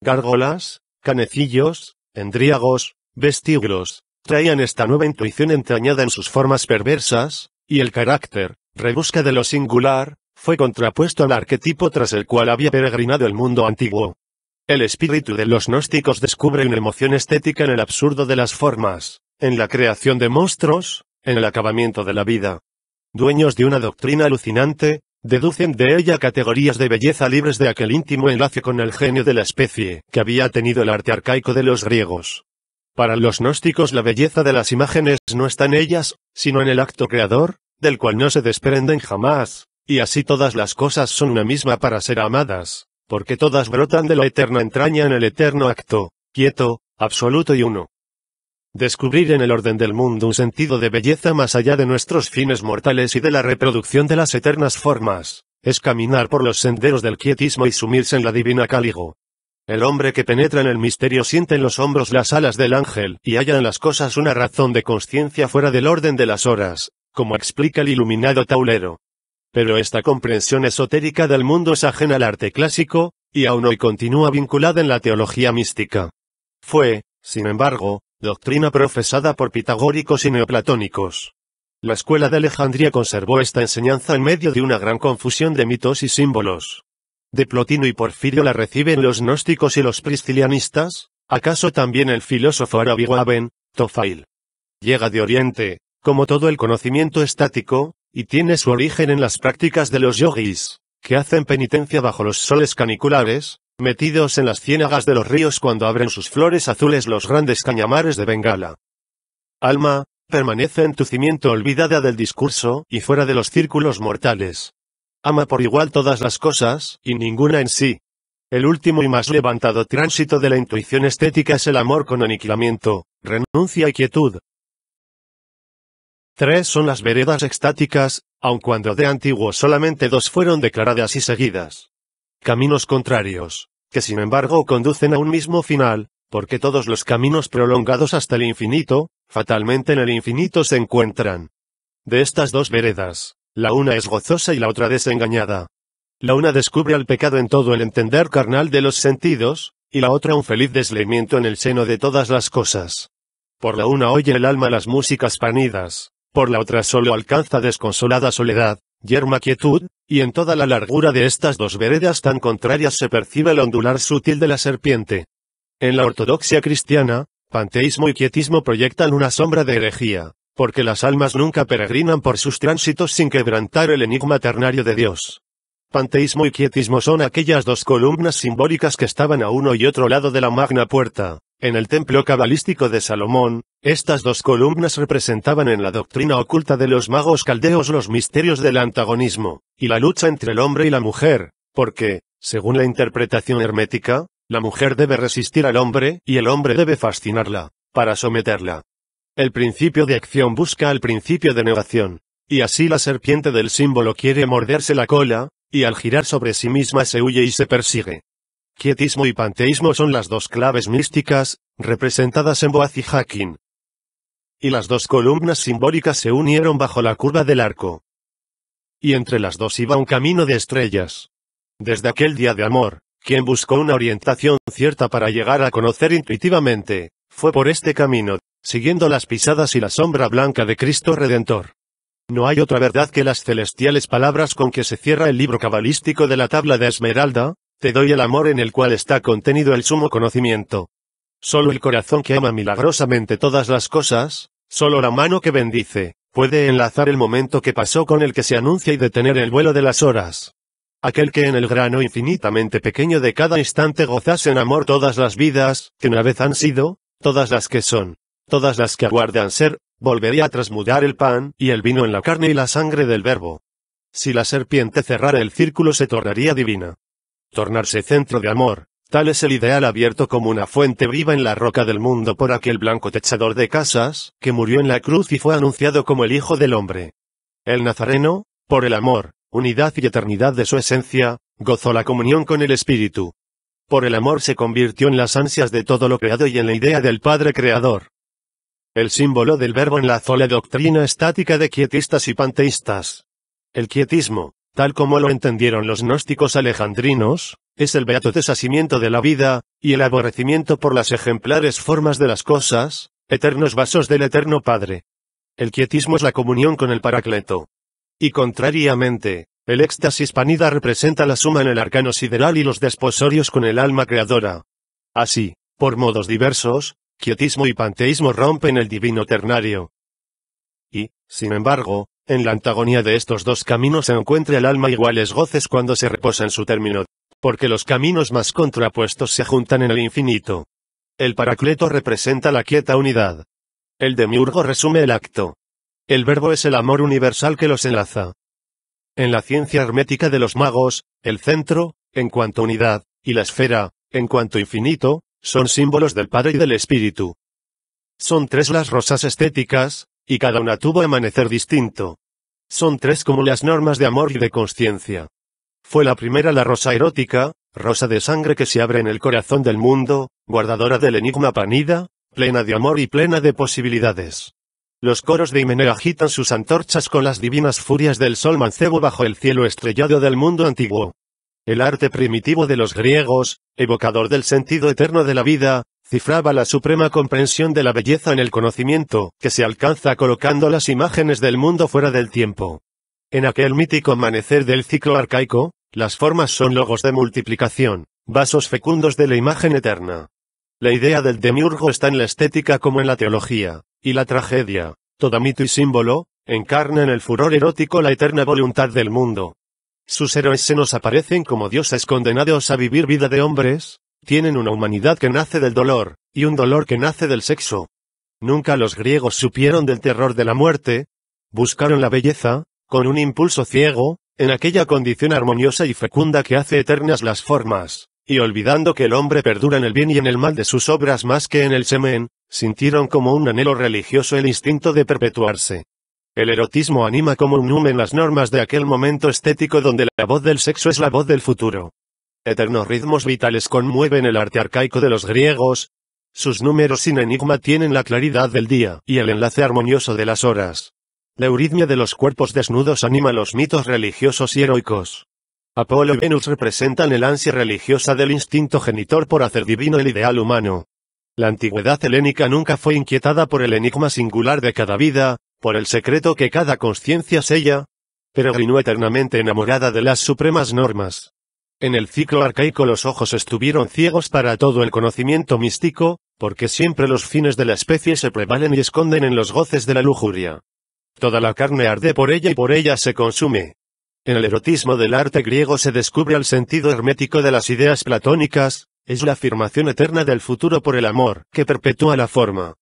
Gárgolas, canecillos, endriagos, vestiglos, traían esta nueva intuición entrañada en sus formas perversas, y el carácter, rebusca de lo singular, fue contrapuesto al arquetipo tras el cual había peregrinado el mundo antiguo. El espíritu de los gnósticos descubre una emoción estética en el absurdo de las formas, en la creación de monstruos, en el acabamiento de la vida. Dueños de una doctrina alucinante, deducen de ella categorías de belleza libres de aquel íntimo enlace con el genio de la especie que había tenido el arte arcaico de los griegos. Para los gnósticos la belleza de las imágenes no está en ellas, sino en el acto creador, del cual no se desprenden jamás, y así todas las cosas son una misma para ser amadas, porque todas brotan de la eterna entraña en el eterno acto, quieto, absoluto y uno. Descubrir en el orden del mundo un sentido de belleza más allá de nuestros fines mortales y de la reproducción de las eternas formas, es caminar por los senderos del quietismo y sumirse en la divina cáligo. El hombre que penetra en el misterio siente en los hombros las alas del ángel, y halla en las cosas una razón de conciencia fuera del orden de las horas, como explica el iluminado taulero. Pero esta comprensión esotérica del mundo es ajena al arte clásico, y aún hoy continúa vinculada en la teología mística. Fue, sin embargo, doctrina profesada por pitagóricos y neoplatónicos. La escuela de Alejandría conservó esta enseñanza en medio de una gran confusión de mitos y símbolos de Plotino y Porfirio la reciben los gnósticos y los priscilianistas? ¿Acaso también el filósofo árabe Waben, Tofail? Llega de Oriente, como todo el conocimiento estático, y tiene su origen en las prácticas de los yogis, que hacen penitencia bajo los soles caniculares, metidos en las ciénagas de los ríos cuando abren sus flores azules los grandes cañamares de Bengala. Alma, permanece en tu cimiento olvidada del discurso y fuera de los círculos mortales, ama por igual todas las cosas, y ninguna en sí. El último y más levantado tránsito de la intuición estética es el amor con aniquilamiento, renuncia y quietud. Tres son las veredas extáticas, aun cuando de antiguo solamente dos fueron declaradas y seguidas. Caminos contrarios, que sin embargo conducen a un mismo final, porque todos los caminos prolongados hasta el infinito, fatalmente en el infinito se encuentran. De estas dos veredas, la una es gozosa y la otra desengañada. La una descubre al pecado en todo el entender carnal de los sentidos, y la otra un feliz desleimiento en el seno de todas las cosas. Por la una oye el alma las músicas panidas, por la otra solo alcanza desconsolada soledad, yerma quietud, y en toda la largura de estas dos veredas tan contrarias se percibe el ondular sutil de la serpiente. En la ortodoxia cristiana, panteísmo y quietismo proyectan una sombra de herejía, porque las almas nunca peregrinan por sus tránsitos sin quebrantar el enigma ternario de Dios. Panteísmo y quietismo son aquellas dos columnas simbólicas que estaban a uno y otro lado de la magna puerta. En el templo cabalístico de Salomón, estas dos columnas representaban en la doctrina oculta de los magos caldeos los misterios del antagonismo, y la lucha entre el hombre y la mujer, porque, según la interpretación hermética, la mujer debe resistir al hombre, y el hombre debe fascinarla, para someterla. El principio de acción busca al principio de negación, y así la serpiente del símbolo quiere morderse la cola, y al girar sobre sí misma se huye y se persigue. Quietismo y panteísmo son las dos claves místicas, representadas en Boaz y Hakim. Y las dos columnas simbólicas se unieron bajo la curva del arco. Y entre las dos iba un camino de estrellas. Desde aquel día de amor, quien buscó una orientación cierta para llegar a conocer intuitivamente, fue por este camino, siguiendo las pisadas y la sombra blanca de Cristo Redentor. No hay otra verdad que las celestiales palabras con que se cierra el libro cabalístico de la tabla de Esmeralda, te doy el amor en el cual está contenido el sumo conocimiento. Solo el corazón que ama milagrosamente todas las cosas, solo la mano que bendice, puede enlazar el momento que pasó con el que se anuncia y detener el vuelo de las horas. Aquel que en el grano infinitamente pequeño de cada instante gozase en amor todas las vidas, que una vez han sido, todas las que son, todas las que aguardan ser, volvería a trasmudar el pan y el vino en la carne y la sangre del verbo. Si la serpiente cerrara el círculo se tornaría divina. Tornarse centro de amor, tal es el ideal abierto como una fuente viva en la roca del mundo por aquel blanco techador de casas, que murió en la cruz y fue anunciado como el Hijo del Hombre. El Nazareno, por el amor, unidad y eternidad de su esencia, gozó la comunión con el Espíritu. Por el amor se convirtió en las ansias de todo lo creado y en la idea del Padre Creador. El símbolo del verbo en la doctrina estática de quietistas y panteístas. El quietismo, tal como lo entendieron los gnósticos alejandrinos, es el beato desasimiento de la vida, y el aborrecimiento por las ejemplares formas de las cosas, eternos vasos del eterno Padre. El quietismo es la comunión con el Paracleto. Y contrariamente, el éxtasis panida representa la suma en el arcano sideral y los desposorios con el alma creadora. Así, por modos diversos, quietismo y panteísmo rompen el divino ternario. Y, sin embargo, en la antagonía de estos dos caminos se encuentra el alma iguales goces cuando se reposa en su término, porque los caminos más contrapuestos se juntan en el infinito. El paracleto representa la quieta unidad. El demiurgo resume el acto. El verbo es el amor universal que los enlaza. En la ciencia hermética de los magos, el centro, en cuanto unidad, y la esfera, en cuanto infinito, son símbolos del Padre y del Espíritu. Son tres las rosas estéticas, y cada una tuvo amanecer distinto. Son tres como las normas de amor y de conciencia. Fue la primera la rosa erótica, rosa de sangre que se abre en el corazón del mundo, guardadora del enigma panida, plena de amor y plena de posibilidades. Los coros de Himeneo agitan sus antorchas con las divinas furias del sol mancebo bajo el cielo estrellado del mundo antiguo. El arte primitivo de los griegos, evocador del sentido eterno de la vida, cifraba la suprema comprensión de la belleza en el conocimiento, que se alcanza colocando las imágenes del mundo fuera del tiempo. En aquel mítico amanecer del ciclo arcaico, las formas son logos de multiplicación, vasos fecundos de la imagen eterna. La idea del demiurgo está en la estética como en la teología, y la tragedia, toda mito y símbolo, encarna en el furor erótico la eterna voluntad del mundo, sus héroes se nos aparecen como dioses condenados a vivir vida de hombres, tienen una humanidad que nace del dolor, y un dolor que nace del sexo. Nunca los griegos supieron del terror de la muerte, buscaron la belleza, con un impulso ciego, en aquella condición armoniosa y fecunda que hace eternas las formas, y olvidando que el hombre perdura en el bien y en el mal de sus obras más que en el semen, sintieron como un anhelo religioso el instinto de perpetuarse. El erotismo anima como un numen las normas de aquel momento estético donde la voz del sexo es la voz del futuro. Eternos ritmos vitales conmueven el arte arcaico de los griegos. Sus números sin enigma tienen la claridad del día y el enlace armonioso de las horas. La euridmia de los cuerpos desnudos anima los mitos religiosos y heroicos. Apolo y Venus representan el ansia religiosa del instinto genitor por hacer divino el ideal humano. La antigüedad helénica nunca fue inquietada por el enigma singular de cada vida, por el secreto que cada conciencia sella, peregrinó eternamente enamorada de las supremas normas. En el ciclo arcaico los ojos estuvieron ciegos para todo el conocimiento místico, porque siempre los fines de la especie se prevalen y esconden en los goces de la lujuria. Toda la carne arde por ella y por ella se consume. En el erotismo del arte griego se descubre el sentido hermético de las ideas platónicas, es la afirmación eterna del futuro por el amor, que perpetúa la forma.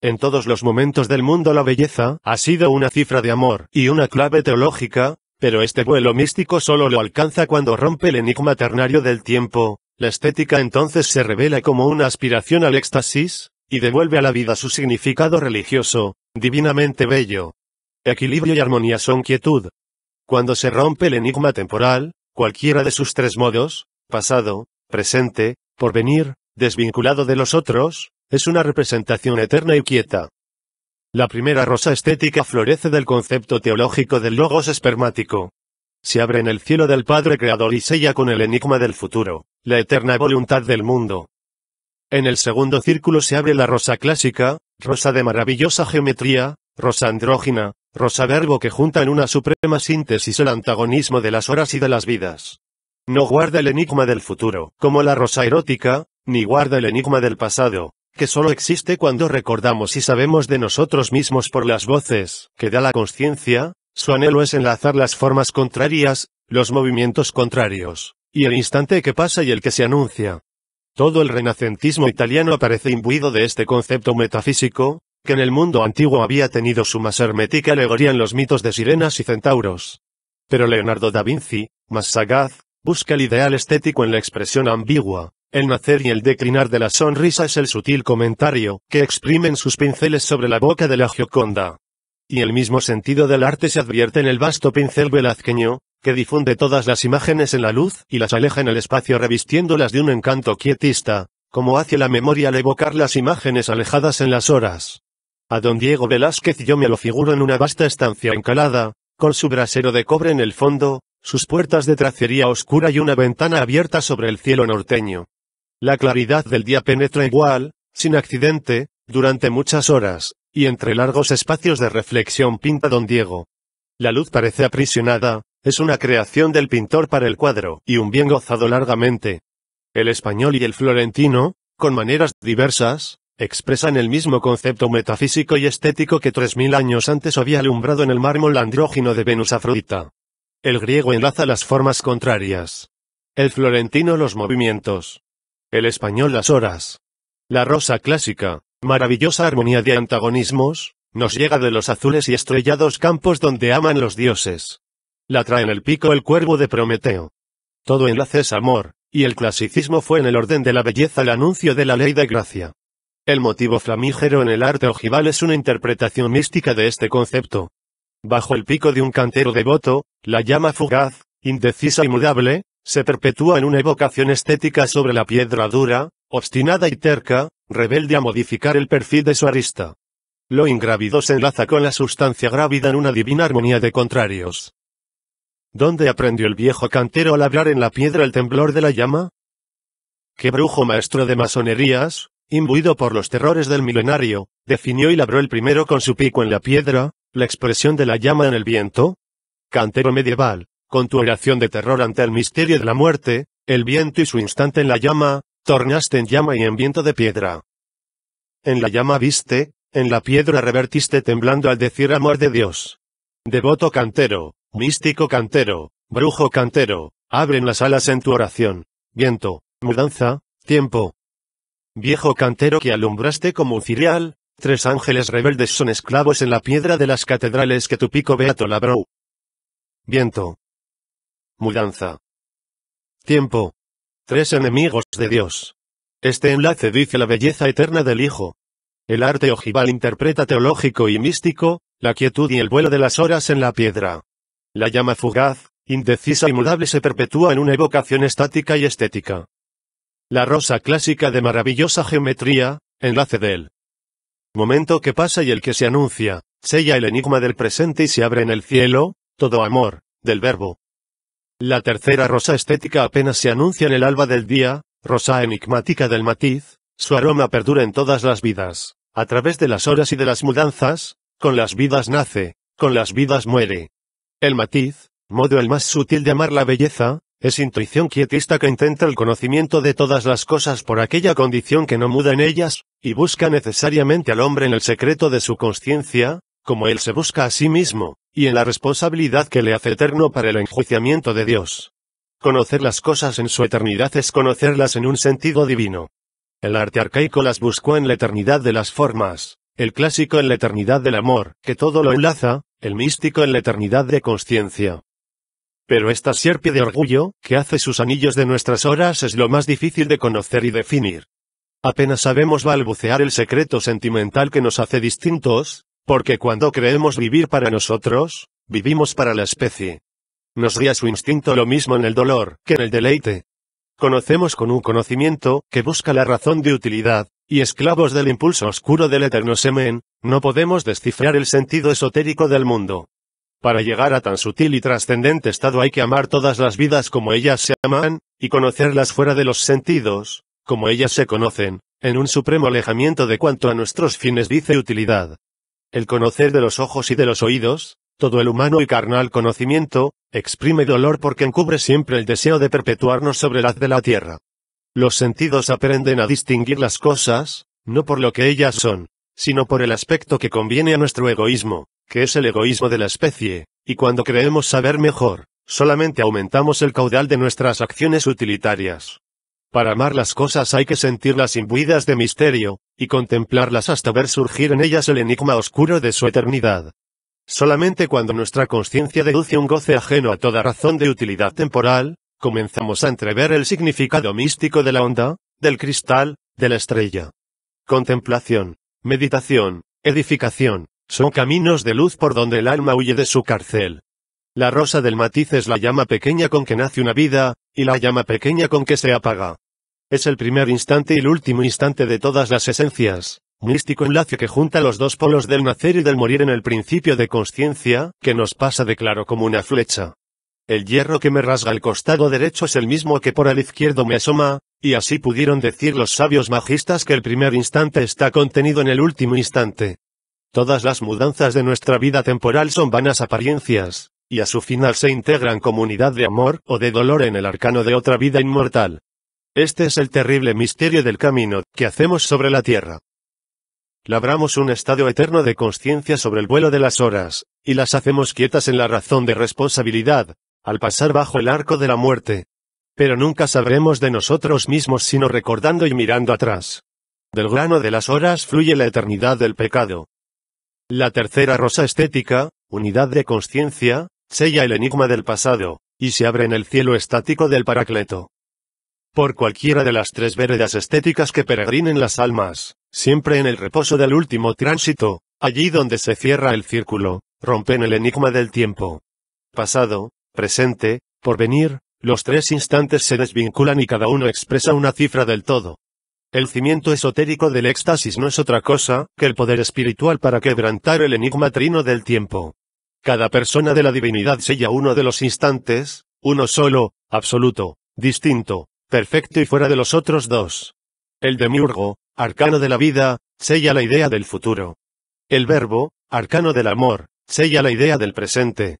En todos los momentos del mundo la belleza ha sido una cifra de amor y una clave teológica, pero este vuelo místico solo lo alcanza cuando rompe el enigma ternario del tiempo. La estética entonces se revela como una aspiración al éxtasis, y devuelve a la vida su significado religioso, divinamente bello. Equilibrio y armonía son quietud. Cuando se rompe el enigma temporal, cualquiera de sus tres modos, pasado, presente, porvenir, desvinculado de los otros, es una representación eterna y quieta. La primera rosa estética florece del concepto teológico del logos espermático. Se abre en el cielo del Padre Creador y sella con el enigma del futuro, la eterna voluntad del mundo. En el segundo círculo se abre la rosa clásica, rosa de maravillosa geometría, rosa andrógina, rosa verbo que junta en una suprema síntesis el antagonismo de las horas y de las vidas. No guarda el enigma del futuro, como la rosa erótica, ni guarda el enigma del pasado, que solo existe cuando recordamos y sabemos de nosotros mismos por las voces que da la conciencia, su anhelo es enlazar las formas contrarias, los movimientos contrarios, y el instante que pasa y el que se anuncia. Todo el renacentismo italiano aparece imbuido de este concepto metafísico, que en el mundo antiguo había tenido su más hermética alegoría en los mitos de sirenas y centauros. Pero Leonardo da Vinci, más sagaz, busca el ideal estético en la expresión ambigua, el nacer y el declinar de la sonrisa es el sutil comentario que exprimen sus pinceles sobre la boca de la Gioconda. Y el mismo sentido del arte se advierte en el vasto pincel velazqueño, que difunde todas las imágenes en la luz y las aleja en el espacio revistiéndolas de un encanto quietista, como hace la memoria al evocar las imágenes alejadas en las horas. A don Diego Velázquez yo me lo figuro en una vasta estancia encalada, con su brasero de cobre en el fondo, sus puertas de tracería oscura y una ventana abierta sobre el cielo norteño. La claridad del día penetra igual, sin accidente, durante muchas horas, y entre largos espacios de reflexión pinta don Diego. La luz parece aprisionada, es una creación del pintor para el cuadro, y un bien gozado largamente. El español y el florentino, con maneras diversas, expresan el mismo concepto metafísico y estético que tres mil años antes había alumbrado en el mármol andrógino de Venus Afrodita. El griego enlaza las formas contrarias. El florentino los movimientos. El español Las Horas. La rosa clásica, maravillosa armonía de antagonismos, nos llega de los azules y estrellados campos donde aman los dioses. La trae en el pico el cuervo de Prometeo. Todo enlace es amor, y el clasicismo fue en el orden de la belleza el anuncio de la ley de gracia. El motivo flamígero en el arte ojival es una interpretación mística de este concepto. Bajo el pico de un cantero devoto, la llama fugaz, indecisa y mudable, se perpetúa en una evocación estética sobre la piedra dura, obstinada y terca, rebelde a modificar el perfil de su arista. Lo ingrávido se enlaza con la sustancia grávida en una divina armonía de contrarios. ¿Dónde aprendió el viejo cantero a labrar en la piedra el temblor de la llama? ¿Qué brujo maestro de masonerías, imbuido por los terrores del milenario, definió y labró el primero con su pico en la piedra, la expresión de la llama en el viento? Cantero medieval, con tu oración de terror ante el misterio de la muerte, el viento y su instante en la llama, tornaste en llama y en viento de piedra. En la llama viste, en la piedra revertiste temblando al decir amor de Dios. Devoto cantero, místico cantero, brujo cantero, abren las alas en tu oración. Viento, mudanza, tiempo. Viejo cantero que alumbraste como un cirial, tres ángeles rebeldes son esclavos en la piedra de las catedrales que tu pico beato labró. Viento, Mudanza. Tiempo. Tres enemigos de Dios. Este enlace dice la belleza eterna del Hijo. El arte ojival interpreta teológico y místico, la quietud y el vuelo de las horas en la piedra. La llama fugaz, indecisa y mudable se perpetúa en una evocación estática y estética. La rosa clásica de maravillosa geometría, enlace del momento que pasa y el que se anuncia, sella el enigma del presente y se abre en el cielo, todo amor, del verbo, la tercera rosa estética apenas se anuncia en el alba del día, rosa enigmática del matiz, su aroma perdura en todas las vidas, a través de las horas y de las mudanzas, con las vidas nace, con las vidas muere. El matiz, modo el más sutil de amar la belleza, es intuición quietista que intenta el conocimiento de todas las cosas por aquella condición que no muda en ellas, y busca necesariamente al hombre en el secreto de su conciencia, como Él se busca a sí mismo, y en la responsabilidad que le hace eterno para el enjuiciamiento de Dios. Conocer las cosas en su eternidad es conocerlas en un sentido divino. El arte arcaico las buscó en la eternidad de las formas, el clásico en la eternidad del amor, que todo lo enlaza, el místico en la eternidad de conciencia. Pero esta sierpe de orgullo, que hace sus anillos de nuestras horas, es lo más difícil de conocer y definir. Apenas sabemos balbucear el secreto sentimental que nos hace distintos, porque cuando creemos vivir para nosotros, vivimos para la especie. Nos guía su instinto lo mismo en el dolor que en el deleite. Conocemos con un conocimiento que busca la razón de utilidad, y esclavos del impulso oscuro del eterno semen, no podemos descifrar el sentido esotérico del mundo. Para llegar a tan sutil y trascendente estado hay que amar todas las vidas como ellas se aman, y conocerlas fuera de los sentidos, como ellas se conocen, en un supremo alejamiento de cuanto a nuestros fines dice utilidad el conocer de los ojos y de los oídos, todo el humano y carnal conocimiento, exprime dolor porque encubre siempre el deseo de perpetuarnos sobre haz de la tierra. Los sentidos aprenden a distinguir las cosas, no por lo que ellas son, sino por el aspecto que conviene a nuestro egoísmo, que es el egoísmo de la especie, y cuando creemos saber mejor, solamente aumentamos el caudal de nuestras acciones utilitarias. Para amar las cosas hay que sentirlas imbuidas de misterio, y contemplarlas hasta ver surgir en ellas el enigma oscuro de su eternidad. Solamente cuando nuestra conciencia deduce un goce ajeno a toda razón de utilidad temporal, comenzamos a entrever el significado místico de la onda, del cristal, de la estrella. Contemplación, meditación, edificación, son caminos de luz por donde el alma huye de su cárcel. La rosa del matiz es la llama pequeña con que nace una vida, y la llama pequeña con que se apaga. Es el primer instante y el último instante de todas las esencias, místico enlace que junta los dos polos del nacer y del morir en el principio de conciencia, que nos pasa de claro como una flecha. El hierro que me rasga el costado derecho es el mismo que por el izquierdo me asoma, y así pudieron decir los sabios magistas que el primer instante está contenido en el último instante. Todas las mudanzas de nuestra vida temporal son vanas apariencias, y a su final se integran comunidad de amor o de dolor en el arcano de otra vida inmortal. Este es el terrible misterio del camino que hacemos sobre la tierra. Labramos un estado eterno de conciencia sobre el vuelo de las horas, y las hacemos quietas en la razón de responsabilidad, al pasar bajo el arco de la muerte. Pero nunca sabremos de nosotros mismos sino recordando y mirando atrás. Del grano de las horas fluye la eternidad del pecado. La tercera rosa estética, unidad de conciencia, sella el enigma del pasado, y se abre en el cielo estático del Paracleto. Por cualquiera de las tres veredas estéticas que peregrinen las almas, siempre en el reposo del último tránsito, allí donde se cierra el círculo, rompen el enigma del tiempo. Pasado, presente, porvenir, los tres instantes se desvinculan y cada uno expresa una cifra del todo. El cimiento esotérico del éxtasis no es otra cosa que el poder espiritual para quebrantar el enigma trino del tiempo. Cada persona de la divinidad sella uno de los instantes, uno solo, absoluto, distinto, perfecto y fuera de los otros dos. El demiurgo, arcano de la vida, sella la idea del futuro. El verbo, arcano del amor, sella la idea del presente.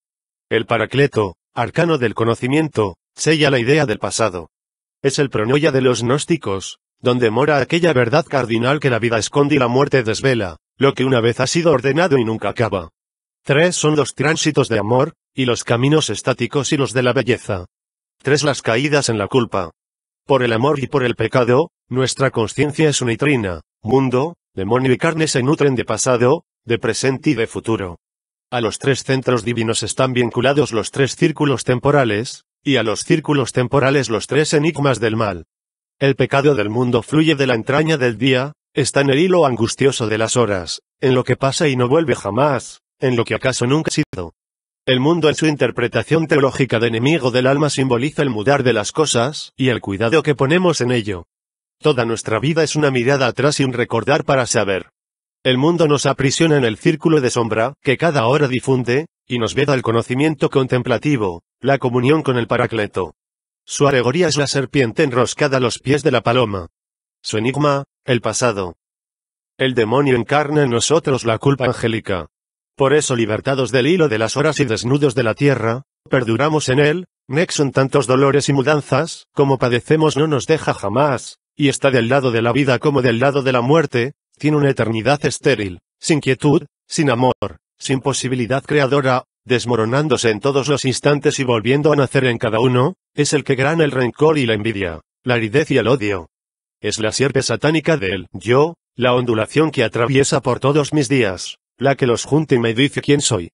El paracleto, arcano del conocimiento, sella la idea del pasado. Es el pronoia de los gnósticos, donde mora aquella verdad cardinal que la vida esconde y la muerte desvela, lo que una vez ha sido ordenado y nunca acaba. Tres son los tránsitos de amor, y los caminos estáticos y los de la belleza. Tres las caídas en la culpa. Por el amor y por el pecado, nuestra conciencia es una nitrina, mundo, demonio y carne se nutren de pasado, de presente y de futuro. A los tres centros divinos están vinculados los tres círculos temporales, y a los círculos temporales los tres enigmas del mal. El pecado del mundo fluye de la entraña del día, está en el hilo angustioso de las horas, en lo que pasa y no vuelve jamás, en lo que acaso nunca ha sido. El mundo en su interpretación teológica de enemigo del alma simboliza el mudar de las cosas, y el cuidado que ponemos en ello. Toda nuestra vida es una mirada atrás y un recordar para saber. El mundo nos aprisiona en el círculo de sombra, que cada hora difunde, y nos veda el conocimiento contemplativo, la comunión con el Paracleto. Su alegoría es la serpiente enroscada a los pies de la paloma. Su enigma, el pasado. El demonio encarna en nosotros la culpa angélica. Por eso libertados del hilo de las horas y desnudos de la tierra, perduramos en él, Nexon tantos dolores y mudanzas, como padecemos no nos deja jamás, y está del lado de la vida como del lado de la muerte, tiene una eternidad estéril, sin quietud, sin amor, sin posibilidad creadora, desmoronándose en todos los instantes y volviendo a nacer en cada uno, es el que grana el rencor y la envidia, la aridez y el odio. Es la sierpe satánica él. yo, la ondulación que atraviesa por todos mis días, la que los junta y me dice quién soy.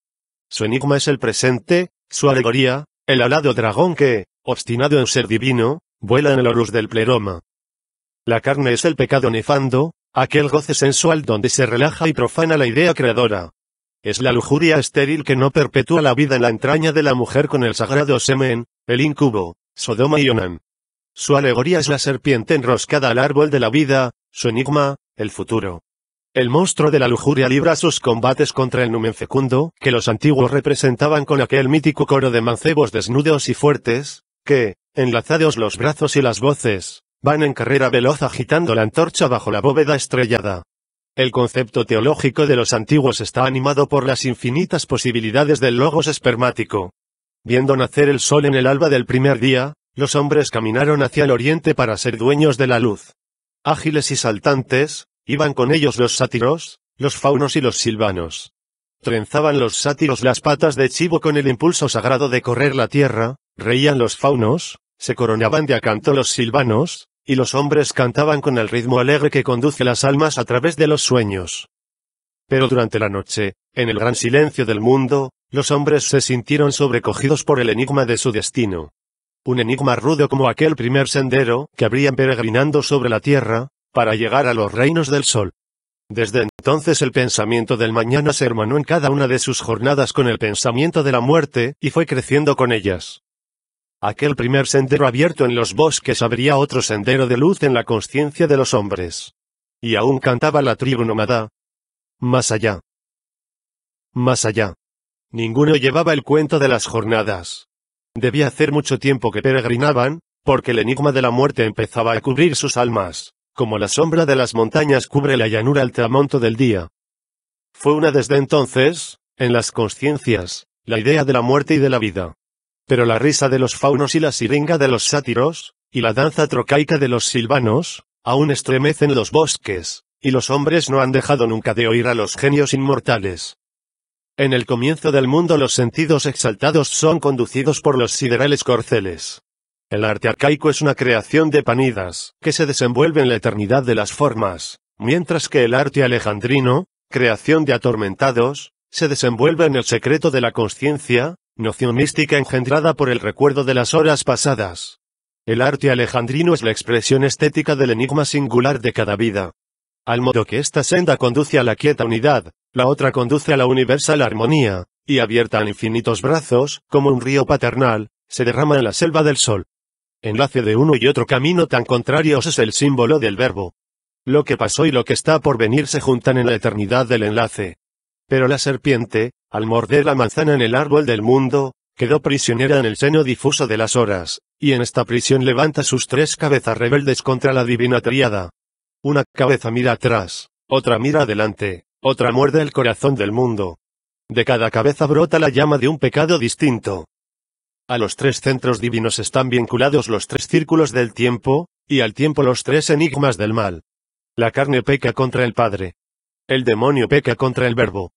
Su enigma es el presente, su alegoría, el alado dragón que, obstinado en ser divino, vuela en el horus del pleroma. La carne es el pecado nefando, aquel goce sensual donde se relaja y profana la idea creadora. Es la lujuria estéril que no perpetúa la vida en la entraña de la mujer con el sagrado semen, el incubo, Sodoma y Onan. Su alegoría es la serpiente enroscada al árbol de la vida, su enigma, el futuro. El monstruo de la lujuria libra sus combates contra el numen fecundo, que los antiguos representaban con aquel mítico coro de mancebos desnudos y fuertes, que, enlazados los brazos y las voces, van en carrera veloz agitando la antorcha bajo la bóveda estrellada. El concepto teológico de los antiguos está animado por las infinitas posibilidades del logos espermático. Viendo nacer el sol en el alba del primer día, los hombres caminaron hacia el oriente para ser dueños de la luz. Ágiles y saltantes, Iban con ellos los sátiros, los faunos y los silvanos. Trenzaban los sátiros las patas de chivo con el impulso sagrado de correr la tierra, reían los faunos, se coronaban de acanto los silvanos, y los hombres cantaban con el ritmo alegre que conduce las almas a través de los sueños. Pero durante la noche, en el gran silencio del mundo, los hombres se sintieron sobrecogidos por el enigma de su destino. Un enigma rudo como aquel primer sendero que abrían peregrinando sobre la tierra, para llegar a los reinos del sol. Desde entonces el pensamiento del mañana se hermanó en cada una de sus jornadas con el pensamiento de la muerte, y fue creciendo con ellas. Aquel primer sendero abierto en los bosques abría otro sendero de luz en la conciencia de los hombres. Y aún cantaba la tribu nómada. Más allá. Más allá. Ninguno llevaba el cuento de las jornadas. Debía hacer mucho tiempo que peregrinaban, porque el enigma de la muerte empezaba a cubrir sus almas como la sombra de las montañas cubre la llanura al tramonto del día. Fue una desde entonces, en las conciencias, la idea de la muerte y de la vida. Pero la risa de los faunos y la siringa de los sátiros, y la danza trocaica de los silvanos, aún estremecen los bosques, y los hombres no han dejado nunca de oír a los genios inmortales. En el comienzo del mundo los sentidos exaltados son conducidos por los siderales corceles. El arte arcaico es una creación de Panidas, que se desenvuelve en la eternidad de las formas, mientras que el arte alejandrino, creación de atormentados, se desenvuelve en el secreto de la conciencia, noción mística engendrada por el recuerdo de las horas pasadas. El arte alejandrino es la expresión estética del enigma singular de cada vida. Al modo que esta senda conduce a la quieta unidad, la otra conduce a la universal armonía, y abierta en infinitos brazos, como un río paternal, se derrama en la selva del sol enlace de uno y otro camino tan contrarios es el símbolo del verbo. Lo que pasó y lo que está por venir se juntan en la eternidad del enlace. Pero la serpiente, al morder la manzana en el árbol del mundo, quedó prisionera en el seno difuso de las horas, y en esta prisión levanta sus tres cabezas rebeldes contra la divina triada. Una cabeza mira atrás, otra mira adelante, otra muerde el corazón del mundo. De cada cabeza brota la llama de un pecado distinto, a los tres centros divinos están vinculados los tres círculos del tiempo, y al tiempo los tres enigmas del mal. La carne peca contra el Padre. El demonio peca contra el Verbo.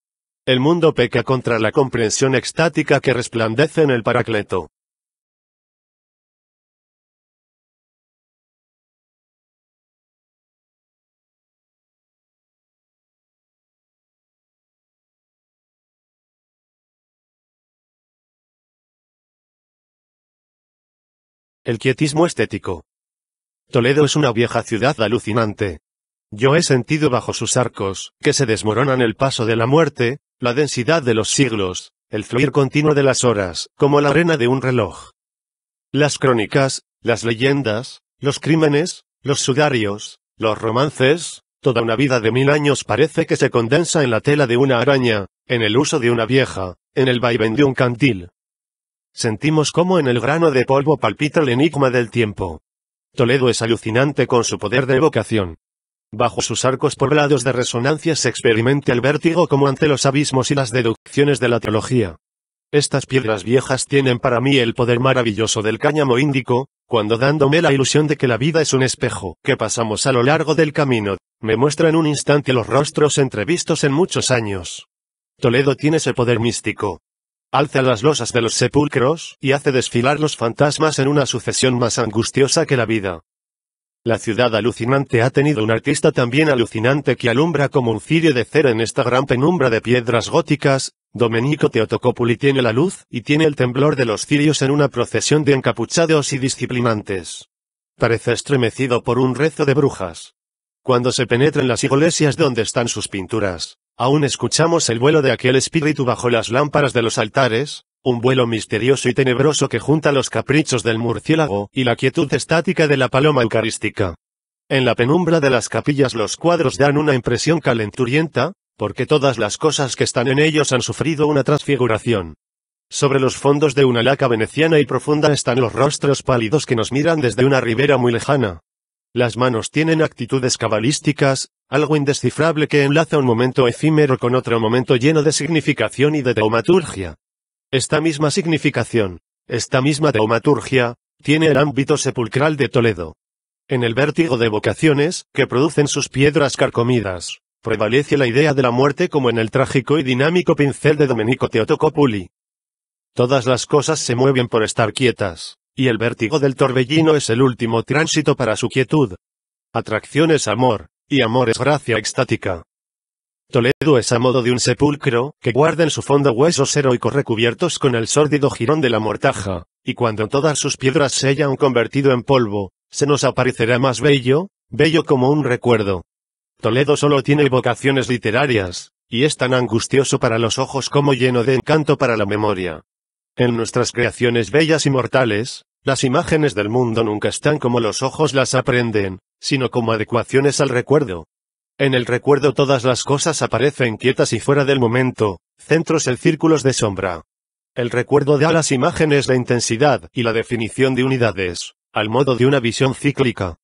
El mundo peca contra la comprensión extática que resplandece en el Paracleto. El quietismo estético. Toledo es una vieja ciudad alucinante. Yo he sentido bajo sus arcos, que se desmoronan el paso de la muerte, la densidad de los siglos, el fluir continuo de las horas, como la arena de un reloj. Las crónicas, las leyendas, los crímenes, los sudarios, los romances, toda una vida de mil años parece que se condensa en la tela de una araña, en el uso de una vieja, en el vaivén de un cantil. Sentimos como en el grano de polvo palpita el enigma del tiempo. Toledo es alucinante con su poder de evocación. Bajo sus arcos poblados de resonancia se experimenta el vértigo como ante los abismos y las deducciones de la teología. Estas piedras viejas tienen para mí el poder maravilloso del cáñamo índico, cuando dándome la ilusión de que la vida es un espejo que pasamos a lo largo del camino, me muestra en un instante los rostros entrevistos en muchos años. Toledo tiene ese poder místico, alza las losas de los sepulcros, y hace desfilar los fantasmas en una sucesión más angustiosa que la vida. La ciudad alucinante ha tenido un artista también alucinante que alumbra como un cirio de cera en esta gran penumbra de piedras góticas, Domenico Teotocopuli tiene la luz, y tiene el temblor de los cirios en una procesión de encapuchados y disciplinantes. Parece estremecido por un rezo de brujas. Cuando se penetra en las iglesias donde están sus pinturas, Aún escuchamos el vuelo de aquel espíritu bajo las lámparas de los altares, un vuelo misterioso y tenebroso que junta los caprichos del murciélago y la quietud estática de la paloma eucarística. En la penumbra de las capillas los cuadros dan una impresión calenturienta, porque todas las cosas que están en ellos han sufrido una transfiguración. Sobre los fondos de una laca veneciana y profunda están los rostros pálidos que nos miran desde una ribera muy lejana. Las manos tienen actitudes cabalísticas, algo indescifrable que enlaza un momento efímero con otro momento lleno de significación y de teumaturgia. Esta misma significación, esta misma teumaturgia, tiene el ámbito sepulcral de Toledo. En el vértigo de vocaciones, que producen sus piedras carcomidas, prevalece la idea de la muerte como en el trágico y dinámico pincel de Domenico Teotocopuli. Todas las cosas se mueven por estar quietas y el vértigo del torbellino es el último tránsito para su quietud. Atracción es amor, y amor es gracia extática. Toledo es a modo de un sepulcro, que guarda en su fondo huesos heroicos recubiertos con el sórdido jirón de la mortaja, y cuando todas sus piedras se hayan convertido en polvo, se nos aparecerá más bello, bello como un recuerdo. Toledo solo tiene vocaciones literarias, y es tan angustioso para los ojos como lleno de encanto para la memoria. En nuestras creaciones bellas y mortales, las imágenes del mundo nunca están como los ojos las aprenden, sino como adecuaciones al recuerdo. En el recuerdo todas las cosas aparecen quietas y fuera del momento, centros el círculos de sombra. El recuerdo da a las imágenes la intensidad y la definición de unidades, al modo de una visión cíclica.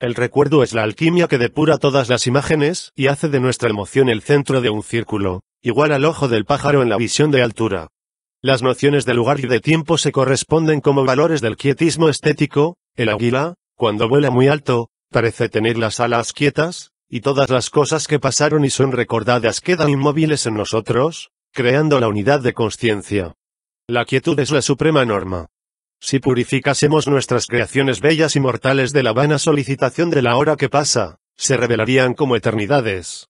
El recuerdo es la alquimia que depura todas las imágenes y hace de nuestra emoción el centro de un círculo, igual al ojo del pájaro en la visión de altura. Las nociones de lugar y de tiempo se corresponden como valores del quietismo estético, el águila, cuando vuela muy alto, parece tener las alas quietas, y todas las cosas que pasaron y son recordadas quedan inmóviles en nosotros, creando la unidad de conciencia. La quietud es la suprema norma. Si purificásemos nuestras creaciones bellas y mortales de la vana solicitación de la hora que pasa, se revelarían como eternidades.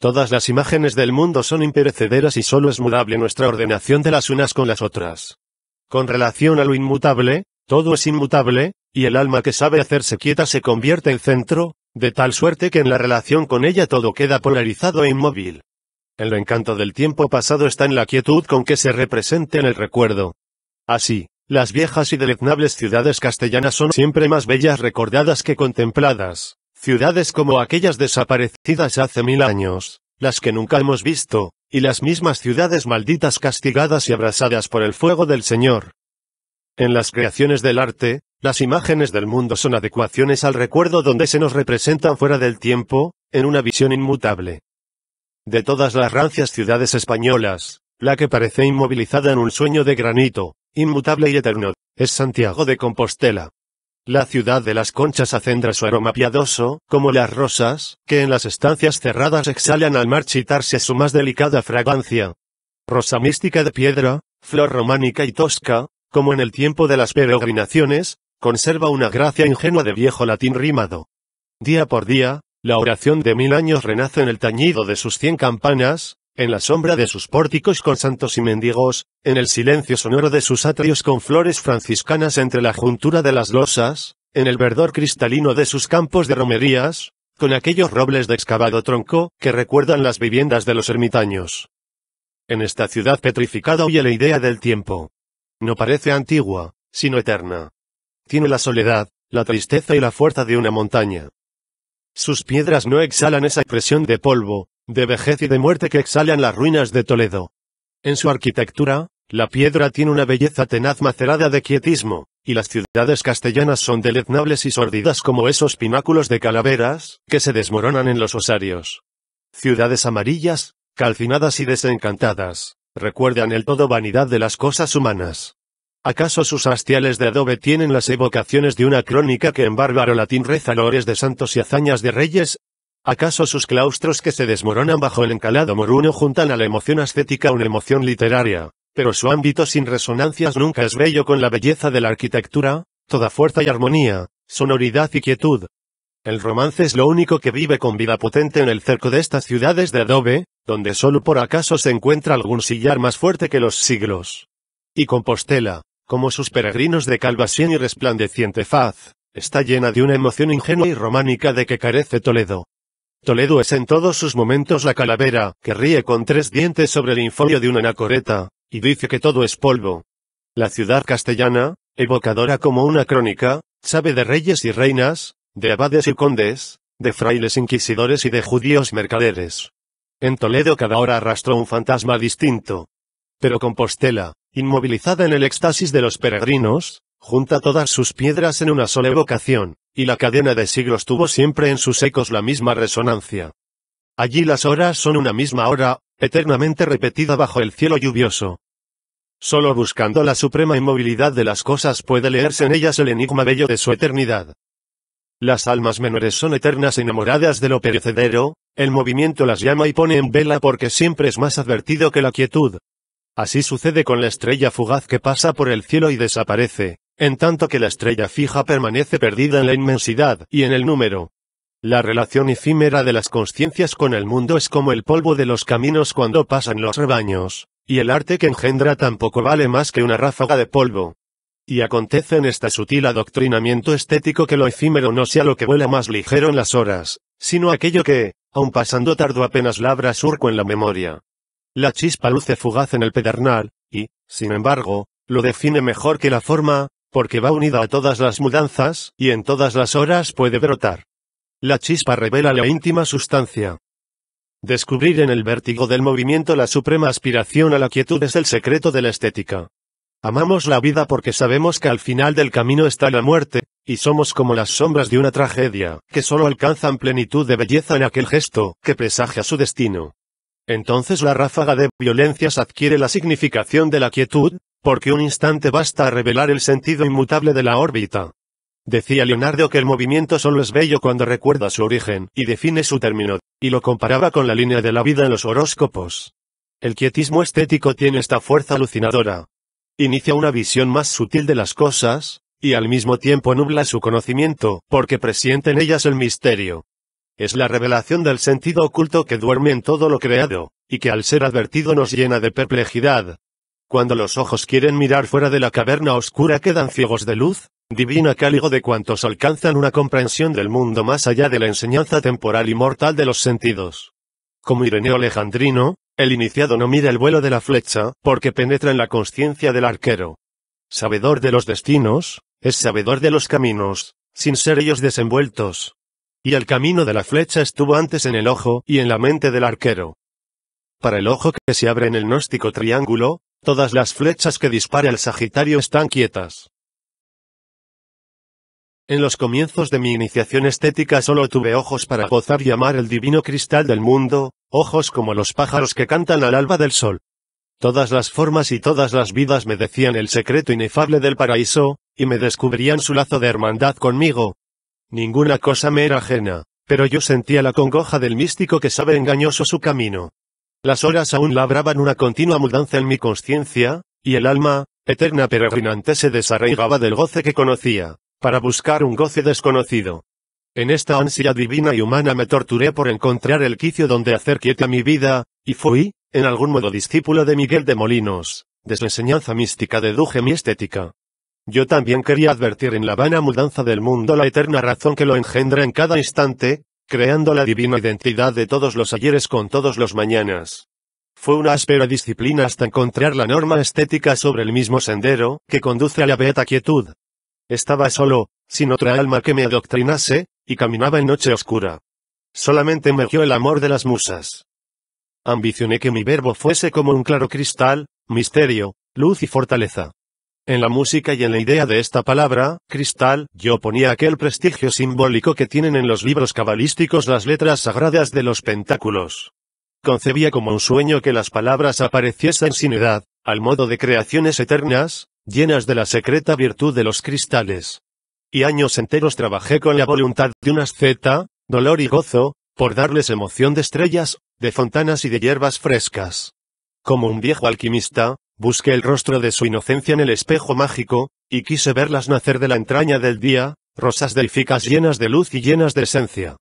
Todas las imágenes del mundo son imperecederas y solo es mudable nuestra ordenación de las unas con las otras. Con relación a lo inmutable, todo es inmutable, y el alma que sabe hacerse quieta se convierte en centro, de tal suerte que en la relación con ella todo queda polarizado e inmóvil. El encanto del tiempo pasado está en la quietud con que se representa en el recuerdo. Así, las viejas y deleznables ciudades castellanas son siempre más bellas recordadas que contempladas. Ciudades como aquellas desaparecidas hace mil años, las que nunca hemos visto, y las mismas ciudades malditas castigadas y abrasadas por el fuego del Señor. En las creaciones del arte, las imágenes del mundo son adecuaciones al recuerdo donde se nos representan fuera del tiempo, en una visión inmutable. De todas las rancias ciudades españolas, la que parece inmovilizada en un sueño de granito, inmutable y eterno, es Santiago de Compostela. La ciudad de las conchas acendra su aroma piadoso, como las rosas, que en las estancias cerradas exhalan al marchitarse su más delicada fragancia. Rosa mística de piedra, flor románica y tosca, como en el tiempo de las peregrinaciones, conserva una gracia ingenua de viejo latín rimado. Día por día, la oración de mil años renace en el tañido de sus cien campanas, en la sombra de sus pórticos con santos y mendigos, en el silencio sonoro de sus atrios con flores franciscanas entre la juntura de las losas, en el verdor cristalino de sus campos de romerías, con aquellos robles de excavado tronco, que recuerdan las viviendas de los ermitaños. En esta ciudad petrificada huye la idea del tiempo. No parece antigua, sino eterna. Tiene la soledad, la tristeza y la fuerza de una montaña. Sus piedras no exhalan esa expresión de polvo, de vejez y de muerte que exhalan las ruinas de Toledo. En su arquitectura, la piedra tiene una belleza tenaz macerada de quietismo, y las ciudades castellanas son deleznables y sordidas como esos pináculos de calaveras, que se desmoronan en los osarios. Ciudades amarillas, calcinadas y desencantadas, recuerdan el todo vanidad de las cosas humanas. ¿Acaso sus hastiales de adobe tienen las evocaciones de una crónica que en bárbaro latín reza lores de santos y hazañas de reyes? ¿Acaso sus claustros que se desmoronan bajo el encalado moruno juntan a la emoción ascética una emoción literaria? Pero su ámbito sin resonancias nunca es bello con la belleza de la arquitectura, toda fuerza y armonía, sonoridad y quietud. El romance es lo único que vive con vida potente en el cerco de estas ciudades de adobe, donde solo por acaso se encuentra algún sillar más fuerte que los siglos. Y Compostela, como sus peregrinos de calvasien y resplandeciente faz, está llena de una emoción ingenua y románica de que carece Toledo. Toledo es en todos sus momentos la calavera, que ríe con tres dientes sobre el infolio de una anacoreta, y dice que todo es polvo. La ciudad castellana, evocadora como una crónica, sabe de reyes y reinas, de abades y condes, de frailes inquisidores y de judíos mercaderes. En Toledo cada hora arrastró un fantasma distinto. Pero Compostela, inmovilizada en el éxtasis de los peregrinos, Junta todas sus piedras en una sola evocación, y la cadena de siglos tuvo siempre en sus ecos la misma resonancia. Allí las horas son una misma hora, eternamente repetida bajo el cielo lluvioso. Solo buscando la suprema inmovilidad de las cosas puede leerse en ellas el enigma bello de su eternidad. Las almas menores son eternas enamoradas de lo perecedero, el movimiento las llama y pone en vela porque siempre es más advertido que la quietud. Así sucede con la estrella fugaz que pasa por el cielo y desaparece, en tanto que la estrella fija permanece perdida en la inmensidad y en el número. La relación efímera de las conciencias con el mundo es como el polvo de los caminos cuando pasan los rebaños, y el arte que engendra tampoco vale más que una ráfaga de polvo. Y acontece en esta sutil adoctrinamiento estético que lo efímero no sea lo que vuela más ligero en las horas, sino aquello que, aun pasando tardo apenas labra surco en la memoria. La chispa luce fugaz en el pedernal, y, sin embargo, lo define mejor que la forma, porque va unida a todas las mudanzas, y en todas las horas puede brotar. La chispa revela la íntima sustancia. Descubrir en el vértigo del movimiento la suprema aspiración a la quietud es el secreto de la estética. Amamos la vida porque sabemos que al final del camino está la muerte, y somos como las sombras de una tragedia, que solo alcanzan plenitud de belleza en aquel gesto, que presagia su destino. Entonces la ráfaga de violencias adquiere la significación de la quietud, porque un instante basta a revelar el sentido inmutable de la órbita. Decía Leonardo que el movimiento solo es bello cuando recuerda su origen y define su término, y lo comparaba con la línea de la vida en los horóscopos. El quietismo estético tiene esta fuerza alucinadora. Inicia una visión más sutil de las cosas, y al mismo tiempo nubla su conocimiento, porque presiente en ellas el misterio. Es la revelación del sentido oculto que duerme en todo lo creado, y que al ser advertido nos llena de perplejidad, cuando los ojos quieren mirar fuera de la caverna oscura quedan ciegos de luz, divina cáligo de cuantos alcanzan una comprensión del mundo más allá de la enseñanza temporal y mortal de los sentidos. Como Ireneo Alejandrino, el iniciado no mira el vuelo de la flecha, porque penetra en la conciencia del arquero. Sabedor de los destinos, es sabedor de los caminos, sin ser ellos desenvueltos. Y el camino de la flecha estuvo antes en el ojo y en la mente del arquero. Para el ojo que se abre en el gnóstico triángulo, Todas las flechas que dispara el Sagitario están quietas. En los comienzos de mi iniciación estética solo tuve ojos para gozar y amar el divino cristal del mundo, ojos como los pájaros que cantan al alba del sol. Todas las formas y todas las vidas me decían el secreto inefable del paraíso, y me descubrían su lazo de hermandad conmigo. Ninguna cosa me era ajena, pero yo sentía la congoja del místico que sabe engañoso su camino. Las horas aún labraban una continua mudanza en mi conciencia, y el alma, eterna peregrinante se desarraigaba del goce que conocía, para buscar un goce desconocido. En esta ansia divina y humana me torturé por encontrar el quicio donde hacer quieta mi vida, y fui, en algún modo discípulo de Miguel de Molinos, de su enseñanza mística deduje mi estética. Yo también quería advertir en la vana mudanza del mundo la eterna razón que lo engendra en cada instante, creando la divina identidad de todos los ayeres con todos los mañanas. Fue una áspera disciplina hasta encontrar la norma estética sobre el mismo sendero, que conduce a la beata quietud. Estaba solo, sin otra alma que me adoctrinase, y caminaba en noche oscura. Solamente emergió el amor de las musas. Ambicioné que mi verbo fuese como un claro cristal, misterio, luz y fortaleza. En la música y en la idea de esta palabra, cristal, yo ponía aquel prestigio simbólico que tienen en los libros cabalísticos las letras sagradas de los pentáculos. Concebía como un sueño que las palabras apareciesen sin edad, al modo de creaciones eternas, llenas de la secreta virtud de los cristales. Y años enteros trabajé con la voluntad de un asceta, dolor y gozo, por darles emoción de estrellas, de fontanas y de hierbas frescas. Como un viejo alquimista, Busqué el rostro de su inocencia en el espejo mágico, y quise verlas nacer de la entraña del día, rosas delficas llenas de luz y llenas de esencia.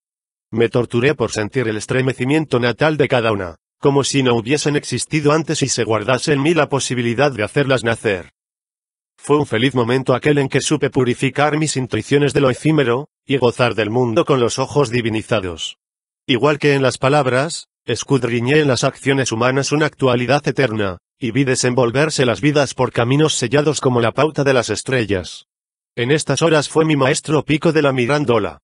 Me torturé por sentir el estremecimiento natal de cada una, como si no hubiesen existido antes y se guardase en mí la posibilidad de hacerlas nacer. Fue un feliz momento aquel en que supe purificar mis intuiciones de lo efímero, y gozar del mundo con los ojos divinizados. Igual que en las palabras, escudriñé en las acciones humanas una actualidad eterna, y vi desenvolverse las vidas por caminos sellados como la pauta de las estrellas. En estas horas fue mi maestro Pico de la Mirandola.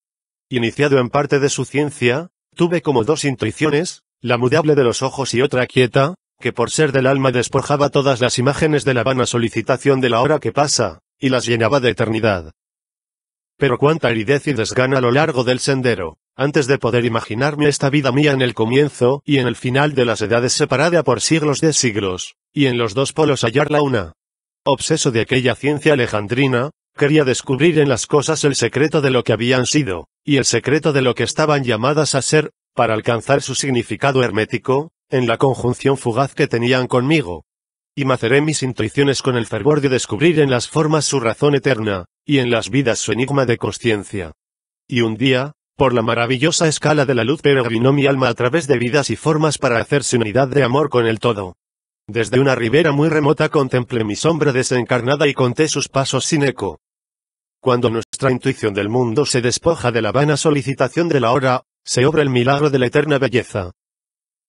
Iniciado en parte de su ciencia, tuve como dos intuiciones, la mudable de los ojos y otra quieta, que por ser del alma despojaba todas las imágenes de la vana solicitación de la hora que pasa, y las llenaba de eternidad. Pero cuánta aridez y desgana a lo largo del sendero, antes de poder imaginarme esta vida mía en el comienzo y en el final de las edades separada por siglos de siglos y en los dos polos hallar la una. Obseso de aquella ciencia alejandrina, quería descubrir en las cosas el secreto de lo que habían sido, y el secreto de lo que estaban llamadas a ser, para alcanzar su significado hermético, en la conjunción fugaz que tenían conmigo. Y maceré mis intuiciones con el fervor de descubrir en las formas su razón eterna, y en las vidas su enigma de conciencia. Y un día, por la maravillosa escala de la luz peregrinó mi alma a través de vidas y formas para hacerse unidad de amor con el todo. Desde una ribera muy remota contemplé mi sombra desencarnada y conté sus pasos sin eco. Cuando nuestra intuición del mundo se despoja de la vana solicitación de la hora, se obra el milagro de la eterna belleza.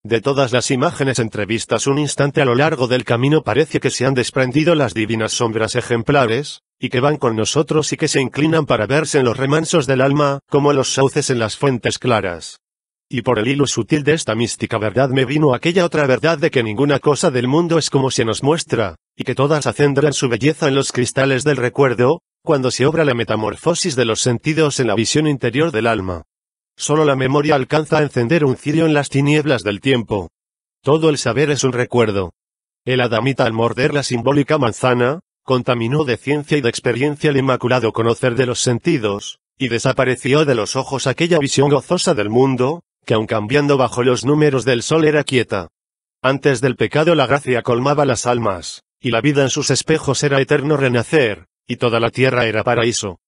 De todas las imágenes entrevistas un instante a lo largo del camino parece que se han desprendido las divinas sombras ejemplares, y que van con nosotros y que se inclinan para verse en los remansos del alma, como los sauces en las fuentes claras. Y por el hilo sutil de esta mística verdad me vino aquella otra verdad de que ninguna cosa del mundo es como se nos muestra, y que todas acendran su belleza en los cristales del recuerdo, cuando se obra la metamorfosis de los sentidos en la visión interior del alma. Solo la memoria alcanza a encender un cirio en las tinieblas del tiempo. Todo el saber es un recuerdo. El adamita al morder la simbólica manzana, contaminó de ciencia y de experiencia el inmaculado conocer de los sentidos, y desapareció de los ojos aquella visión gozosa del mundo, que aun cambiando bajo los números del sol era quieta. Antes del pecado la gracia colmaba las almas, y la vida en sus espejos era eterno renacer, y toda la tierra era paraíso.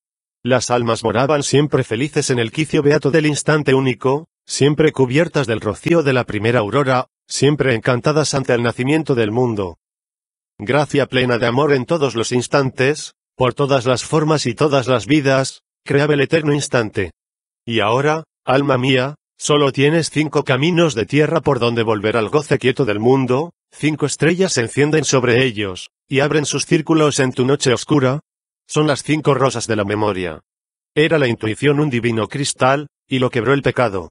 Las almas moraban siempre felices en el quicio beato del instante único, siempre cubiertas del rocío de la primera aurora, siempre encantadas ante el nacimiento del mundo. Gracia plena de amor en todos los instantes, por todas las formas y todas las vidas, creaba el eterno instante. Y ahora, alma mía, Solo tienes cinco caminos de tierra por donde volver al goce quieto del mundo, cinco estrellas se encienden sobre ellos, y abren sus círculos en tu noche oscura. Son las cinco rosas de la memoria. Era la intuición un divino cristal, y lo quebró el pecado.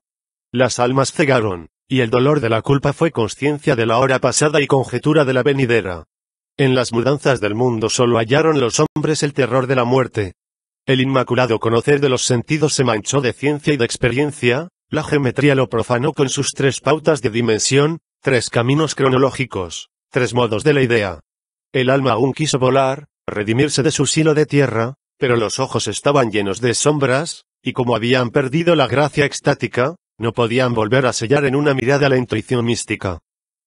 Las almas cegaron, y el dolor de la culpa fue conciencia de la hora pasada y conjetura de la venidera. En las mudanzas del mundo solo hallaron los hombres el terror de la muerte. El inmaculado conocer de los sentidos se manchó de ciencia y de experiencia, la geometría lo profanó con sus tres pautas de dimensión, tres caminos cronológicos, tres modos de la idea. El alma aún quiso volar, redimirse de su silo de tierra, pero los ojos estaban llenos de sombras, y como habían perdido la gracia extática, no podían volver a sellar en una mirada la intuición mística.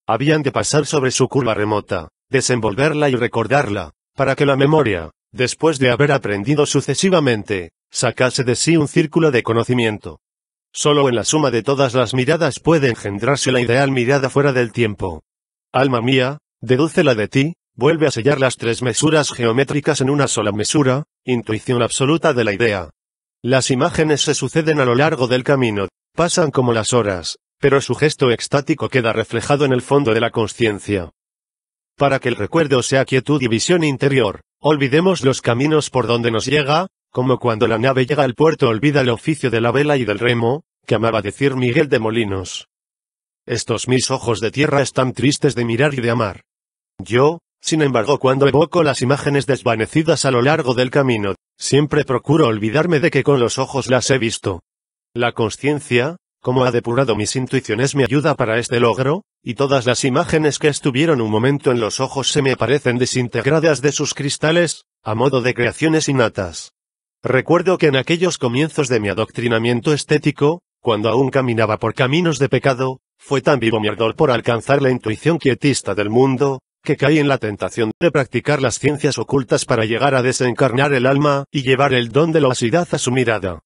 Habían de pasar sobre su curva remota, desenvolverla y recordarla, para que la memoria, después de haber aprendido sucesivamente, sacase de sí un círculo de conocimiento. Solo en la suma de todas las miradas puede engendrarse la ideal mirada fuera del tiempo. Alma mía, dedúcela de ti, vuelve a sellar las tres mesuras geométricas en una sola mesura, intuición absoluta de la idea. Las imágenes se suceden a lo largo del camino, pasan como las horas, pero su gesto extático queda reflejado en el fondo de la conciencia. Para que el recuerdo sea quietud y visión interior, olvidemos los caminos por donde nos llega, como cuando la nave llega al puerto olvida el oficio de la vela y del remo, que amaba decir Miguel de Molinos. Estos mis ojos de tierra están tristes de mirar y de amar. Yo, sin embargo, cuando evoco las imágenes desvanecidas a lo largo del camino, siempre procuro olvidarme de que con los ojos las he visto. La conciencia, como ha depurado mis intuiciones, me ayuda para este logro, y todas las imágenes que estuvieron un momento en los ojos se me parecen desintegradas de sus cristales, a modo de creaciones innatas. Recuerdo que en aquellos comienzos de mi adoctrinamiento estético, cuando aún caminaba por caminos de pecado, fue tan vivo mi ardor por alcanzar la intuición quietista del mundo, que caí en la tentación de practicar las ciencias ocultas para llegar a desencarnar el alma y llevar el don de la osidad a su mirada.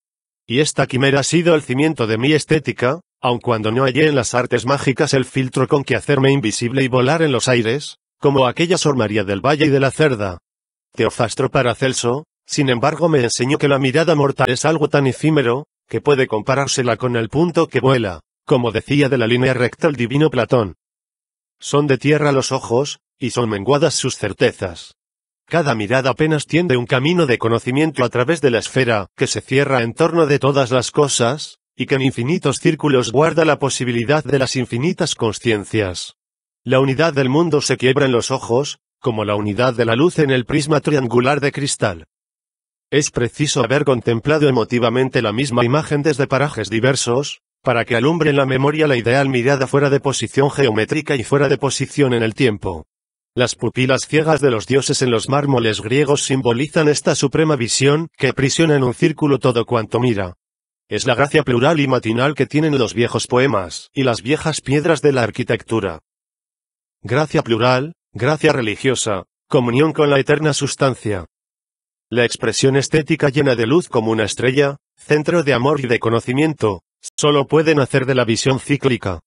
Y esta quimera ha sido el cimiento de mi estética, aun cuando no hallé en las artes mágicas el filtro con que hacerme invisible y volar en los aires, como aquella Sor María del Valle y de la Cerda. Teofastro Paracelso, sin embargo me enseñó que la mirada mortal es algo tan efímero, que puede comparársela con el punto que vuela, como decía de la línea recta el divino Platón. Son de tierra los ojos, y son menguadas sus certezas. Cada mirada apenas tiende un camino de conocimiento a través de la esfera, que se cierra en torno de todas las cosas, y que en infinitos círculos guarda la posibilidad de las infinitas conciencias. La unidad del mundo se quiebra en los ojos, como la unidad de la luz en el prisma triangular de cristal. Es preciso haber contemplado emotivamente la misma imagen desde parajes diversos, para que alumbre en la memoria la ideal mirada fuera de posición geométrica y fuera de posición en el tiempo. Las pupilas ciegas de los dioses en los mármoles griegos simbolizan esta suprema visión, que prisiona en un círculo todo cuanto mira. Es la gracia plural y matinal que tienen los viejos poemas y las viejas piedras de la arquitectura. Gracia plural, gracia religiosa, comunión con la eterna sustancia. La expresión estética llena de luz como una estrella, centro de amor y de conocimiento, solo puede nacer de la visión cíclica.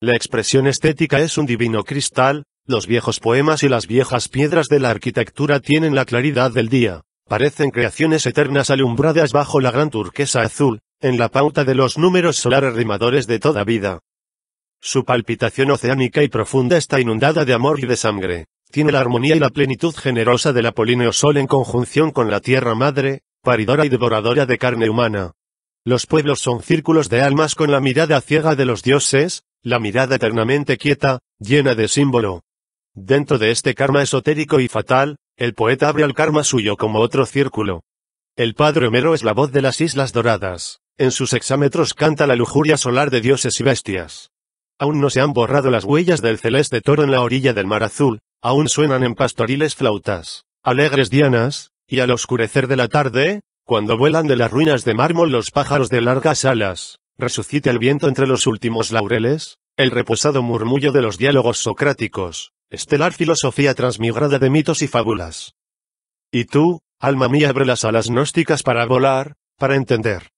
La expresión estética es un divino cristal, los viejos poemas y las viejas piedras de la arquitectura tienen la claridad del día, parecen creaciones eternas alumbradas bajo la gran turquesa azul, en la pauta de los números solares rimadores de toda vida. Su palpitación oceánica y profunda está inundada de amor y de sangre tiene la armonía y la plenitud generosa del apolíneo sol en conjunción con la tierra madre, paridora y devoradora de carne humana. Los pueblos son círculos de almas con la mirada ciega de los dioses, la mirada eternamente quieta, llena de símbolo. Dentro de este karma esotérico y fatal, el poeta abre al karma suyo como otro círculo. El padre Homero es la voz de las Islas Doradas. En sus hexámetros canta la lujuria solar de dioses y bestias. Aún no se han borrado las huellas del celeste toro en la orilla del mar azul, aún suenan en pastoriles flautas, alegres dianas, y al oscurecer de la tarde, cuando vuelan de las ruinas de mármol los pájaros de largas alas, resucita el viento entre los últimos laureles, el reposado murmullo de los diálogos socráticos, estelar filosofía transmigrada de mitos y fábulas. Y tú, alma mía, abre las alas gnósticas para volar, para entender.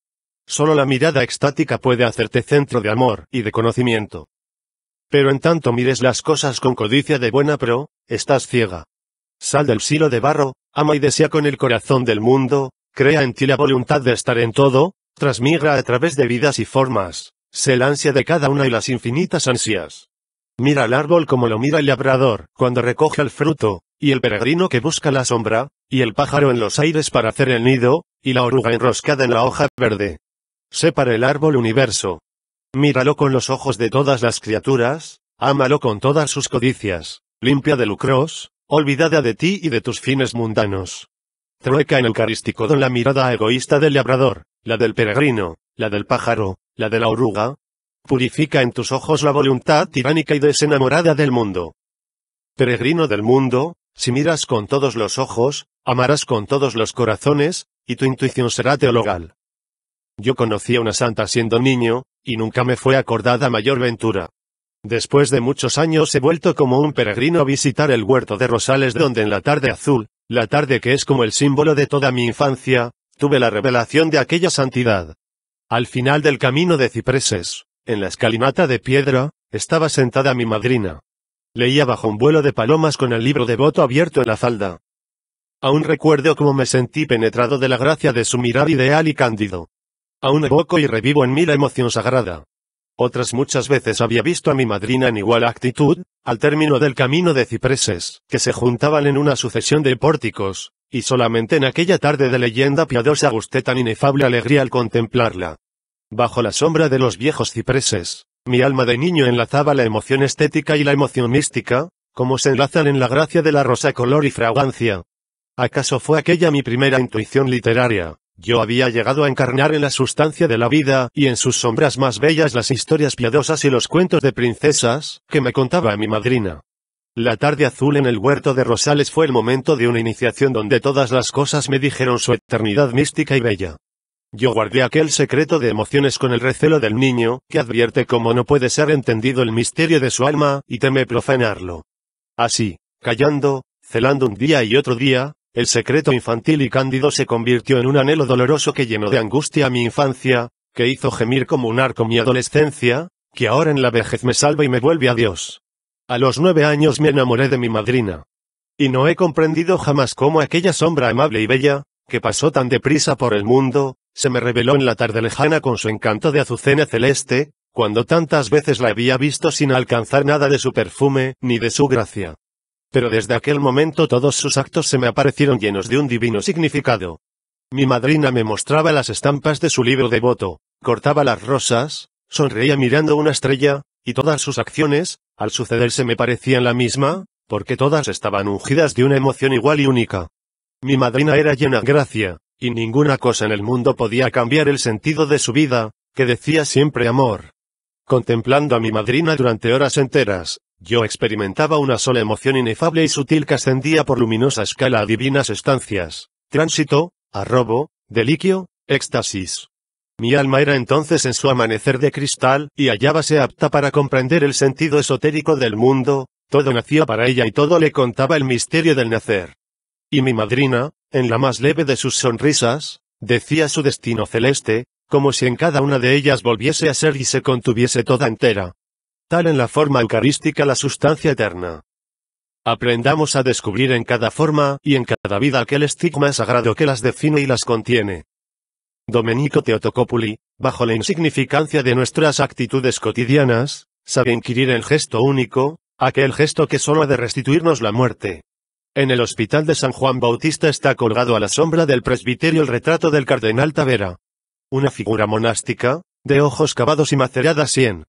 Solo la mirada extática puede hacerte centro de amor y de conocimiento. Pero en tanto mires las cosas con codicia de buena pro, estás ciega. Sal del silo de barro, ama y desea con el corazón del mundo, crea en ti la voluntad de estar en todo, transmigra a través de vidas y formas, sé el ansia de cada una y las infinitas ansias. Mira al árbol como lo mira el labrador, cuando recoge el fruto, y el peregrino que busca la sombra, y el pájaro en los aires para hacer el nido, y la oruga enroscada en la hoja verde. Separa el árbol universo. Míralo con los ojos de todas las criaturas, ámalo con todas sus codicias, limpia de lucros, olvidada de ti y de tus fines mundanos. Trueca en eucarístico don la mirada egoísta del labrador, la del peregrino, la del pájaro, la de la oruga. Purifica en tus ojos la voluntad tiránica y desenamorada del mundo. Peregrino del mundo, si miras con todos los ojos, amarás con todos los corazones, y tu intuición será teologal. Yo conocí a una santa siendo niño, y nunca me fue acordada mayor ventura. Después de muchos años he vuelto como un peregrino a visitar el huerto de Rosales donde en la tarde azul, la tarde que es como el símbolo de toda mi infancia, tuve la revelación de aquella santidad. Al final del camino de cipreses, en la escalinata de piedra, estaba sentada mi madrina. Leía bajo un vuelo de palomas con el libro devoto abierto en la falda. Aún recuerdo cómo me sentí penetrado de la gracia de su mirar ideal y cándido. Aún evoco y revivo en mí la emoción sagrada. Otras muchas veces había visto a mi madrina en igual actitud, al término del camino de cipreses, que se juntaban en una sucesión de pórticos, y solamente en aquella tarde de leyenda piadosa gusté tan inefable alegría al contemplarla. Bajo la sombra de los viejos cipreses, mi alma de niño enlazaba la emoción estética y la emoción mística, como se enlazan en la gracia de la rosa color y fragancia. ¿Acaso fue aquella mi primera intuición literaria? Yo había llegado a encarnar en la sustancia de la vida, y en sus sombras más bellas las historias piadosas y los cuentos de princesas, que me contaba mi madrina. La tarde azul en el huerto de Rosales fue el momento de una iniciación donde todas las cosas me dijeron su eternidad mística y bella. Yo guardé aquel secreto de emociones con el recelo del niño, que advierte cómo no puede ser entendido el misterio de su alma, y teme profanarlo. Así, callando, celando un día y otro día, el secreto infantil y cándido se convirtió en un anhelo doloroso que llenó de angustia mi infancia, que hizo gemir como un arco mi adolescencia, que ahora en la vejez me salva y me vuelve a Dios. A los nueve años me enamoré de mi madrina. Y no he comprendido jamás cómo aquella sombra amable y bella, que pasó tan deprisa por el mundo, se me reveló en la tarde lejana con su encanto de azucena celeste, cuando tantas veces la había visto sin alcanzar nada de su perfume, ni de su gracia. Pero desde aquel momento todos sus actos se me aparecieron llenos de un divino significado. Mi madrina me mostraba las estampas de su libro devoto, cortaba las rosas, sonreía mirando una estrella, y todas sus acciones, al sucederse me parecían la misma, porque todas estaban ungidas de una emoción igual y única. Mi madrina era llena de gracia, y ninguna cosa en el mundo podía cambiar el sentido de su vida, que decía siempre amor. Contemplando a mi madrina durante horas enteras, yo experimentaba una sola emoción inefable y sutil que ascendía por luminosa escala a divinas estancias, tránsito, arrobo, deliquio, éxtasis. Mi alma era entonces en su amanecer de cristal, y hallábase apta para comprender el sentido esotérico del mundo, todo nacía para ella y todo le contaba el misterio del nacer. Y mi madrina, en la más leve de sus sonrisas, decía su destino celeste, como si en cada una de ellas volviese a ser y se contuviese toda entera tal en la forma eucarística la sustancia eterna. Aprendamos a descubrir en cada forma y en cada vida aquel estigma sagrado que las define y las contiene. Domenico Teotocopuli, bajo la insignificancia de nuestras actitudes cotidianas, sabe inquirir el gesto único, aquel gesto que solo ha de restituirnos la muerte. En el hospital de San Juan Bautista está colgado a la sombra del presbiterio el retrato del cardenal Tavera. Una figura monástica, de ojos cavados y macerada sien,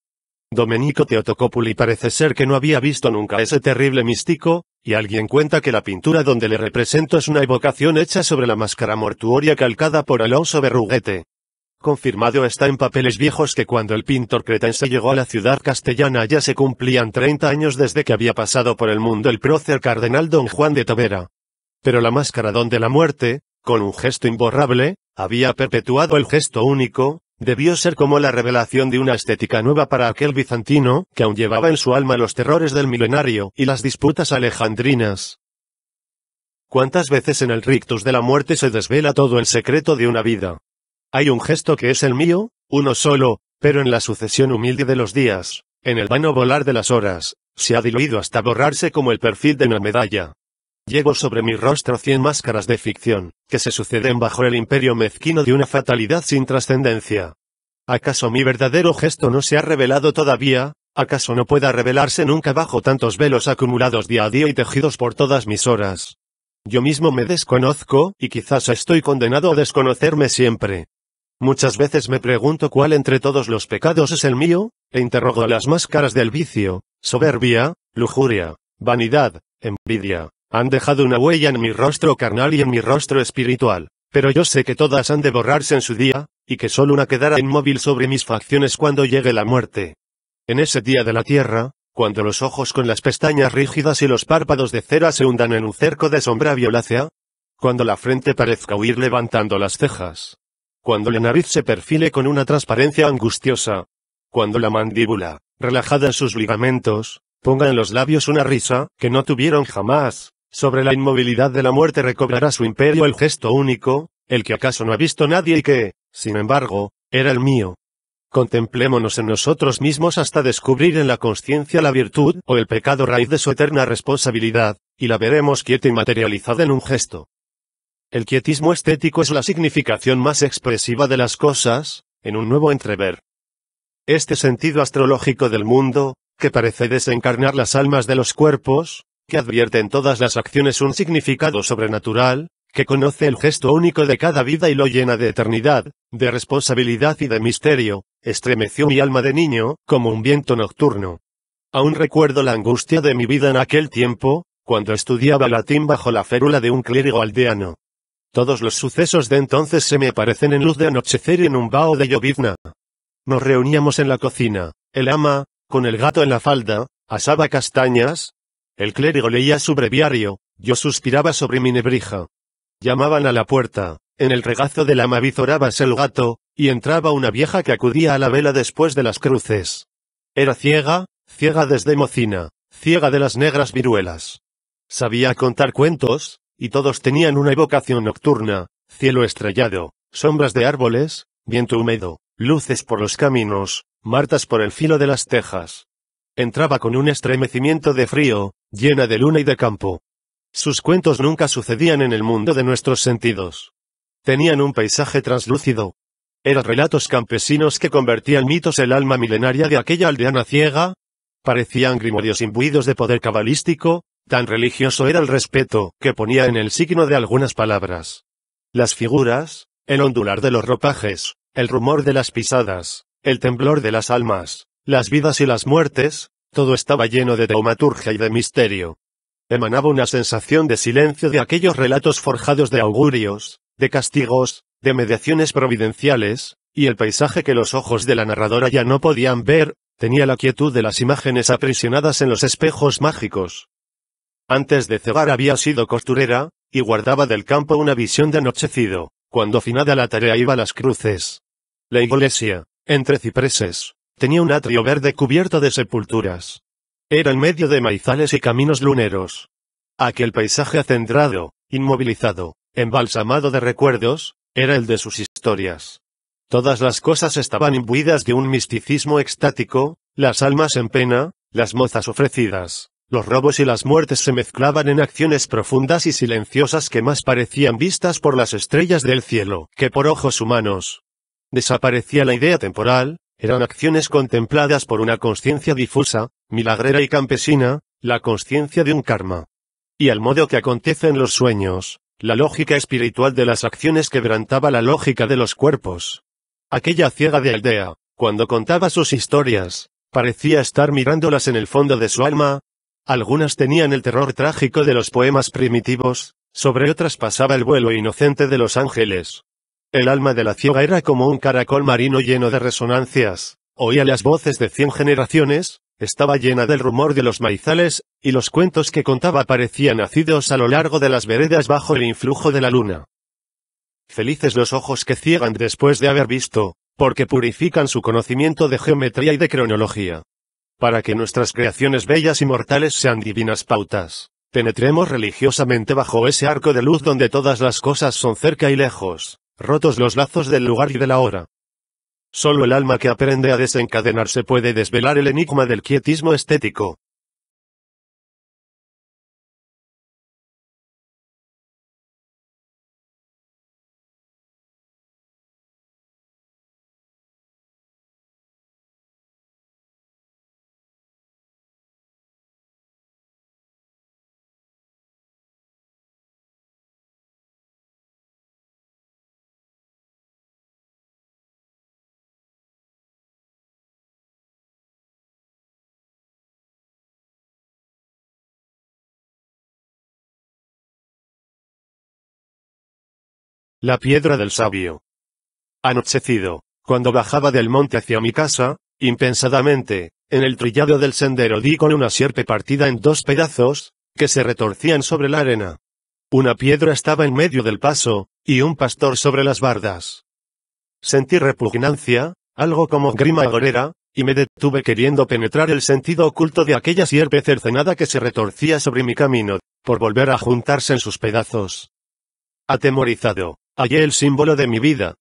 Domenico Teotocopuli parece ser que no había visto nunca ese terrible místico, y alguien cuenta que la pintura donde le represento es una evocación hecha sobre la máscara mortuoria calcada por Alonso Berruguete. Confirmado está en papeles viejos que cuando el pintor cretense llegó a la ciudad castellana ya se cumplían 30 años desde que había pasado por el mundo el prócer cardenal don Juan de Tavera. Pero la máscara donde la muerte, con un gesto imborrable, había perpetuado el gesto único, Debió ser como la revelación de una estética nueva para aquel bizantino, que aún llevaba en su alma los terrores del milenario y las disputas alejandrinas. ¿Cuántas veces en el rictus de la muerte se desvela todo el secreto de una vida? Hay un gesto que es el mío, uno solo, pero en la sucesión humilde de los días, en el vano volar de las horas, se ha diluido hasta borrarse como el perfil de una medalla. Llevo sobre mi rostro cien máscaras de ficción, que se suceden bajo el imperio mezquino de una fatalidad sin trascendencia. ¿Acaso mi verdadero gesto no se ha revelado todavía? ¿Acaso no pueda revelarse nunca bajo tantos velos acumulados día a día y tejidos por todas mis horas? Yo mismo me desconozco, y quizás estoy condenado a desconocerme siempre. Muchas veces me pregunto cuál entre todos los pecados es el mío, e interrogo las máscaras del vicio, soberbia, lujuria, vanidad, envidia, han dejado una huella en mi rostro carnal y en mi rostro espiritual, pero yo sé que todas han de borrarse en su día, y que solo una quedará inmóvil sobre mis facciones cuando llegue la muerte. En ese día de la tierra, cuando los ojos con las pestañas rígidas y los párpados de cera se hundan en un cerco de sombra violácea, cuando la frente parezca huir levantando las cejas, cuando la nariz se perfile con una transparencia angustiosa, cuando la mandíbula, relajada en sus ligamentos, ponga en los labios una risa que no tuvieron jamás, sobre la inmovilidad de la muerte recobrará su imperio el gesto único, el que acaso no ha visto nadie y que, sin embargo, era el mío. Contemplémonos en nosotros mismos hasta descubrir en la conciencia la virtud o el pecado raíz de su eterna responsabilidad, y la veremos quieta y materializada en un gesto. El quietismo estético es la significación más expresiva de las cosas, en un nuevo entrever. Este sentido astrológico del mundo, que parece desencarnar las almas de los cuerpos, que advierte en todas las acciones un significado sobrenatural, que conoce el gesto único de cada vida y lo llena de eternidad, de responsabilidad y de misterio, estremeció mi alma de niño, como un viento nocturno. Aún recuerdo la angustia de mi vida en aquel tiempo, cuando estudiaba latín bajo la férula de un clérigo aldeano. Todos los sucesos de entonces se me aparecen en luz de anochecer y en un vaho de llovizna. Nos reuníamos en la cocina, el ama, con el gato en la falda, asaba castañas, el clérigo leía su breviario, yo suspiraba sobre mi nebrija. Llamaban a la puerta, en el regazo de la el gato, y entraba una vieja que acudía a la vela después de las cruces. Era ciega, ciega desde mocina, ciega de las negras viruelas. Sabía contar cuentos, y todos tenían una evocación nocturna, cielo estrellado, sombras de árboles, viento húmedo, luces por los caminos, martas por el filo de las tejas. Entraba con un estremecimiento de frío, llena de luna y de campo. Sus cuentos nunca sucedían en el mundo de nuestros sentidos. Tenían un paisaje translúcido. Eran relatos campesinos que convertían mitos el alma milenaria de aquella aldeana ciega. Parecían grimorios imbuidos de poder cabalístico, tan religioso era el respeto que ponía en el signo de algunas palabras. Las figuras, el ondular de los ropajes, el rumor de las pisadas, el temblor de las almas, las vidas y las muertes, todo estaba lleno de traumaturgia y de misterio. Emanaba una sensación de silencio de aquellos relatos forjados de augurios, de castigos, de mediaciones providenciales, y el paisaje que los ojos de la narradora ya no podían ver, tenía la quietud de las imágenes aprisionadas en los espejos mágicos. Antes de cegar había sido costurera, y guardaba del campo una visión de anochecido, cuando finada la tarea iba a las cruces. La iglesia, entre cipreses, Tenía un atrio verde cubierto de sepulturas. Era en medio de maizales y caminos luneros. Aquel paisaje acendrado, inmovilizado, embalsamado de recuerdos, era el de sus historias. Todas las cosas estaban imbuidas de un misticismo extático, las almas en pena, las mozas ofrecidas, los robos y las muertes se mezclaban en acciones profundas y silenciosas que más parecían vistas por las estrellas del cielo que por ojos humanos. Desaparecía la idea temporal, eran acciones contempladas por una conciencia difusa, milagrera y campesina, la conciencia de un karma. Y al modo que acontecen los sueños, la lógica espiritual de las acciones quebrantaba la lógica de los cuerpos. Aquella ciega de aldea, cuando contaba sus historias, parecía estar mirándolas en el fondo de su alma. Algunas tenían el terror trágico de los poemas primitivos, sobre otras pasaba el vuelo inocente de los ángeles. El alma de la ciega era como un caracol marino lleno de resonancias, oía las voces de cien generaciones, estaba llena del rumor de los maizales, y los cuentos que contaba parecían nacidos a lo largo de las veredas bajo el influjo de la luna. Felices los ojos que ciegan después de haber visto, porque purifican su conocimiento de geometría y de cronología. Para que nuestras creaciones bellas y mortales sean divinas pautas, penetremos religiosamente bajo ese arco de luz donde todas las cosas son cerca y lejos, rotos los lazos del lugar y de la hora. Solo el alma que aprende a desencadenarse puede desvelar el enigma del quietismo estético. La piedra del sabio. Anochecido, cuando bajaba del monte hacia mi casa, impensadamente, en el trillado del sendero di con una sierpe partida en dos pedazos, que se retorcían sobre la arena. Una piedra estaba en medio del paso, y un pastor sobre las bardas. Sentí repugnancia, algo como grima agorera, y me detuve queriendo penetrar el sentido oculto de aquella sierpe cercenada que se retorcía sobre mi camino, por volver a juntarse en sus pedazos. Atemorizado, Hallé el símbolo de mi vida.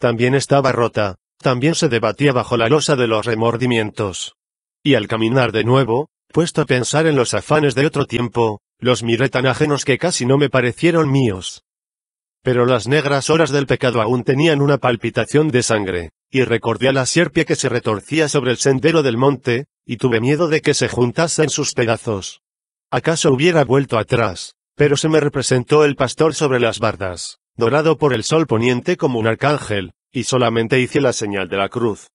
También estaba rota, también se debatía bajo la losa de los remordimientos. Y al caminar de nuevo, puesto a pensar en los afanes de otro tiempo, los miré tan ajenos que casi no me parecieron míos. Pero las negras horas del pecado aún tenían una palpitación de sangre, y recordé a la sierpe que se retorcía sobre el sendero del monte, y tuve miedo de que se juntasen sus pedazos. ¿Acaso hubiera vuelto atrás? Pero se me representó el pastor sobre las bardas, dorado por el sol poniente como un arcángel, y solamente hice la señal de la cruz.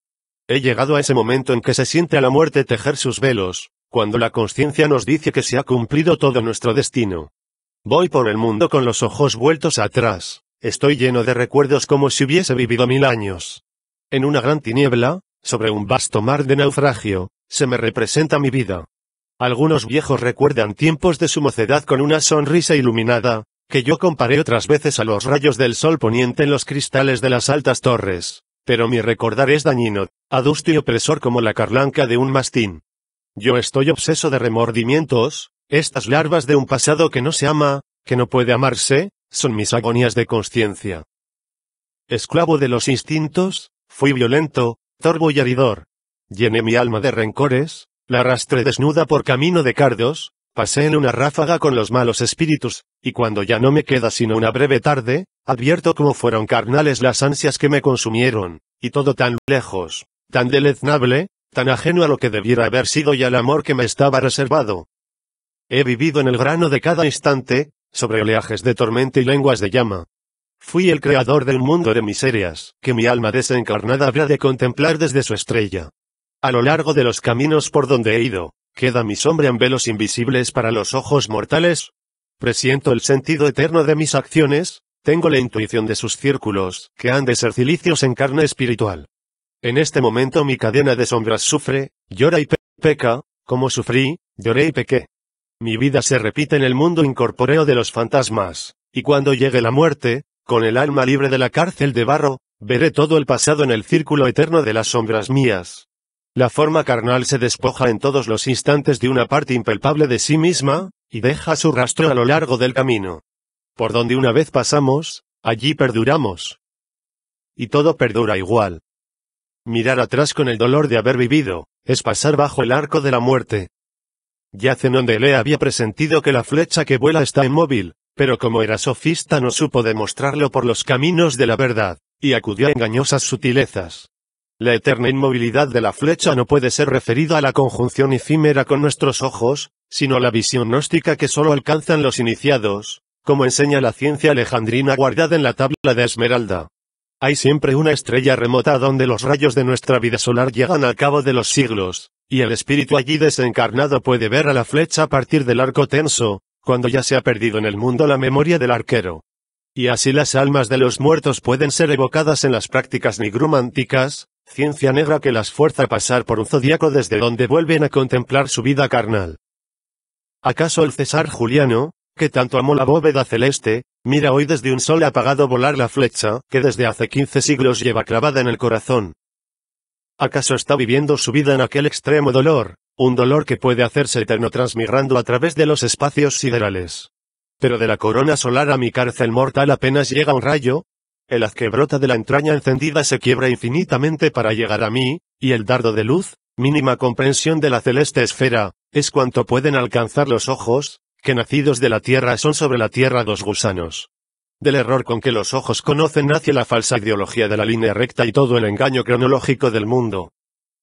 He llegado a ese momento en que se siente a la muerte tejer sus velos, cuando la conciencia nos dice que se ha cumplido todo nuestro destino. Voy por el mundo con los ojos vueltos atrás, estoy lleno de recuerdos como si hubiese vivido mil años. En una gran tiniebla, sobre un vasto mar de naufragio, se me representa mi vida. Algunos viejos recuerdan tiempos de su mocedad con una sonrisa iluminada, que yo comparé otras veces a los rayos del sol poniente en los cristales de las altas torres, pero mi recordar es dañino, adusto y opresor como la carlanca de un mastín. Yo estoy obseso de remordimientos, estas larvas de un pasado que no se ama, que no puede amarse, son mis agonías de conciencia. Esclavo de los instintos, fui violento, torvo y heridor. Llené mi alma de rencores, la arrastré desnuda por camino de cardos, Pasé en una ráfaga con los malos espíritus, y cuando ya no me queda sino una breve tarde, advierto cómo fueron carnales las ansias que me consumieron, y todo tan lejos, tan deleznable, tan ajeno a lo que debiera haber sido y al amor que me estaba reservado. He vivido en el grano de cada instante, sobre oleajes de tormenta y lenguas de llama. Fui el creador del mundo de miserias, que mi alma desencarnada habrá de contemplar desde su estrella. A lo largo de los caminos por donde he ido, ¿Queda mi sombra en velos invisibles para los ojos mortales? Presiento el sentido eterno de mis acciones, tengo la intuición de sus círculos, que han de ser cilicios en carne espiritual. En este momento mi cadena de sombras sufre, llora y peca, como sufrí, lloré y pequé. Mi vida se repite en el mundo incorporeo de los fantasmas, y cuando llegue la muerte, con el alma libre de la cárcel de barro, veré todo el pasado en el círculo eterno de las sombras mías, la forma carnal se despoja en todos los instantes de una parte impalpable de sí misma, y deja su rastro a lo largo del camino. Por donde una vez pasamos, allí perduramos. Y todo perdura igual. Mirar atrás con el dolor de haber vivido, es pasar bajo el arco de la muerte. Ya le había presentido que la flecha que vuela está inmóvil, pero como era sofista no supo demostrarlo por los caminos de la verdad, y acudió a engañosas sutilezas. La eterna inmovilidad de la flecha no puede ser referida a la conjunción efímera con nuestros ojos, sino a la visión gnóstica que solo alcanzan los iniciados, como enseña la ciencia alejandrina guardada en la tabla de Esmeralda. Hay siempre una estrella remota donde los rayos de nuestra vida solar llegan al cabo de los siglos, y el espíritu allí desencarnado puede ver a la flecha a partir del arco tenso, cuando ya se ha perdido en el mundo la memoria del arquero. Y así las almas de los muertos pueden ser evocadas en las prácticas nigrománticas, ciencia negra que las fuerza a pasar por un zodiaco desde donde vuelven a contemplar su vida carnal. ¿Acaso el César Juliano, que tanto amó la bóveda celeste, mira hoy desde un sol apagado volar la flecha que desde hace 15 siglos lleva clavada en el corazón? ¿Acaso está viviendo su vida en aquel extremo dolor, un dolor que puede hacerse eterno transmigrando a través de los espacios siderales? Pero de la corona solar a mi cárcel mortal apenas llega un rayo, el haz que brota de la entraña encendida se quiebra infinitamente para llegar a mí, y el dardo de luz, mínima comprensión de la celeste esfera, es cuanto pueden alcanzar los ojos, que nacidos de la tierra son sobre la tierra dos gusanos. Del error con que los ojos conocen nace la falsa ideología de la línea recta y todo el engaño cronológico del mundo.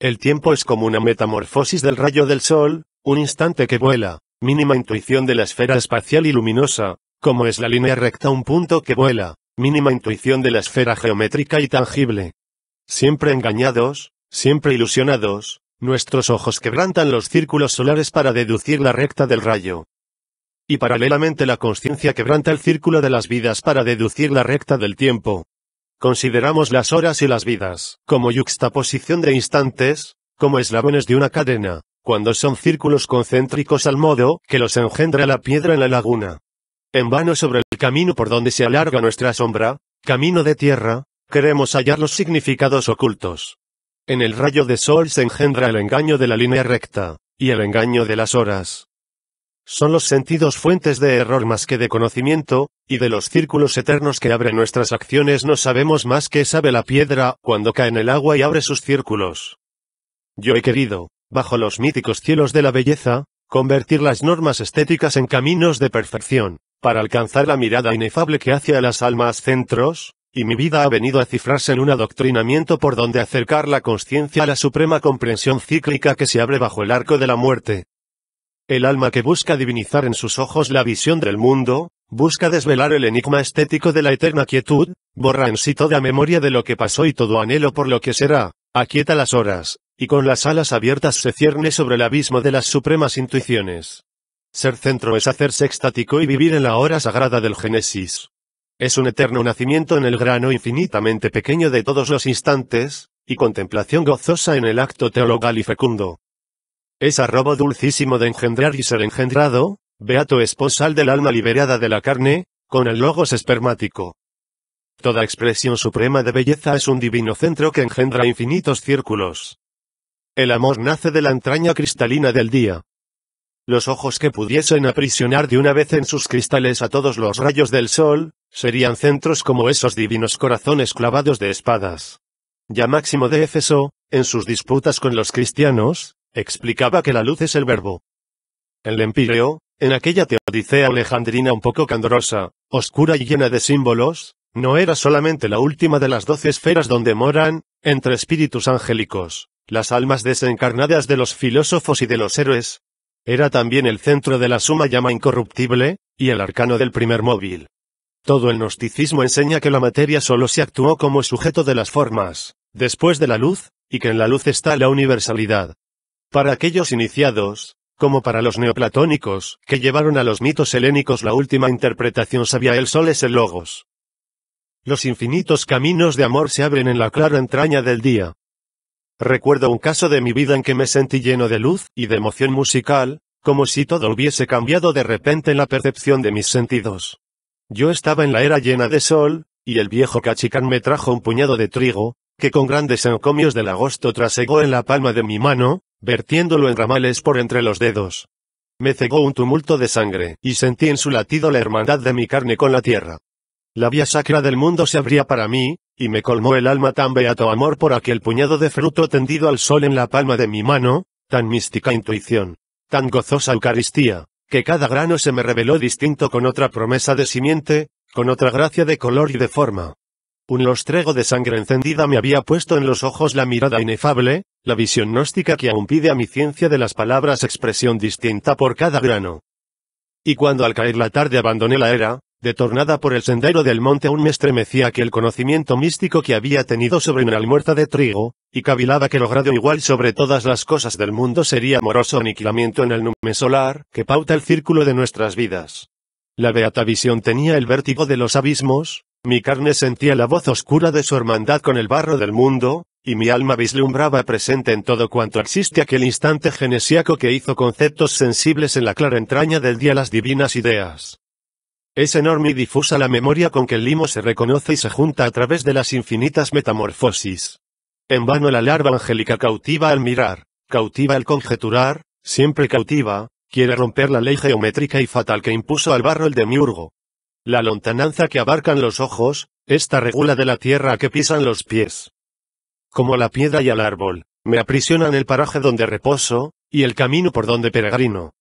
El tiempo es como una metamorfosis del rayo del sol, un instante que vuela, mínima intuición de la esfera espacial y luminosa, como es la línea recta un punto que vuela, mínima intuición de la esfera geométrica y tangible. Siempre engañados, siempre ilusionados, nuestros ojos quebrantan los círculos solares para deducir la recta del rayo. Y paralelamente la conciencia quebranta el círculo de las vidas para deducir la recta del tiempo. Consideramos las horas y las vidas, como yuxtaposición de instantes, como eslabones de una cadena, cuando son círculos concéntricos al modo que los engendra la piedra en la laguna. En vano sobre el camino por donde se alarga nuestra sombra, camino de tierra, queremos hallar los significados ocultos. En el rayo de sol se engendra el engaño de la línea recta, y el engaño de las horas. Son los sentidos fuentes de error más que de conocimiento, y de los círculos eternos que abren nuestras acciones no sabemos más que sabe la piedra cuando cae en el agua y abre sus círculos. Yo he querido, bajo los míticos cielos de la belleza, convertir las normas estéticas en caminos de perfección para alcanzar la mirada inefable que hace a las almas centros, y mi vida ha venido a cifrarse en un adoctrinamiento por donde acercar la conciencia a la suprema comprensión cíclica que se abre bajo el arco de la muerte. El alma que busca divinizar en sus ojos la visión del mundo, busca desvelar el enigma estético de la eterna quietud, borra en sí toda memoria de lo que pasó y todo anhelo por lo que será, aquieta las horas, y con las alas abiertas se cierne sobre el abismo de las supremas intuiciones. Ser centro es hacerse extático y vivir en la hora sagrada del Génesis. Es un eterno nacimiento en el grano infinitamente pequeño de todos los instantes, y contemplación gozosa en el acto teologal y fecundo. Es arrobo dulcísimo de engendrar y ser engendrado, beato esposal del alma liberada de la carne, con el logos espermático. Toda expresión suprema de belleza es un divino centro que engendra infinitos círculos. El amor nace de la entraña cristalina del día los ojos que pudiesen aprisionar de una vez en sus cristales a todos los rayos del sol, serían centros como esos divinos corazones clavados de espadas. Ya Máximo de Éfeso, en sus disputas con los cristianos, explicaba que la luz es el verbo. El empíreo, en aquella teodicea alejandrina un poco candorosa, oscura y llena de símbolos, no era solamente la última de las doce esferas donde moran, entre espíritus angélicos, las almas desencarnadas de los filósofos y de los héroes, era también el centro de la suma llama incorruptible, y el arcano del primer móvil. Todo el gnosticismo enseña que la materia solo se actuó como sujeto de las formas, después de la luz, y que en la luz está la universalidad. Para aquellos iniciados, como para los neoplatónicos, que llevaron a los mitos helénicos la última interpretación sabía el sol es el logos. Los infinitos caminos de amor se abren en la clara entraña del día. Recuerdo un caso de mi vida en que me sentí lleno de luz y de emoción musical, como si todo hubiese cambiado de repente en la percepción de mis sentidos. Yo estaba en la era llena de sol, y el viejo cachicán me trajo un puñado de trigo, que con grandes encomios del agosto trasegó en la palma de mi mano, vertiéndolo en ramales por entre los dedos. Me cegó un tumulto de sangre, y sentí en su latido la hermandad de mi carne con la tierra. La vía sacra del mundo se abría para mí, y me colmó el alma tan beato amor por aquel puñado de fruto tendido al sol en la palma de mi mano, tan mística intuición, tan gozosa Eucaristía, que cada grano se me reveló distinto con otra promesa de simiente, con otra gracia de color y de forma. Un lostrego de sangre encendida me había puesto en los ojos la mirada inefable, la visión gnóstica que aún pide a mi ciencia de las palabras expresión distinta por cada grano. Y cuando al caer la tarde abandoné la era, Detornada por el sendero del monte aún me estremecía que el conocimiento místico que había tenido sobre una almuerza de trigo, y cavilaba que logrado igual sobre todas las cosas del mundo sería amoroso aniquilamiento en el nume solar, que pauta el círculo de nuestras vidas. La beata visión tenía el vértigo de los abismos, mi carne sentía la voz oscura de su hermandad con el barro del mundo, y mi alma vislumbraba presente en todo cuanto existe aquel instante genesiaco que hizo conceptos sensibles en la clara entraña del día las divinas ideas. Es enorme y difusa la memoria con que el limo se reconoce y se junta a través de las infinitas metamorfosis. En vano la larva angélica cautiva al mirar, cautiva al conjeturar, siempre cautiva, quiere romper la ley geométrica y fatal que impuso al barro el demiurgo. La lontananza que abarcan los ojos, esta regula de la tierra que pisan los pies. Como la piedra y al árbol, me aprisionan el paraje donde reposo, y el camino por donde peregrino.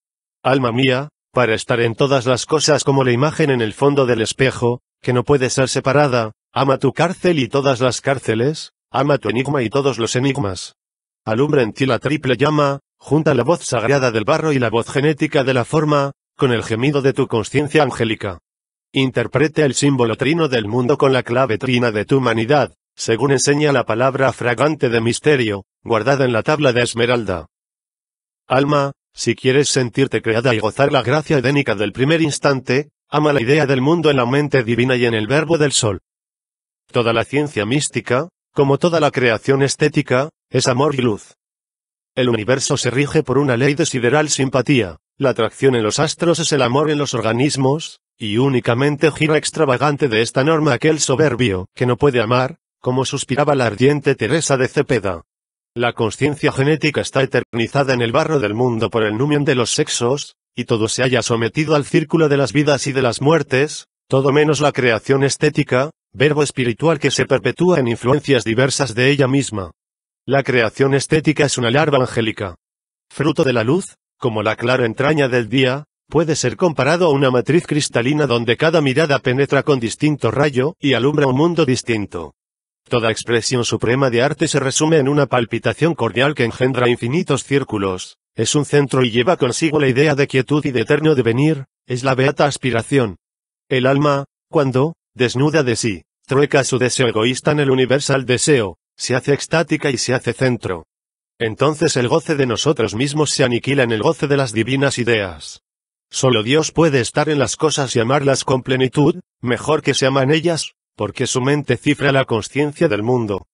Alma mía, para estar en todas las cosas como la imagen en el fondo del espejo, que no puede ser separada, ama tu cárcel y todas las cárceles, ama tu enigma y todos los enigmas. Alumbra en ti la triple llama, junta la voz sagrada del barro y la voz genética de la forma, con el gemido de tu conciencia angélica. Interprete el símbolo trino del mundo con la clave trina de tu humanidad, según enseña la palabra fragante de misterio, guardada en la tabla de esmeralda. Alma, si quieres sentirte creada y gozar la gracia edénica del primer instante, ama la idea del mundo en la mente divina y en el verbo del sol. Toda la ciencia mística, como toda la creación estética, es amor y luz. El universo se rige por una ley de sideral simpatía, la atracción en los astros es el amor en los organismos, y únicamente gira extravagante de esta norma aquel soberbio, que no puede amar, como suspiraba la ardiente Teresa de Cepeda. La conciencia genética está eternizada en el barro del mundo por el numen de los sexos, y todo se haya sometido al círculo de las vidas y de las muertes, todo menos la creación estética, verbo espiritual que se perpetúa en influencias diversas de ella misma. La creación estética es una larva angélica. Fruto de la luz, como la clara entraña del día, puede ser comparado a una matriz cristalina donde cada mirada penetra con distinto rayo y alumbra un mundo distinto. Toda expresión suprema de arte se resume en una palpitación cordial que engendra infinitos círculos, es un centro y lleva consigo la idea de quietud y de eterno devenir, es la beata aspiración. El alma, cuando, desnuda de sí, trueca su deseo egoísta en el universal deseo, se hace estática y se hace centro. Entonces el goce de nosotros mismos se aniquila en el goce de las divinas ideas. Solo Dios puede estar en las cosas y amarlas con plenitud, mejor que se aman ellas, porque su mente cifra la conciencia del mundo.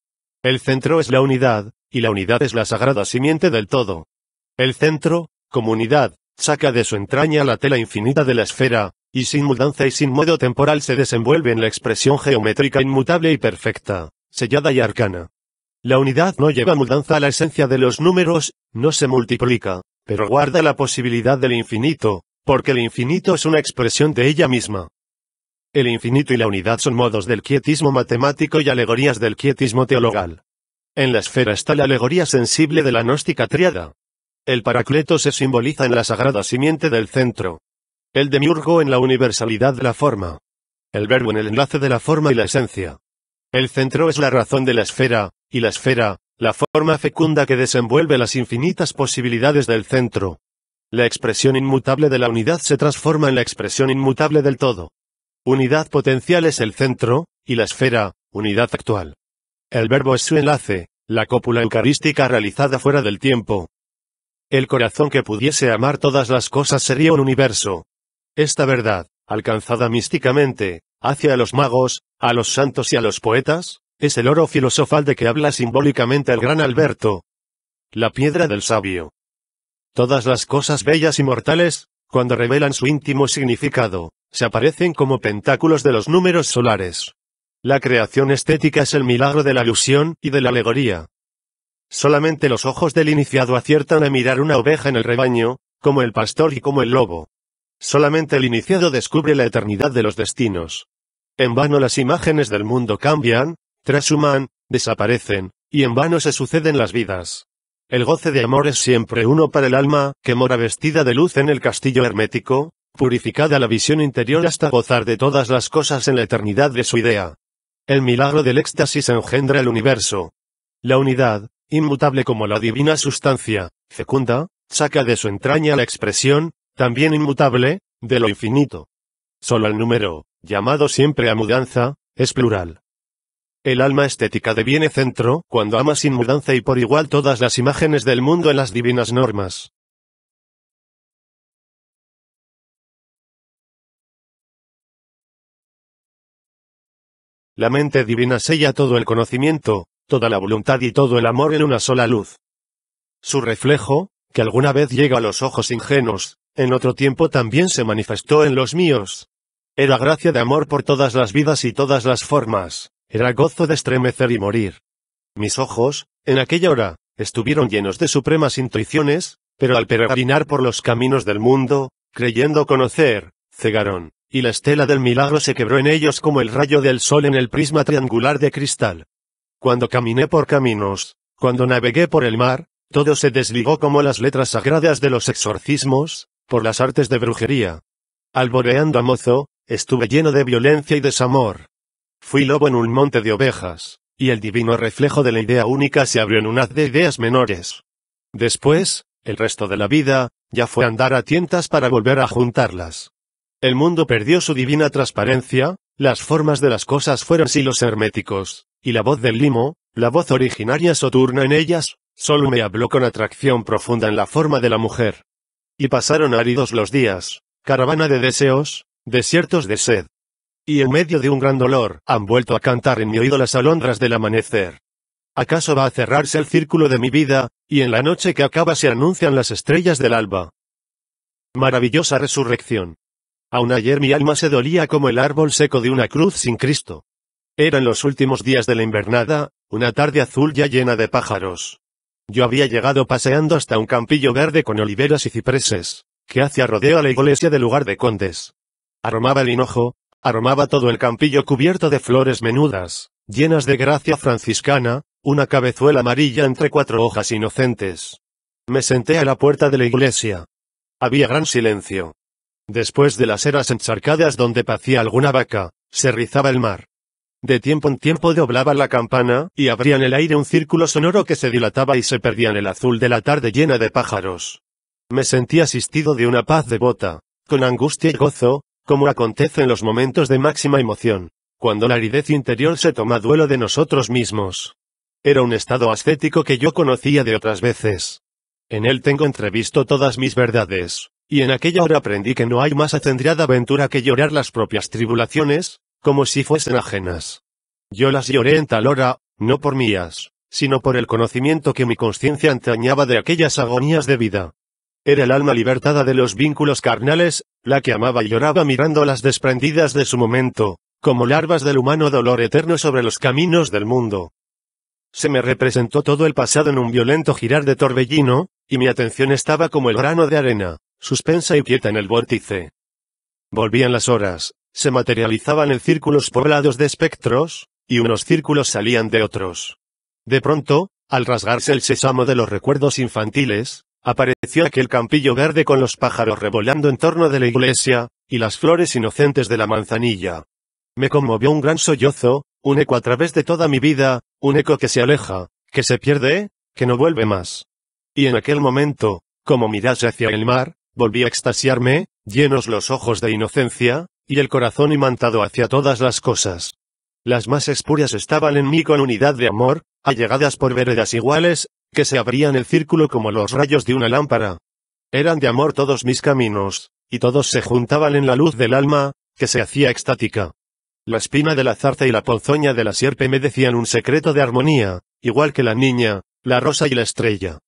El centro es la unidad, y la unidad es la sagrada simiente del todo. El centro, unidad, saca de su entraña la tela infinita de la esfera, y sin mudanza y sin modo temporal se desenvuelve en la expresión geométrica inmutable y perfecta, sellada y arcana. La unidad no lleva mudanza a la esencia de los números, no se multiplica, pero guarda la posibilidad del infinito, porque el infinito es una expresión de ella misma. El infinito y la unidad son modos del quietismo matemático y alegorías del quietismo teologal. En la esfera está la alegoría sensible de la gnóstica triada. El paracleto se simboliza en la sagrada simiente del centro. El demiurgo en la universalidad de la forma. El verbo en el enlace de la forma y la esencia. El centro es la razón de la esfera, y la esfera, la forma fecunda que desenvuelve las infinitas posibilidades del centro. La expresión inmutable de la unidad se transforma en la expresión inmutable del todo. Unidad potencial es el centro, y la esfera, unidad actual. El verbo es su enlace, la cópula eucarística realizada fuera del tiempo. El corazón que pudiese amar todas las cosas sería un universo. Esta verdad, alcanzada místicamente, hacia los magos, a los santos y a los poetas, es el oro filosofal de que habla simbólicamente el gran Alberto. La piedra del sabio. Todas las cosas bellas y mortales, cuando revelan su íntimo significado, se aparecen como pentáculos de los números solares. La creación estética es el milagro de la ilusión y de la alegoría. Solamente los ojos del iniciado aciertan a mirar una oveja en el rebaño, como el pastor y como el lobo. Solamente el iniciado descubre la eternidad de los destinos. En vano las imágenes del mundo cambian, trashuman, desaparecen, y en vano se suceden las vidas. El goce de amor es siempre uno para el alma, que mora vestida de luz en el castillo hermético, purificada la visión interior hasta gozar de todas las cosas en la eternidad de su idea. El milagro del éxtasis engendra el universo. La unidad, inmutable como la divina sustancia, fecunda, saca de su entraña la expresión, también inmutable, de lo infinito. Solo el número, llamado siempre a mudanza, es plural. El alma estética deviene centro cuando ama sin mudanza y por igual todas las imágenes del mundo en las divinas normas. La mente divina sella todo el conocimiento, toda la voluntad y todo el amor en una sola luz. Su reflejo, que alguna vez llega a los ojos ingenuos, en otro tiempo también se manifestó en los míos. Era gracia de amor por todas las vidas y todas las formas, era gozo de estremecer y morir. Mis ojos, en aquella hora, estuvieron llenos de supremas intuiciones, pero al peregrinar por los caminos del mundo, creyendo conocer, cegaron y la estela del milagro se quebró en ellos como el rayo del sol en el prisma triangular de cristal. Cuando caminé por caminos, cuando navegué por el mar, todo se desligó como las letras sagradas de los exorcismos, por las artes de brujería. Alboreando a mozo, estuve lleno de violencia y desamor. Fui lobo en un monte de ovejas, y el divino reflejo de la idea única se abrió en un haz de ideas menores. Después, el resto de la vida, ya fue andar a tientas para volver a juntarlas. El mundo perdió su divina transparencia, las formas de las cosas fueron silos herméticos, y la voz del limo, la voz originaria soturna en ellas, solo me habló con atracción profunda en la forma de la mujer. Y pasaron áridos los días, caravana de deseos, desiertos de sed. Y en medio de un gran dolor, han vuelto a cantar en mi oído las alondras del amanecer. ¿Acaso va a cerrarse el círculo de mi vida, y en la noche que acaba se anuncian las estrellas del alba? Maravillosa resurrección. Aún ayer mi alma se dolía como el árbol seco de una cruz sin Cristo. Eran los últimos días de la invernada, una tarde azul ya llena de pájaros. Yo había llegado paseando hasta un campillo verde con oliveras y cipreses, que hacía rodeo a la iglesia del lugar de condes. Aromaba el hinojo, aromaba todo el campillo cubierto de flores menudas, llenas de gracia franciscana, una cabezuela amarilla entre cuatro hojas inocentes. Me senté a la puerta de la iglesia. Había gran silencio. Después de las eras encharcadas donde pacía alguna vaca, se rizaba el mar. De tiempo en tiempo doblaba la campana, y abría en el aire un círculo sonoro que se dilataba y se perdía en el azul de la tarde llena de pájaros. Me sentí asistido de una paz devota, con angustia y gozo, como acontece en los momentos de máxima emoción, cuando la aridez interior se toma duelo de nosotros mismos. Era un estado ascético que yo conocía de otras veces. En él tengo entrevisto todas mis verdades, y en aquella hora aprendí que no hay más acendrada aventura que llorar las propias tribulaciones, como si fuesen ajenas. Yo las lloré en tal hora, no por mías, sino por el conocimiento que mi conciencia antañaba de aquellas agonías de vida. Era el alma libertada de los vínculos carnales, la que amaba y lloraba mirando las desprendidas de su momento, como larvas del humano dolor eterno sobre los caminos del mundo. Se me representó todo el pasado en un violento girar de torbellino, y mi atención estaba como el grano de arena, suspensa y quieta en el vórtice. Volvían las horas, se materializaban en círculos poblados de espectros, y unos círculos salían de otros. De pronto, al rasgarse el sésamo de los recuerdos infantiles, apareció aquel campillo verde con los pájaros revolando en torno de la iglesia, y las flores inocentes de la manzanilla. Me conmovió un gran sollozo, un eco a través de toda mi vida, un eco que se aleja, que se pierde, que no vuelve más. Y en aquel momento, como mirase hacia el mar, volví a extasiarme, llenos los ojos de inocencia, y el corazón imantado hacia todas las cosas. Las más espurias estaban en mí con unidad de amor, allegadas por veredas iguales, que se abrían el círculo como los rayos de una lámpara. Eran de amor todos mis caminos, y todos se juntaban en la luz del alma, que se hacía extática. La espina de la zarza y la ponzoña de la sierpe me decían un secreto de armonía, igual que la niña, la rosa y la estrella.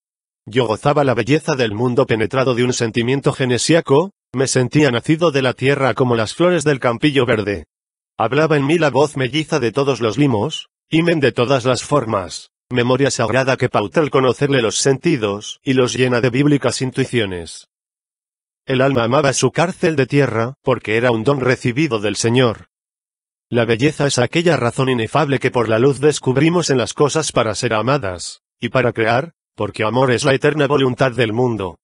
Yo gozaba la belleza del mundo penetrado de un sentimiento genesiaco, me sentía nacido de la tierra como las flores del campillo verde. Hablaba en mí la voz melliza de todos los limos, himen de todas las formas, memoria sagrada que pauta al conocerle los sentidos, y los llena de bíblicas intuiciones. El alma amaba su cárcel de tierra, porque era un don recibido del Señor. La belleza es aquella razón inefable que por la luz descubrimos en las cosas para ser amadas, y para crear, porque amor es la eterna voluntad del mundo.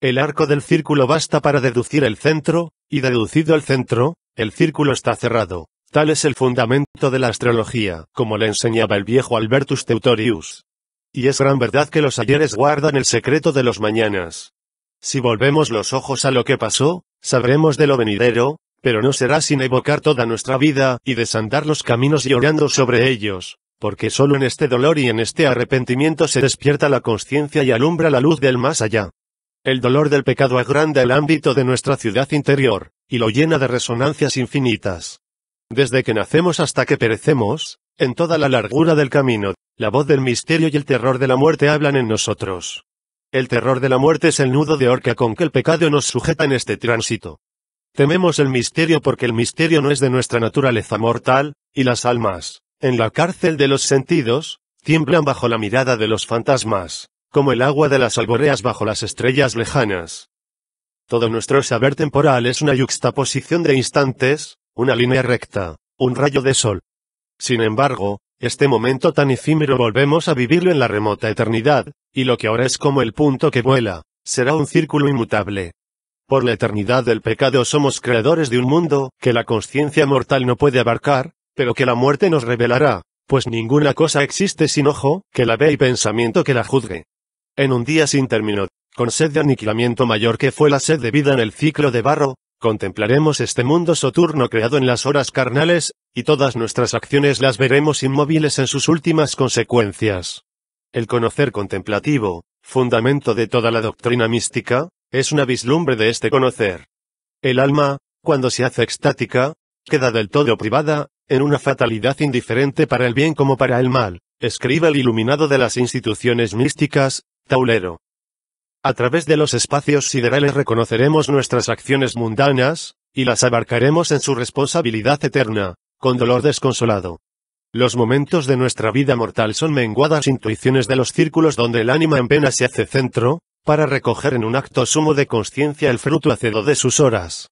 El arco del círculo basta para deducir el centro, y deducido el centro, el círculo está cerrado. Tal es el fundamento de la astrología, como le enseñaba el viejo Albertus Teutorius. Y es gran verdad que los ayeres guardan el secreto de los mañanas. Si volvemos los ojos a lo que pasó, sabremos de lo venidero, pero no será sin evocar toda nuestra vida y desandar los caminos llorando sobre ellos porque solo en este dolor y en este arrepentimiento se despierta la conciencia y alumbra la luz del más allá. El dolor del pecado agranda el ámbito de nuestra ciudad interior, y lo llena de resonancias infinitas. Desde que nacemos hasta que perecemos, en toda la largura del camino, la voz del misterio y el terror de la muerte hablan en nosotros. El terror de la muerte es el nudo de horca con que el pecado nos sujeta en este tránsito. Tememos el misterio porque el misterio no es de nuestra naturaleza mortal, y las almas, en la cárcel de los sentidos, tiemblan bajo la mirada de los fantasmas, como el agua de las alboreas bajo las estrellas lejanas. Todo nuestro saber temporal es una yuxtaposición de instantes, una línea recta, un rayo de sol. Sin embargo, este momento tan efímero volvemos a vivirlo en la remota eternidad, y lo que ahora es como el punto que vuela, será un círculo inmutable. Por la eternidad del pecado somos creadores de un mundo que la conciencia mortal no puede abarcar, pero que la muerte nos revelará, pues ninguna cosa existe sin ojo, que la ve y pensamiento que la juzgue. En un día sin término, con sed de aniquilamiento mayor que fue la sed de vida en el ciclo de barro, contemplaremos este mundo soturno creado en las horas carnales, y todas nuestras acciones las veremos inmóviles en sus últimas consecuencias. El conocer contemplativo, fundamento de toda la doctrina mística, es una vislumbre de este conocer. El alma, cuando se hace extática, queda del todo privada, en una fatalidad indiferente para el bien como para el mal, escribe el iluminado de las instituciones místicas, Taulero. A través de los espacios siderales reconoceremos nuestras acciones mundanas, y las abarcaremos en su responsabilidad eterna, con dolor desconsolado. Los momentos de nuestra vida mortal son menguadas intuiciones de los círculos donde el ánima en pena se hace centro, para recoger en un acto sumo de conciencia el fruto acedo de sus horas.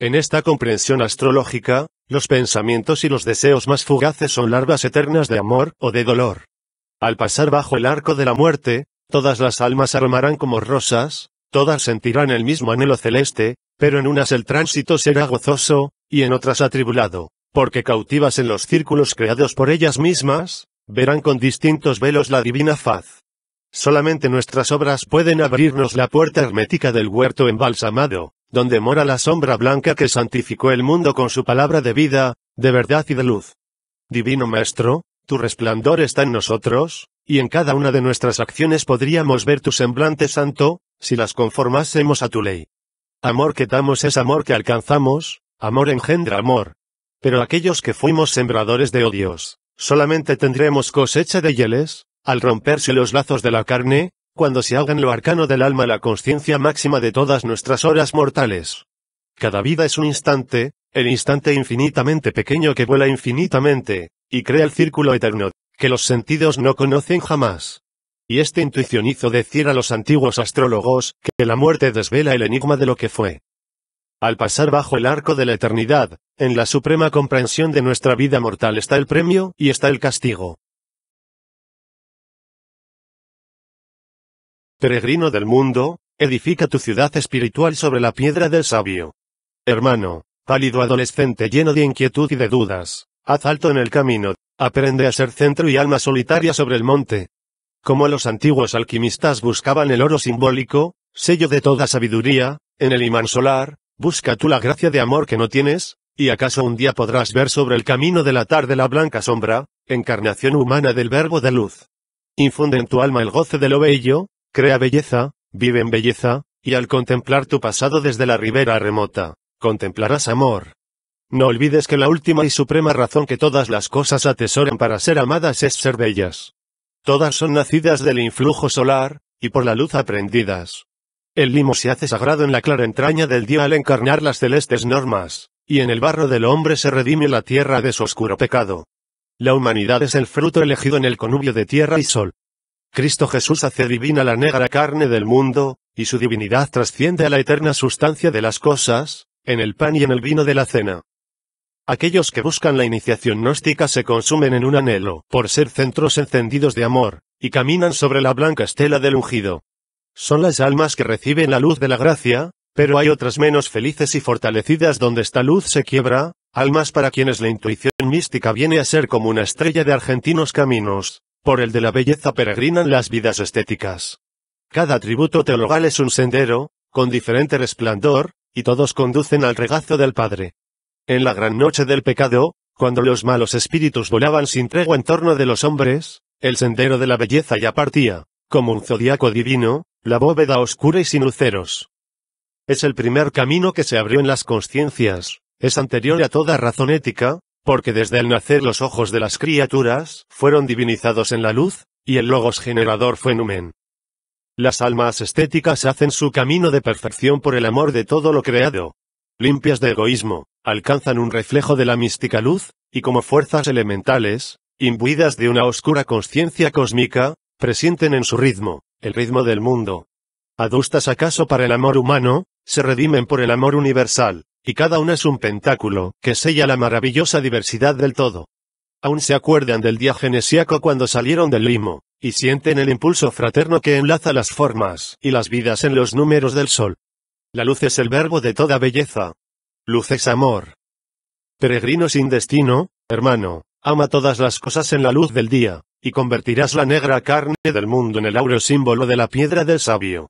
En esta comprensión astrológica, los pensamientos y los deseos más fugaces son larvas eternas de amor o de dolor. Al pasar bajo el arco de la muerte, todas las almas armarán como rosas, todas sentirán el mismo anhelo celeste, pero en unas el tránsito será gozoso, y en otras atribulado, porque cautivas en los círculos creados por ellas mismas, verán con distintos velos la divina faz. Solamente nuestras obras pueden abrirnos la puerta hermética del huerto embalsamado, donde mora la sombra blanca que santificó el mundo con su palabra de vida, de verdad y de luz. Divino Maestro, tu resplandor está en nosotros, y en cada una de nuestras acciones podríamos ver tu semblante santo, si las conformásemos a tu ley. Amor que damos es amor que alcanzamos, amor engendra amor. Pero aquellos que fuimos sembradores de odios, solamente tendremos cosecha de hieles, al romperse los lazos de la carne, cuando se haga en lo arcano del alma la conciencia máxima de todas nuestras horas mortales. Cada vida es un instante, el instante infinitamente pequeño que vuela infinitamente, y crea el círculo eterno, que los sentidos no conocen jamás. Y este intuición hizo decir a los antiguos astrólogos, que la muerte desvela el enigma de lo que fue. Al pasar bajo el arco de la eternidad, en la suprema comprensión de nuestra vida mortal está el premio y está el castigo. Peregrino del mundo, edifica tu ciudad espiritual sobre la piedra del sabio. Hermano, pálido adolescente lleno de inquietud y de dudas, haz alto en el camino, aprende a ser centro y alma solitaria sobre el monte. Como los antiguos alquimistas buscaban el oro simbólico, sello de toda sabiduría, en el imán solar, busca tú la gracia de amor que no tienes, y acaso un día podrás ver sobre el camino de la tarde la blanca sombra, encarnación humana del verbo de luz. Infunde en tu alma el goce de lo bello, Crea belleza, vive en belleza, y al contemplar tu pasado desde la ribera remota, contemplarás amor. No olvides que la última y suprema razón que todas las cosas atesoran para ser amadas es ser bellas. Todas son nacidas del influjo solar, y por la luz aprendidas. El limo se hace sagrado en la clara entraña del día al encarnar las celestes normas, y en el barro del hombre se redime la tierra de su oscuro pecado. La humanidad es el fruto elegido en el conubio de tierra y sol. Cristo Jesús hace divina la negra carne del mundo, y su divinidad trasciende a la eterna sustancia de las cosas, en el pan y en el vino de la cena. Aquellos que buscan la iniciación gnóstica se consumen en un anhelo, por ser centros encendidos de amor, y caminan sobre la blanca estela del ungido. Son las almas que reciben la luz de la gracia, pero hay otras menos felices y fortalecidas donde esta luz se quiebra, almas para quienes la intuición mística viene a ser como una estrella de argentinos caminos, por el de la belleza peregrinan las vidas estéticas. Cada atributo teologal es un sendero, con diferente resplandor, y todos conducen al regazo del Padre. En la gran noche del pecado, cuando los malos espíritus volaban sin tregua en torno de los hombres, el sendero de la belleza ya partía, como un zodiaco divino, la bóveda oscura y sin luceros. Es el primer camino que se abrió en las conciencias, es anterior a toda razón ética, porque desde el nacer los ojos de las criaturas fueron divinizados en la luz, y el logos generador fue numen. Las almas estéticas hacen su camino de perfección por el amor de todo lo creado. Limpias de egoísmo, alcanzan un reflejo de la mística luz, y como fuerzas elementales, imbuidas de una oscura conciencia cósmica, presienten en su ritmo, el ritmo del mundo. Adustas acaso para el amor humano, se redimen por el amor universal. Y cada una es un pentáculo, que sella la maravillosa diversidad del todo. Aún se acuerdan del día genesiaco cuando salieron del limo, y sienten el impulso fraterno que enlaza las formas y las vidas en los números del sol. La luz es el verbo de toda belleza. Luz es amor. Peregrino sin destino, hermano, ama todas las cosas en la luz del día, y convertirás la negra carne del mundo en el aureo símbolo de la piedra del sabio.